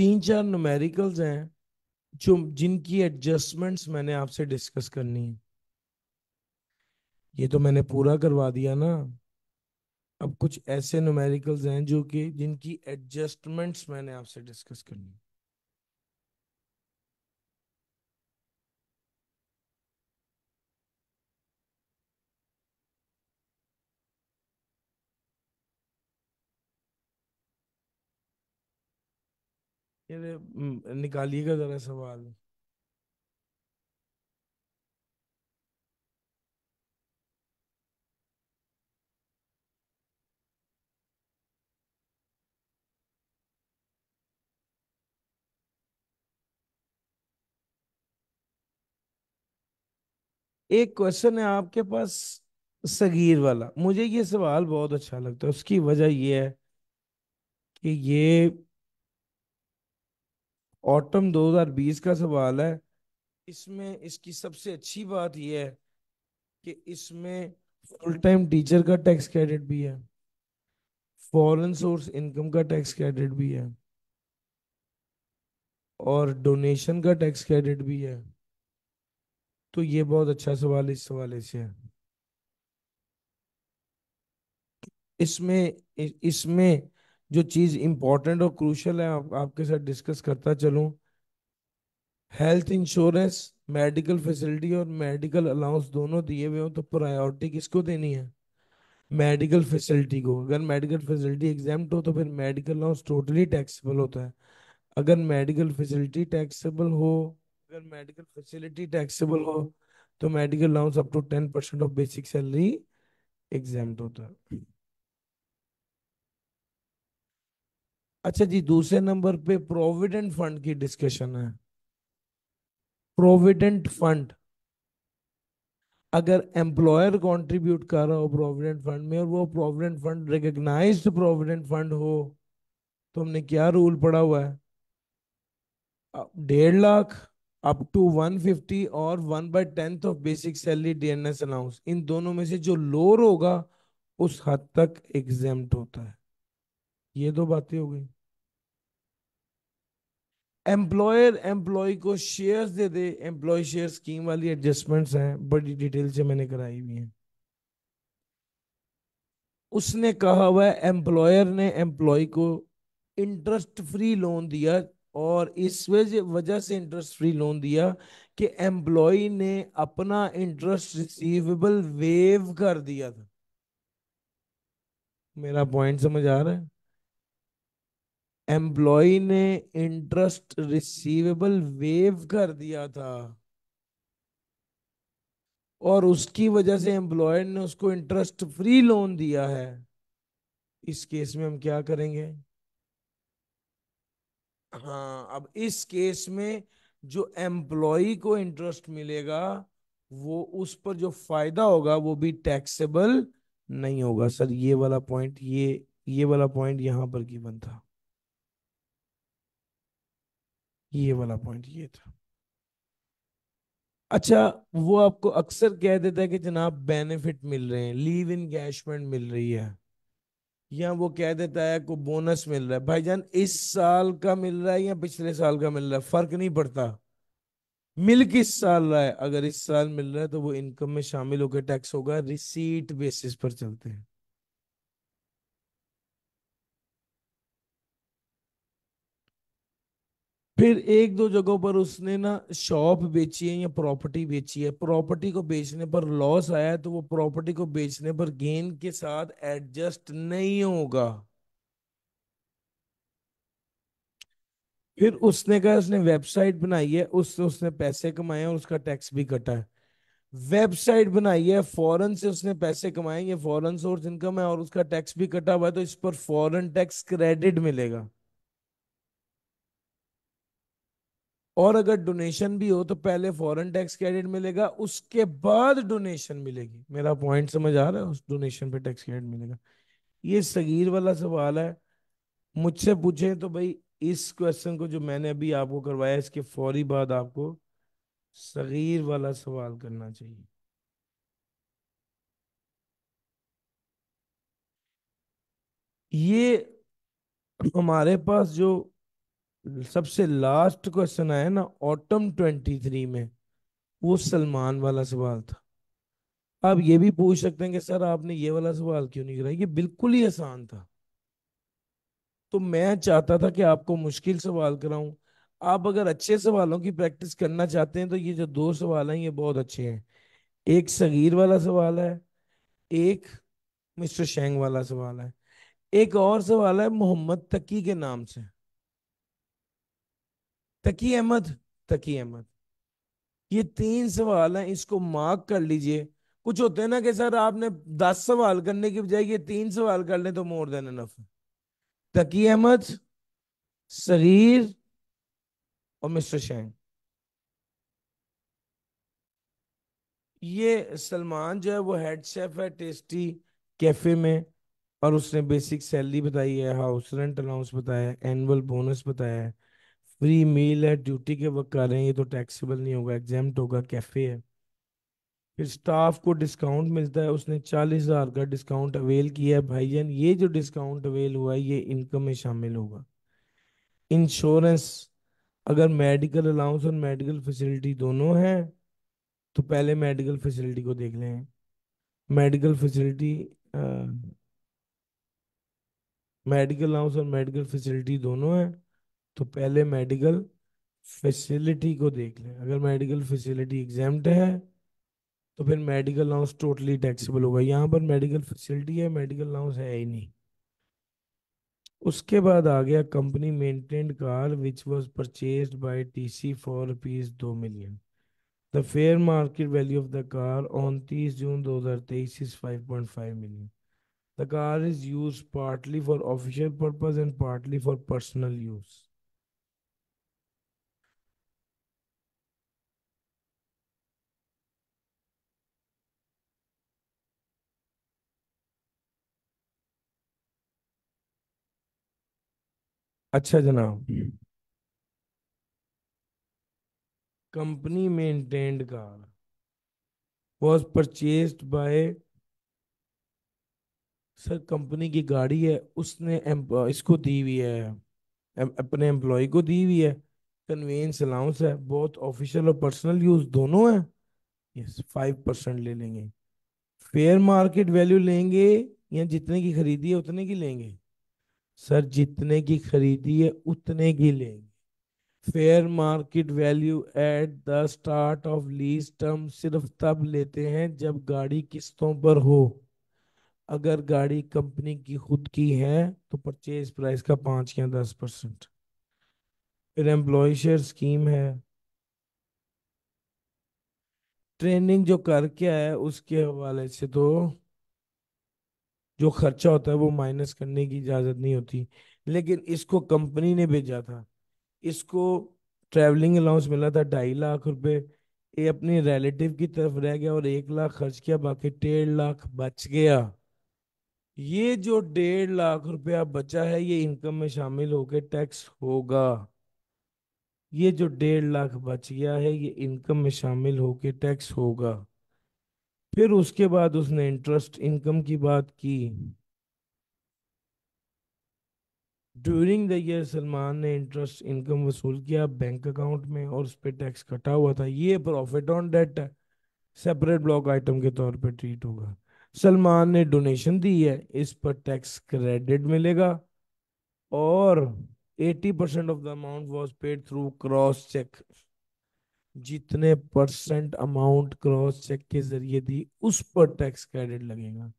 तीन चार न्यूमेरिकल्स हैं जो जिनकी एडजस्टमेंट्स मैंने आपसे डिस्कस करनी है ये तो मैंने पूरा करवा दिया ना अब कुछ ऐसे न्यूमेरिकल्स हैं जो कि जिनकी एडजस्टमेंट्स मैंने आपसे डिस्कस करनी निकालिएगा जरा सवाल एक क्वेश्चन है आपके पास सगीर वाला मुझे ये सवाल बहुत अच्छा लगता है उसकी वजह ये है कि ये ऑटम 2020 का सवाल है इसमें इसकी सबसे अच्छी बात यह है कि इसमें फुल टाइम टीचर का टैक्स क्रेडिट भी है फॉरेन सोर्स इनकम का टैक्स क्रेडिट भी है और डोनेशन का टैक्स क्रेडिट भी है तो ये बहुत अच्छा सवाल इस सवाले से है इसमें इसमें जो चीज इंपॉर्टेंट और क्रूशल है आप, आपके साथ डिस्कस करता चलू हेल्थ इंश्योरेंस मेडिकल फैसिलिटी और मेडिकल अलाउंस दोनों दिए हुए हो तो प्रायोरिटी किसको देनी है मेडिकल फैसिलिटी को अगर मेडिकल फैसिलिटी एग्जाम हो तो फिर मेडिकल अलाउंस टोटली टैक्सेबल होता है अगर मेडिकल फैसिलिटी टैक्सेबल हो अगर मेडिकल फैसिलिटी टैक्सेबल हो तो medical allowance up to ten percent of basic salary exempt होता है अच्छा जी दूसरे नंबर पे प्रोविडेंट फंड की डिस्कशन है प्रोविडेंट फंड अगर एम्प्लॉयर कंट्रीब्यूट कर रहा हो प्रोविडेंट फंड में और वो provident fund recognised provident fund हो तो हमने क्या रूल पड़ा हुआ है डेढ़ लाख अप टू 150 और one by tenth of basic salary DNS allowance इन दोनों में से जो लोअर होगा उस हद तक एग्जाम होता है ये दो बातें हो गई एम्प्लॉयर एम्प्लॉय को शेयर्स दे दे एम्प्लॉय शेयर स्कीम वाली एडजस्टमेंट्स हैं बड़ी डिटेल से मैंने कराई हुई है उसने कहा हुआ एम्प्लॉयर ने एम्प्लॉय को इंटरेस्ट फ्री लोन दिया और इस वजह से इंटरेस्ट फ्री लोन दिया कि एम्प्लॉय ने अपना इंटरेस्ट रिसीवेबल वेव कर दिया था मेरा पॉइंट समझ आ रहा है एम्प्लॉय ने इंटरेस्ट रिसीवेबल वेव कर दिया था और उसकी वजह से एम्प्लॉयर ने उसको इंटरेस्ट फ्री लोन दिया है इस केस में हम क्या करेंगे हाँ अब इस केस में जो एम्प्लॉ को इंटरेस्ट मिलेगा वो उस पर जो फायदा होगा वो भी टैक्सेबल नहीं होगा सर ये वाला पॉइंट ये ये वाला पॉइंट यहां पर की बन था ये वाला पॉइंट ये था अच्छा वो आपको अक्सर कह देता है कि जनाब बेनिफिट मिल रहे हैं लीव इन कैशमेंट मिल रही है या वो कह देता है को बोनस मिल रहा है भाईजान इस साल का मिल रहा है या पिछले साल का मिल रहा है फर्क नहीं पड़ता मिल किस साल रहा है अगर इस साल मिल रहा है तो वो इनकम में शामिल होकर टैक्स होगा रिसीट बेसिस पर चलते हैं फिर एक दो जगहों पर उसने ना शॉप बेची है या प्रॉपर्टी बेची है प्रॉपर्टी को बेचने पर लॉस आया तो वो प्रॉपर्टी को बेचने पर गेन के साथ एडजस्ट नहीं होगा फिर उसने कहा उसने वेबसाइट बनाई है उससे उसने पैसे कमाए और उसका टैक्स भी कटा है वेबसाइट बनाई है फॉरन से उसने पैसे कमाए ये फॉरन सोर्स इनकम है और उसका टैक्स भी कटा हुआ है तो इस पर फॉरन टैक्स क्रेडिट मिलेगा और अगर डोनेशन भी हो तो पहले फॉरेन टैक्स क्रेडिट मिलेगा उसके बाद डोनेशन मिलेगी मेरा पॉइंट समझ आ रहा है उस डोनेशन पे टैक्स क्रेडिट मिलेगा ये सगीर वाला सवाल है मुझसे पूछे तो भाई इस क्वेश्चन को जो मैंने अभी आपको करवाया इसके फौरी बाद आपको सगीर वाला सवाल करना चाहिए ये हमारे पास जो सबसे लास्ट क्वेश्चन आया ना ऑटम ट्वेंटी थ्री में वो सलमान वाला सवाल था आप ये भी पूछ सकते हैं कि सर आपने ये वाला सवाल क्यों नहीं कराया ये बिल्कुल ही आसान था तो मैं चाहता था कि आपको मुश्किल सवाल कराऊं आप अगर अच्छे सवालों की प्रैक्टिस करना चाहते हैं तो ये जो दो सवाल हैं ये बहुत अच्छे हैं एक सगीर वाला सवाल है एक मिस्टर शेंग वाला सवाल है एक और सवाल है मोहम्मद तकी के नाम से तकी अहमद तकी अहमद ये तीन सवाल हैं इसको मार्क कर लीजिए कुछ होते हैं ना कि सर आपने दस सवाल करने की बजाय ये तीन सवाल कर ले तो more than enough Taqi Ahmad Sagheer और मिस्टर शैन ये सलमान जो है वो हेड शेफ है टेस्टी कैफे में और उसने बेसिक सैलरी बताई है हाउस रेंट अलाउंस बताया है एनुअल बोनस बताया है फ्री मील है ड्यूटी के वक्त कर रहे हैं ये तो टैक्सेबल नहीं होगा एग्जाम होगा कैफ़े है फिर स्टाफ को डिस्काउंट मिलता है उसने चालीस हज़ार का डिस्काउंट अवेल किया है जान ये जो डिस्काउंट अवेल हुआ है ये इनकम में शामिल होगा इंश्योरेंस अगर मेडिकल अलाउंस और मेडिकल फैसिलिटी दोनों हैं तो पहले मेडिकल फैसिलिटी को देख लें मेडिकल फैसिलिटी मेडिकल अलाउंस और मेडिकल फैसिलिटी दोनों हैं तो पहले मेडिकल फैसिलिटी को देख लें अगर मेडिकल फैसिलिटी एग्जाम है तो फिर मेडिकल अलाउंस टोटली टैक्सीबल होगा यहाँ पर मेडिकल फैसिलिटी है मेडिकल अलाउंस है ही नहीं उसके बाद आ गया company maintained car which was purchase by T C for rupees दो million the fair market value of the car on तीस जून दो हज़ार तेईस is five point five million the car is use partly for official purpose and partly for personal use अच्छा जनाब company maintained car was purchased by sir company की गाड़ी है उसने इसको दी हुई है अपने एम्प्लॉय को दी हुई है कन्वेंस अलाउंस है बहुत ऑफिशियल और पर्सनल यूज दोनों है यस फाइव परसेंट ले लेंगे फेयर मार्केट वैल्यू लेंगे या जितने की खरीदी है उतने की लेंगे सर जितने की खरीदी है उतने की लेंगे fair market value at the start of lease term सिर्फ तब लेते हैं जब गाड़ी किस्तों पर हो अगर गाड़ी कंपनी की खुद की है तो परचेज प्राइस का पाँच या दस परसेंट फिर एम्प्लॉय शेयर स्कीम है ट्रेनिंग जो करके आया उसके हवाले से तो जो खर्चा होता है वो माइनस करने की इजाज़त नहीं होती लेकिन इसको कंपनी ने भेजा था इसको ट्रैवलिंग अलाउंस मिला था ढाई लाख रुपए ये अपने रिलेटिव की तरफ रह गया और एक लाख खर्च किया बाकी डेढ़ लाख बच गया ये जो डेढ़ लाख रुपया बचा है ये इनकम में शामिल होकर टैक्स होगा ये जो डेढ़ लाख बच गया है ये इनकम में शामिल होकर टैक्स होगा फिर उसके बाद उसने इंटरेस्ट इनकम की बात की ड्यूरिंग द ईयर सलमान ने इंटरेस्ट इनकम वसूल किया बैंक अकाउंट में और उस पर टैक्स कटा हुआ था ये profit on debt separate block item के तौर पर ट्रीट होगा सलमान ने डोनेशन दी है इस पर टैक्स क्रेडिट मिलेगा और 80% of the amount was paid through cross cheque जितने परसेंट अमाउंट क्रॉस चेक के जरिए दी उस पर टैक्स क्रेडिट लगेगा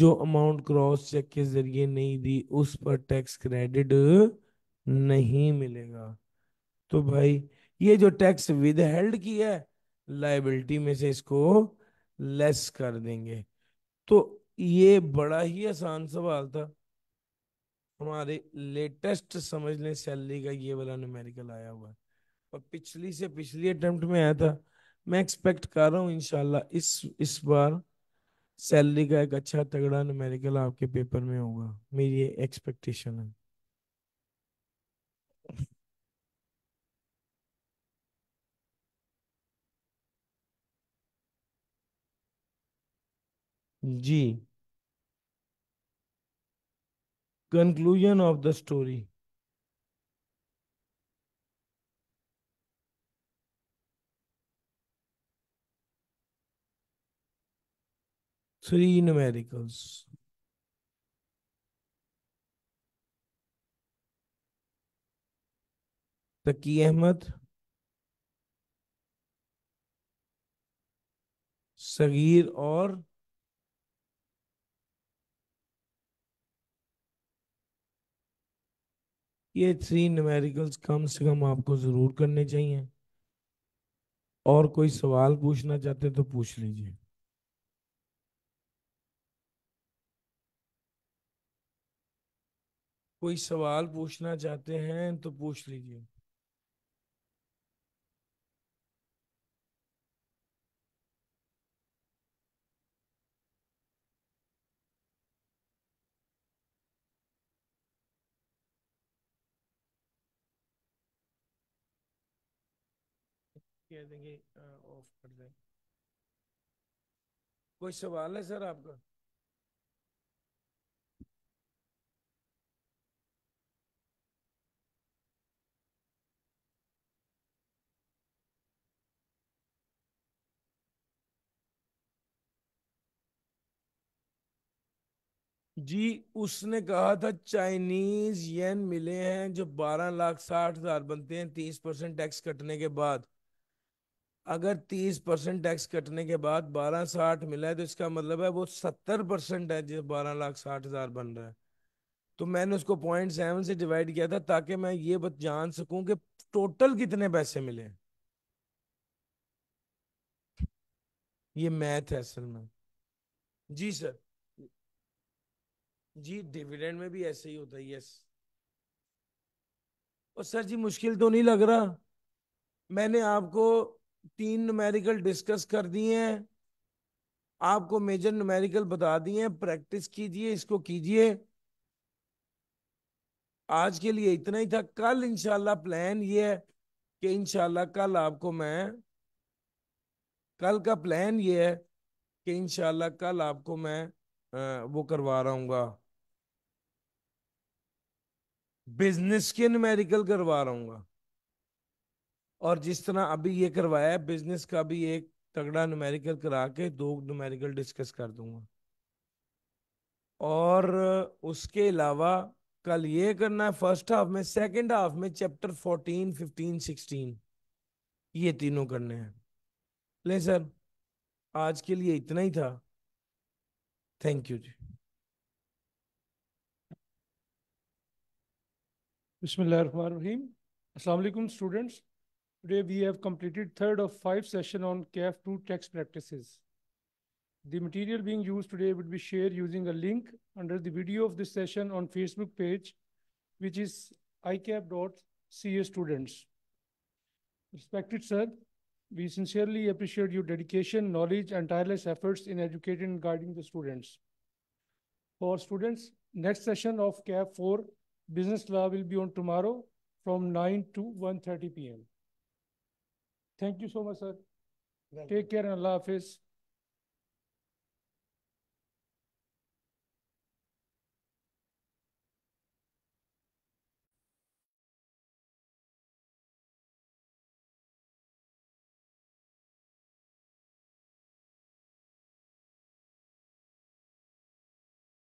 जो अमाउंट क्रॉस चेक के जरिए नहीं दी उस पर टैक्स क्रेडिट नहीं मिलेगा तो भाई ये जो टैक्स विद हेल्ड की है लाइबिलिटी में से इसको लेस कर देंगे तो ये बड़ा ही आसान सवाल था हमारे लेटेस्ट समझ लें सैलरी का ये वाला न्यूमेरिकल आया हुआ है और पिछली से पिछली अटेम्प्ट में आया था मैं एक्सपेक्ट कर रहा हूँ इनशाला इस इस बार सैलरी का एक अच्छा तगड़ा न्यूमेरिकल आपके पेपर में होगा मेरी ये एक्सपेक्टेशन है जी conclusion of the story three numericals. Taqi Ahmad Sagheer और ये थ्री नुमेरिकल्स कम से कम आपको ज़रूर करने चाहिए और कोई सवाल पूछना चाहते तो पूछ लीजिए कोई सवाल पूछना चाहते हैं तो पूछ लीजिए कह देंगे ऑफ कर दें कोई सवाल है सर आपका जी उसने कहा था चाइनीज येन मिले हैं जो बारह लाख साठ हजार बनते हैं तीस परसेंट टैक्स कटने के बाद अगर तीस परसेंट टैक्स कटने के बाद बारह साठ मिला है तो इसका मतलब है वो सत्तर परसेंट है जो बारह लाख साठ हजार बन रहा है तो मैंने उसको पॉइंट सेवन से डिवाइड किया था ताकि मैं ये बत जान सकूं कि टोटल कितने पैसे मिले ये मैथ है असल में जी सर जी डिविडेंड में भी ऐसे ही होता है यस और सर जी मुश्किल तो नहीं लग रहा मैंने आपको तीन नुमेरिकल डिस्कस कर दिए हैं आपको मेजर नुमेरिकल बता दिए हैं प्रैक्टिस कीजिए इसको कीजिए आज के लिए इतना ही था कल इंशाल्लाह प्लान ये है कि इंशाल्लाह कल आपको मैं कल का प्लान ये है कि इंशाल्लाह कल आपको मैं आ, वो करवा रहा हूँ बिजनेस के न्यूमेरिकल करवा रहा और जिस तरह अभी ये करवाया है बिजनेस का भी एक तगड़ा न्यूमेरिकल करा के दो न्यूमेरिकल डिस्कस कर दूंगा और उसके अलावा कल ये करना है फर्स्ट हाफ में सेकंड हाफ में चैप्टर फोर्टीन फिफ्टीन सिक्सटीन ये तीनों करने हैं ले सर आज के लिए इतना ही था थैंक यू जी Bismillahirrahmanirrahim. Assalamu alaikum students. Today we have completed third of five session on CAF2 tax practices. The material being used today will be shared using a link under the video of this session on Facebook page, which is icap.ca students. Respected sir, we sincerely appreciate your dedication, knowledge, and tireless efforts in educating and guiding the students. For students, next session of CAF 4 Business law will be on tomorrow from 9 to 1.30 p.m. Thank you so much, sir. Thank Take you. care and Allah Hafiz.